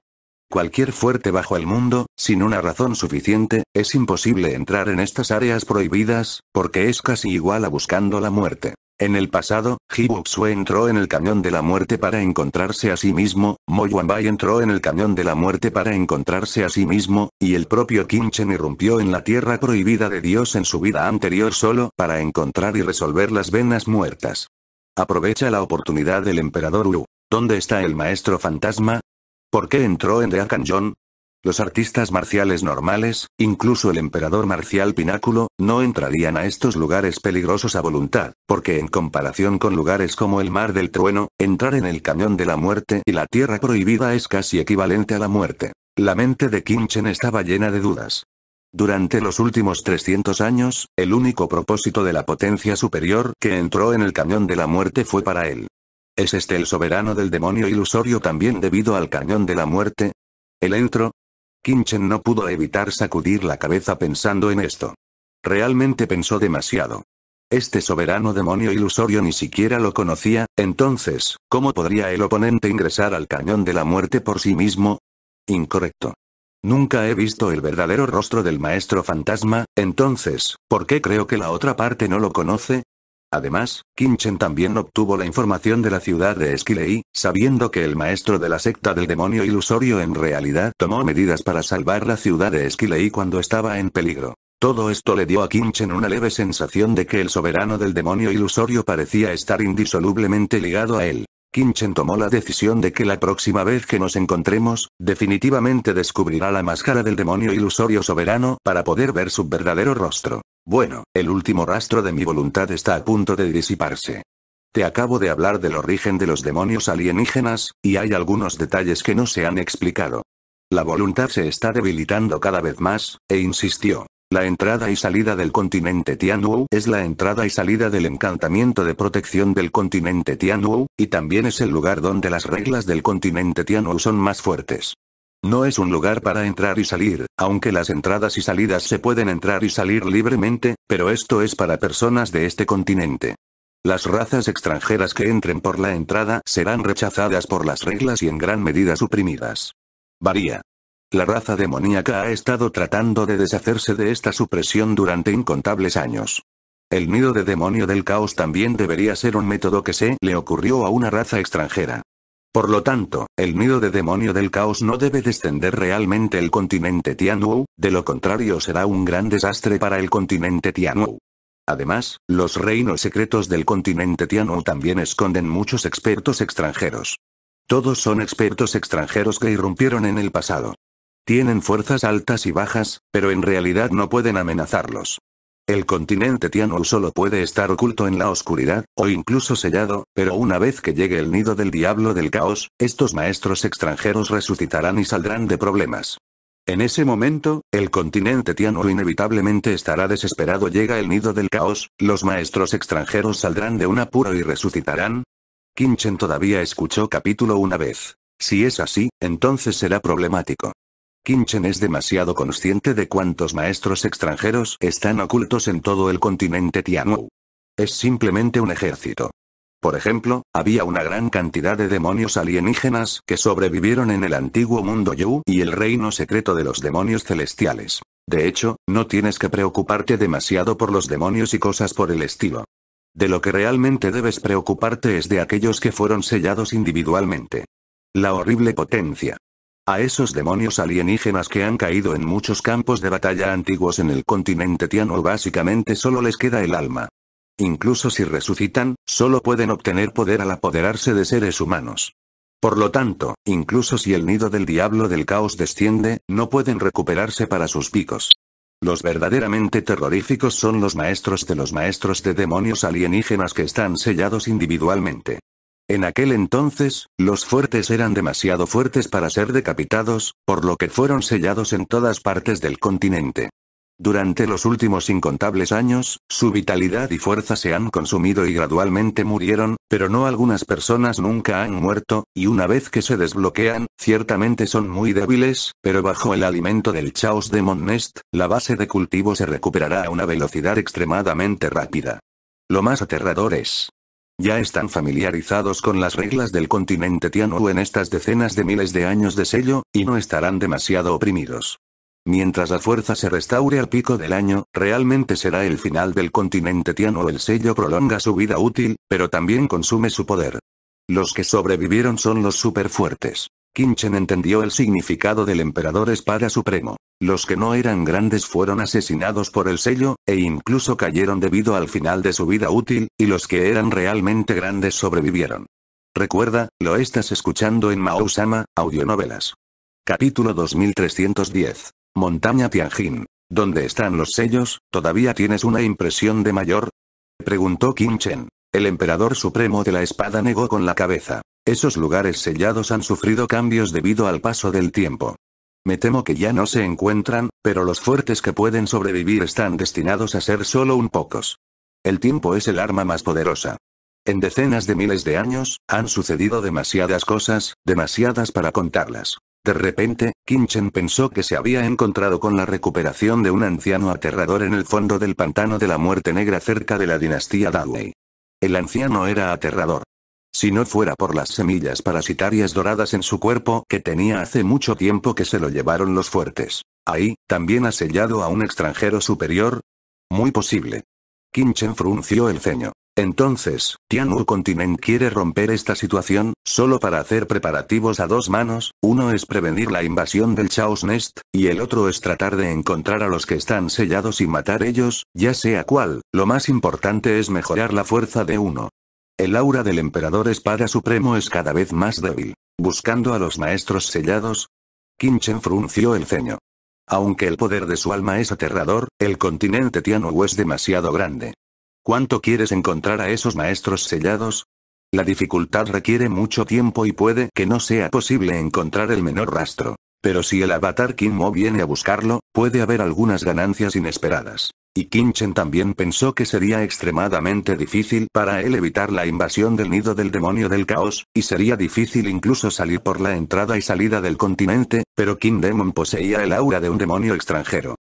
Cualquier fuerte bajo el mundo, sin una razón suficiente, es imposible entrar en estas áreas prohibidas, porque es casi igual a buscando la muerte. En el pasado, Jibuxue entró en el Cañón de la Muerte para encontrarse a sí mismo, Mo Bai entró en el Cañón de la Muerte para encontrarse a sí mismo, y el propio Chen irrumpió en la Tierra Prohibida de Dios en su vida anterior solo para encontrar y resolver las venas muertas. Aprovecha la oportunidad del Emperador Wu. ¿Dónde está el Maestro Fantasma? ¿Por qué entró en John? Los artistas marciales normales, incluso el emperador marcial Pináculo, no entrarían a estos lugares peligrosos a voluntad, porque en comparación con lugares como el Mar del Trueno, entrar en el Cañón de la Muerte y la Tierra Prohibida es casi equivalente a la muerte. La mente de Kim Chen estaba llena de dudas. Durante los últimos 300 años, el único propósito de la potencia superior que entró en el Cañón de la Muerte fue para él. ¿Es este el soberano del demonio ilusorio también debido al Cañón de la Muerte? El entro, Kinchen no pudo evitar sacudir la cabeza pensando en esto. Realmente pensó demasiado. Este soberano demonio ilusorio ni siquiera lo conocía, entonces, ¿cómo podría el oponente ingresar al cañón de la muerte por sí mismo? Incorrecto. Nunca he visto el verdadero rostro del maestro fantasma, entonces, ¿por qué creo que la otra parte no lo conoce? Además, Kinchen también obtuvo la información de la ciudad de Esquilei, sabiendo que el maestro de la secta del demonio ilusorio en realidad tomó medidas para salvar la ciudad de Esquilei cuando estaba en peligro. Todo esto le dio a Kinchen una leve sensación de que el soberano del demonio ilusorio parecía estar indisolublemente ligado a él. Kinchen tomó la decisión de que la próxima vez que nos encontremos, definitivamente descubrirá la máscara del demonio ilusorio soberano para poder ver su verdadero rostro. Bueno, el último rastro de mi voluntad está a punto de disiparse. Te acabo de hablar del origen de los demonios alienígenas, y hay algunos detalles que no se han explicado. La voluntad se está debilitando cada vez más, e insistió. La entrada y salida del continente Tianwu es la entrada y salida del encantamiento de protección del continente Tianwu, y también es el lugar donde las reglas del continente Tianwu son más fuertes. No es un lugar para entrar y salir, aunque las entradas y salidas se pueden entrar y salir libremente, pero esto es para personas de este continente. Las razas extranjeras que entren por la entrada serán rechazadas por las reglas y en gran medida suprimidas. Varía. La raza demoníaca ha estado tratando de deshacerse de esta supresión durante incontables años. El nido de demonio del caos también debería ser un método que se le ocurrió a una raza extranjera. Por lo tanto, el nido de demonio del caos no debe descender realmente el continente Tianwu, de lo contrario será un gran desastre para el continente Tianwu. Además, los reinos secretos del continente Tianwu también esconden muchos expertos extranjeros. Todos son expertos extranjeros que irrumpieron en el pasado. Tienen fuerzas altas y bajas, pero en realidad no pueden amenazarlos. El continente Tianhu solo puede estar oculto en la oscuridad, o incluso sellado, pero una vez que llegue el nido del diablo del caos, estos maestros extranjeros resucitarán y saldrán de problemas. En ese momento, el continente Tianhu inevitablemente estará desesperado. Llega el nido del caos, los maestros extranjeros saldrán de un apuro y resucitarán. Kinchen todavía escuchó capítulo una vez. Si es así, entonces será problemático. Kinchen es demasiado consciente de cuántos maestros extranjeros están ocultos en todo el continente Tianwu. Es simplemente un ejército. Por ejemplo, había una gran cantidad de demonios alienígenas que sobrevivieron en el antiguo mundo Yu y el reino secreto de los demonios celestiales. De hecho, no tienes que preocuparte demasiado por los demonios y cosas por el estilo. De lo que realmente debes preocuparte es de aquellos que fueron sellados individualmente. La horrible potencia, a esos demonios alienígenas que han caído en muchos campos de batalla antiguos en el continente tiano básicamente solo les queda el alma. Incluso si resucitan, solo pueden obtener poder al apoderarse de seres humanos. Por lo tanto, incluso si el nido del diablo del caos desciende, no pueden recuperarse para sus picos. Los verdaderamente terroríficos son los maestros de los maestros de demonios alienígenas que están sellados individualmente. En aquel entonces, los fuertes eran demasiado fuertes para ser decapitados, por lo que fueron sellados en todas partes del continente. Durante los últimos incontables años, su vitalidad y fuerza se han consumido y gradualmente murieron, pero no algunas personas nunca han muerto, y una vez que se desbloquean, ciertamente son muy débiles, pero bajo el alimento del Chaos Demon Nest, la base de cultivo se recuperará a una velocidad extremadamente rápida. Lo más aterrador es, ya están familiarizados con las reglas del continente Tianhu en estas decenas de miles de años de sello, y no estarán demasiado oprimidos. Mientras la fuerza se restaure al pico del año, realmente será el final del continente Tianhu. El sello prolonga su vida útil, pero también consume su poder. Los que sobrevivieron son los superfuertes. Kinchen entendió el significado del emperador espada supremo. Los que no eran grandes fueron asesinados por el sello, e incluso cayeron debido al final de su vida útil, y los que eran realmente grandes sobrevivieron. Recuerda, lo estás escuchando en Sama, Audionovelas. Capítulo 2310. Montaña Tianjin. ¿Dónde están los sellos? ¿Todavía tienes una impresión de mayor? Preguntó Qin Chen. El emperador supremo de la espada negó con la cabeza. Esos lugares sellados han sufrido cambios debido al paso del tiempo. Me temo que ya no se encuentran, pero los fuertes que pueden sobrevivir están destinados a ser solo un pocos. El tiempo es el arma más poderosa. En decenas de miles de años, han sucedido demasiadas cosas, demasiadas para contarlas. De repente, Kinchen pensó que se había encontrado con la recuperación de un anciano aterrador en el fondo del pantano de la muerte negra cerca de la dinastía Dawei. El anciano era aterrador. Si no fuera por las semillas parasitarias doradas en su cuerpo que tenía hace mucho tiempo que se lo llevaron los fuertes. Ahí, también ha sellado a un extranjero superior. Muy posible. Kinchen frunció el ceño. Entonces, Tianwu Continent quiere romper esta situación, solo para hacer preparativos a dos manos, uno es prevenir la invasión del Chaos Nest, y el otro es tratar de encontrar a los que están sellados y matar ellos, ya sea cual, lo más importante es mejorar la fuerza de uno. El aura del emperador espada supremo es cada vez más débil. Buscando a los maestros sellados, Chen frunció el ceño. Aunque el poder de su alma es aterrador, el continente Tianhu es demasiado grande. ¿Cuánto quieres encontrar a esos maestros sellados? La dificultad requiere mucho tiempo y puede que no sea posible encontrar el menor rastro. Pero si el avatar Mo viene a buscarlo, puede haber algunas ganancias inesperadas. Y Kinchen también pensó que sería extremadamente difícil para él evitar la invasión del nido del demonio del caos, y sería difícil incluso salir por la entrada y salida del continente, pero Kim Demon poseía el aura de un demonio extranjero.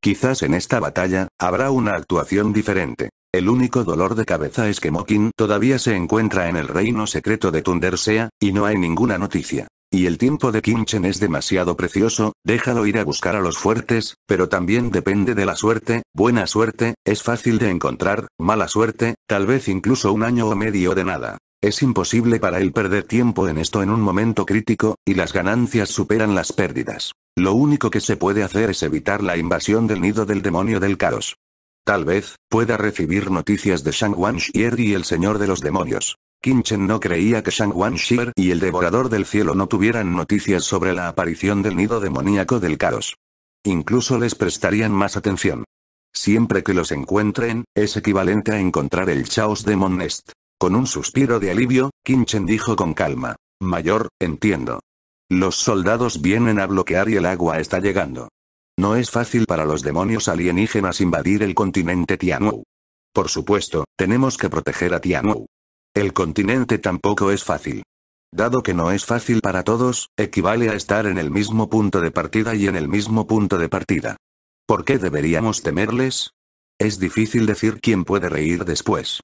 Quizás en esta batalla, habrá una actuación diferente. El único dolor de cabeza es que Mokin todavía se encuentra en el reino secreto de Tundersea, y no hay ninguna noticia. Y el tiempo de Kimchen es demasiado precioso, déjalo ir a buscar a los fuertes, pero también depende de la suerte, buena suerte, es fácil de encontrar, mala suerte, tal vez incluso un año o medio de nada. Es imposible para él perder tiempo en esto en un momento crítico, y las ganancias superan las pérdidas. Lo único que se puede hacer es evitar la invasión del nido del demonio del caos. Tal vez, pueda recibir noticias de Shang Wan Xier y el señor de los demonios. Kinchen no creía que Shang Wan y el Devorador del Cielo no tuvieran noticias sobre la aparición del nido demoníaco del caos. Incluso les prestarían más atención. Siempre que los encuentren, es equivalente a encontrar el Chaos Demon Nest. Con un suspiro de alivio, Kinchen dijo con calma. Mayor, entiendo. Los soldados vienen a bloquear y el agua está llegando. No es fácil para los demonios alienígenas invadir el continente Tianwu. Por supuesto, tenemos que proteger a Tianwu. El continente tampoco es fácil. Dado que no es fácil para todos, equivale a estar en el mismo punto de partida y en el mismo punto de partida. ¿Por qué deberíamos temerles? Es difícil decir quién puede reír después.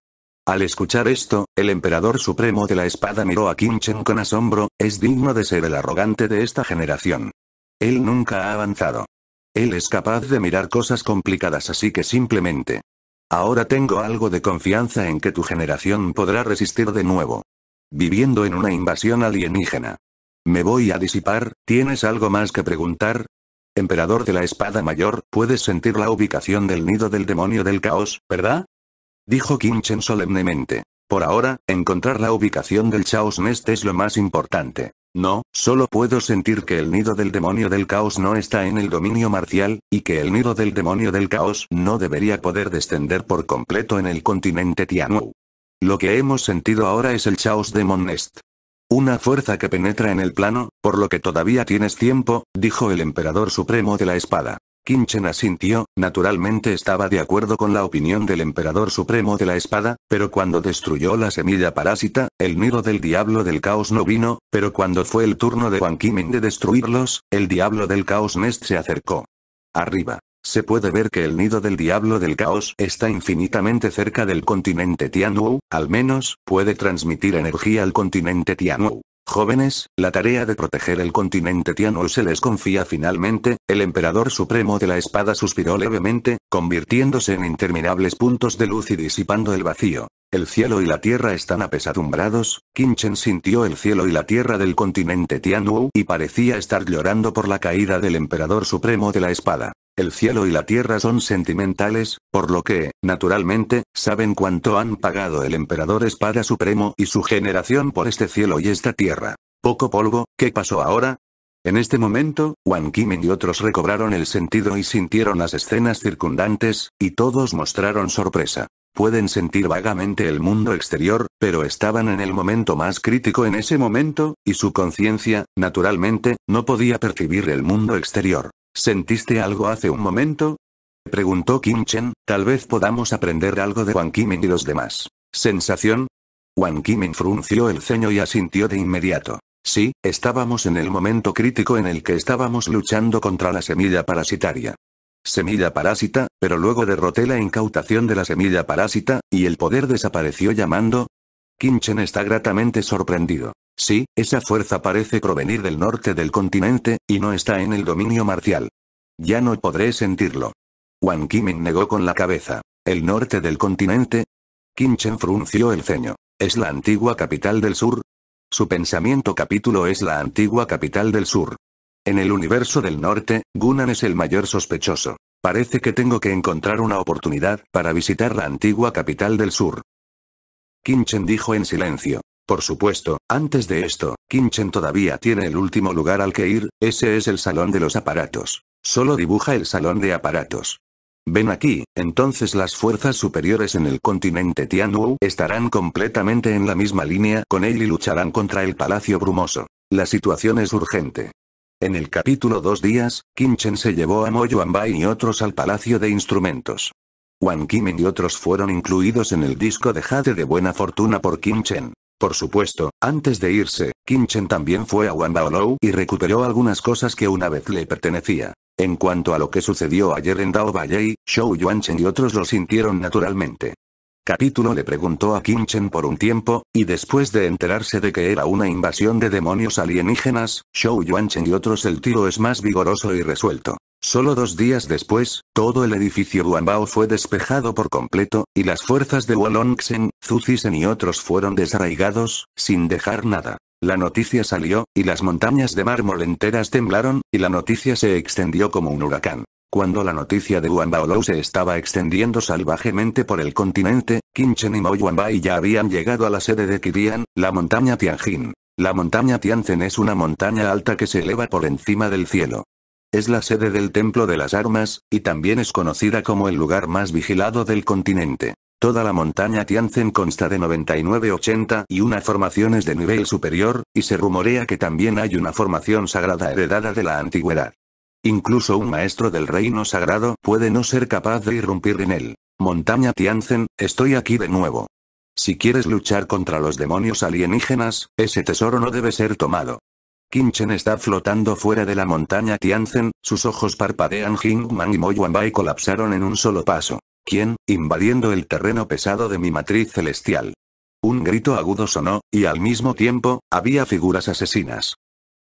Al escuchar esto, el emperador supremo de la espada miró a Kim Chen con asombro, es digno de ser el arrogante de esta generación. Él nunca ha avanzado. Él es capaz de mirar cosas complicadas así que simplemente Ahora tengo algo de confianza en que tu generación podrá resistir de nuevo. Viviendo en una invasión alienígena. Me voy a disipar, ¿tienes algo más que preguntar? Emperador de la Espada Mayor, puedes sentir la ubicación del nido del demonio del caos, ¿verdad? Dijo Chen solemnemente. Por ahora, encontrar la ubicación del Chaos Nest es lo más importante. No, solo puedo sentir que el nido del demonio del caos no está en el dominio marcial, y que el nido del demonio del caos no debería poder descender por completo en el continente Tianwu. Lo que hemos sentido ahora es el Chaos Demon Nest. Una fuerza que penetra en el plano, por lo que todavía tienes tiempo, dijo el emperador supremo de la espada. Chen asintió, naturalmente estaba de acuerdo con la opinión del emperador supremo de la espada, pero cuando destruyó la semilla parásita, el nido del diablo del caos no vino, pero cuando fue el turno de Wang Kimin de destruirlos, el diablo del caos Nest se acercó. Arriba. Se puede ver que el nido del diablo del caos está infinitamente cerca del continente Tianwu, al menos, puede transmitir energía al continente Tianwu. Jóvenes, la tarea de proteger el continente Tianwu se les confía finalmente, el emperador supremo de la espada suspiró levemente, convirtiéndose en interminables puntos de luz y disipando el vacío. El cielo y la tierra están apesadumbrados, Kinchen sintió el cielo y la tierra del continente Tianwu y parecía estar llorando por la caída del emperador supremo de la espada. El cielo y la tierra son sentimentales, por lo que, naturalmente, saben cuánto han pagado el emperador Espada Supremo y su generación por este cielo y esta tierra. Poco polvo, ¿qué pasó ahora? En este momento, Wang Kim y otros recobraron el sentido y sintieron las escenas circundantes, y todos mostraron sorpresa. Pueden sentir vagamente el mundo exterior, pero estaban en el momento más crítico en ese momento, y su conciencia, naturalmente, no podía percibir el mundo exterior. ¿Sentiste algo hace un momento? Preguntó Kim Chen, tal vez podamos aprender algo de Wang Kimin y los demás. ¿Sensación? Wang Kimin frunció el ceño y asintió de inmediato. Sí, estábamos en el momento crítico en el que estábamos luchando contra la semilla parasitaria. Semilla parásita, pero luego derroté la incautación de la semilla parásita, y el poder desapareció llamando, Kinchen está gratamente sorprendido. Sí, esa fuerza parece provenir del norte del continente, y no está en el dominio marcial. Ya no podré sentirlo. Wang Kiming negó con la cabeza. ¿El norte del continente? Kinchen frunció el ceño. ¿Es la antigua capital del sur? Su pensamiento capítulo es la antigua capital del sur. En el universo del norte, Gunan es el mayor sospechoso. Parece que tengo que encontrar una oportunidad para visitar la antigua capital del sur. Kinchen dijo en silencio. Por supuesto, antes de esto, Kinchen todavía tiene el último lugar al que ir, ese es el salón de los aparatos. Solo dibuja el salón de aparatos. Ven aquí, entonces las fuerzas superiores en el continente Tianwu estarán completamente en la misma línea con él y lucharán contra el Palacio Brumoso. La situación es urgente. En el capítulo Dos días, Kinchen se llevó a Moyuanbai y otros al Palacio de Instrumentos. Wang Kimen y otros fueron incluidos en el disco de Jade de buena fortuna por Kim Chen. Por supuesto, antes de irse, Kim Chen también fue a Wanbaolou y recuperó algunas cosas que una vez le pertenecía. En cuanto a lo que sucedió ayer en Dao Valley, Shou Yuanchen y otros lo sintieron naturalmente. Capítulo le preguntó a Kim Chen por un tiempo, y después de enterarse de que era una invasión de demonios alienígenas, Shou Yuanchen y otros el tiro es más vigoroso y resuelto. Solo dos días después, todo el edificio Wanbao fue despejado por completo, y las fuerzas de Wolongsen, Zuzisen y otros fueron desarraigados, sin dejar nada. La noticia salió, y las montañas de mármol enteras temblaron, y la noticia se extendió como un huracán. Cuando la noticia de Wanbaolou se estaba extendiendo salvajemente por el continente, Kinchen y Yuanbai ya habían llegado a la sede de Kirian, la montaña Tianjin. La montaña Tianzen es una montaña alta que se eleva por encima del cielo. Es la sede del Templo de las Armas, y también es conocida como el lugar más vigilado del continente. Toda la montaña Tianzen consta de 99-80 y una formaciones de nivel superior, y se rumorea que también hay una formación sagrada heredada de la antigüedad. Incluso un maestro del reino sagrado puede no ser capaz de irrumpir en él. Montaña Tianzen, estoy aquí de nuevo. Si quieres luchar contra los demonios alienígenas, ese tesoro no debe ser tomado. Kinchen está flotando fuera de la montaña Tianzen, sus ojos parpadean Jingman y Moyuanbai colapsaron en un solo paso. ¿Quién? Invadiendo el terreno pesado de mi matriz celestial. Un grito agudo sonó, y al mismo tiempo, había figuras asesinas.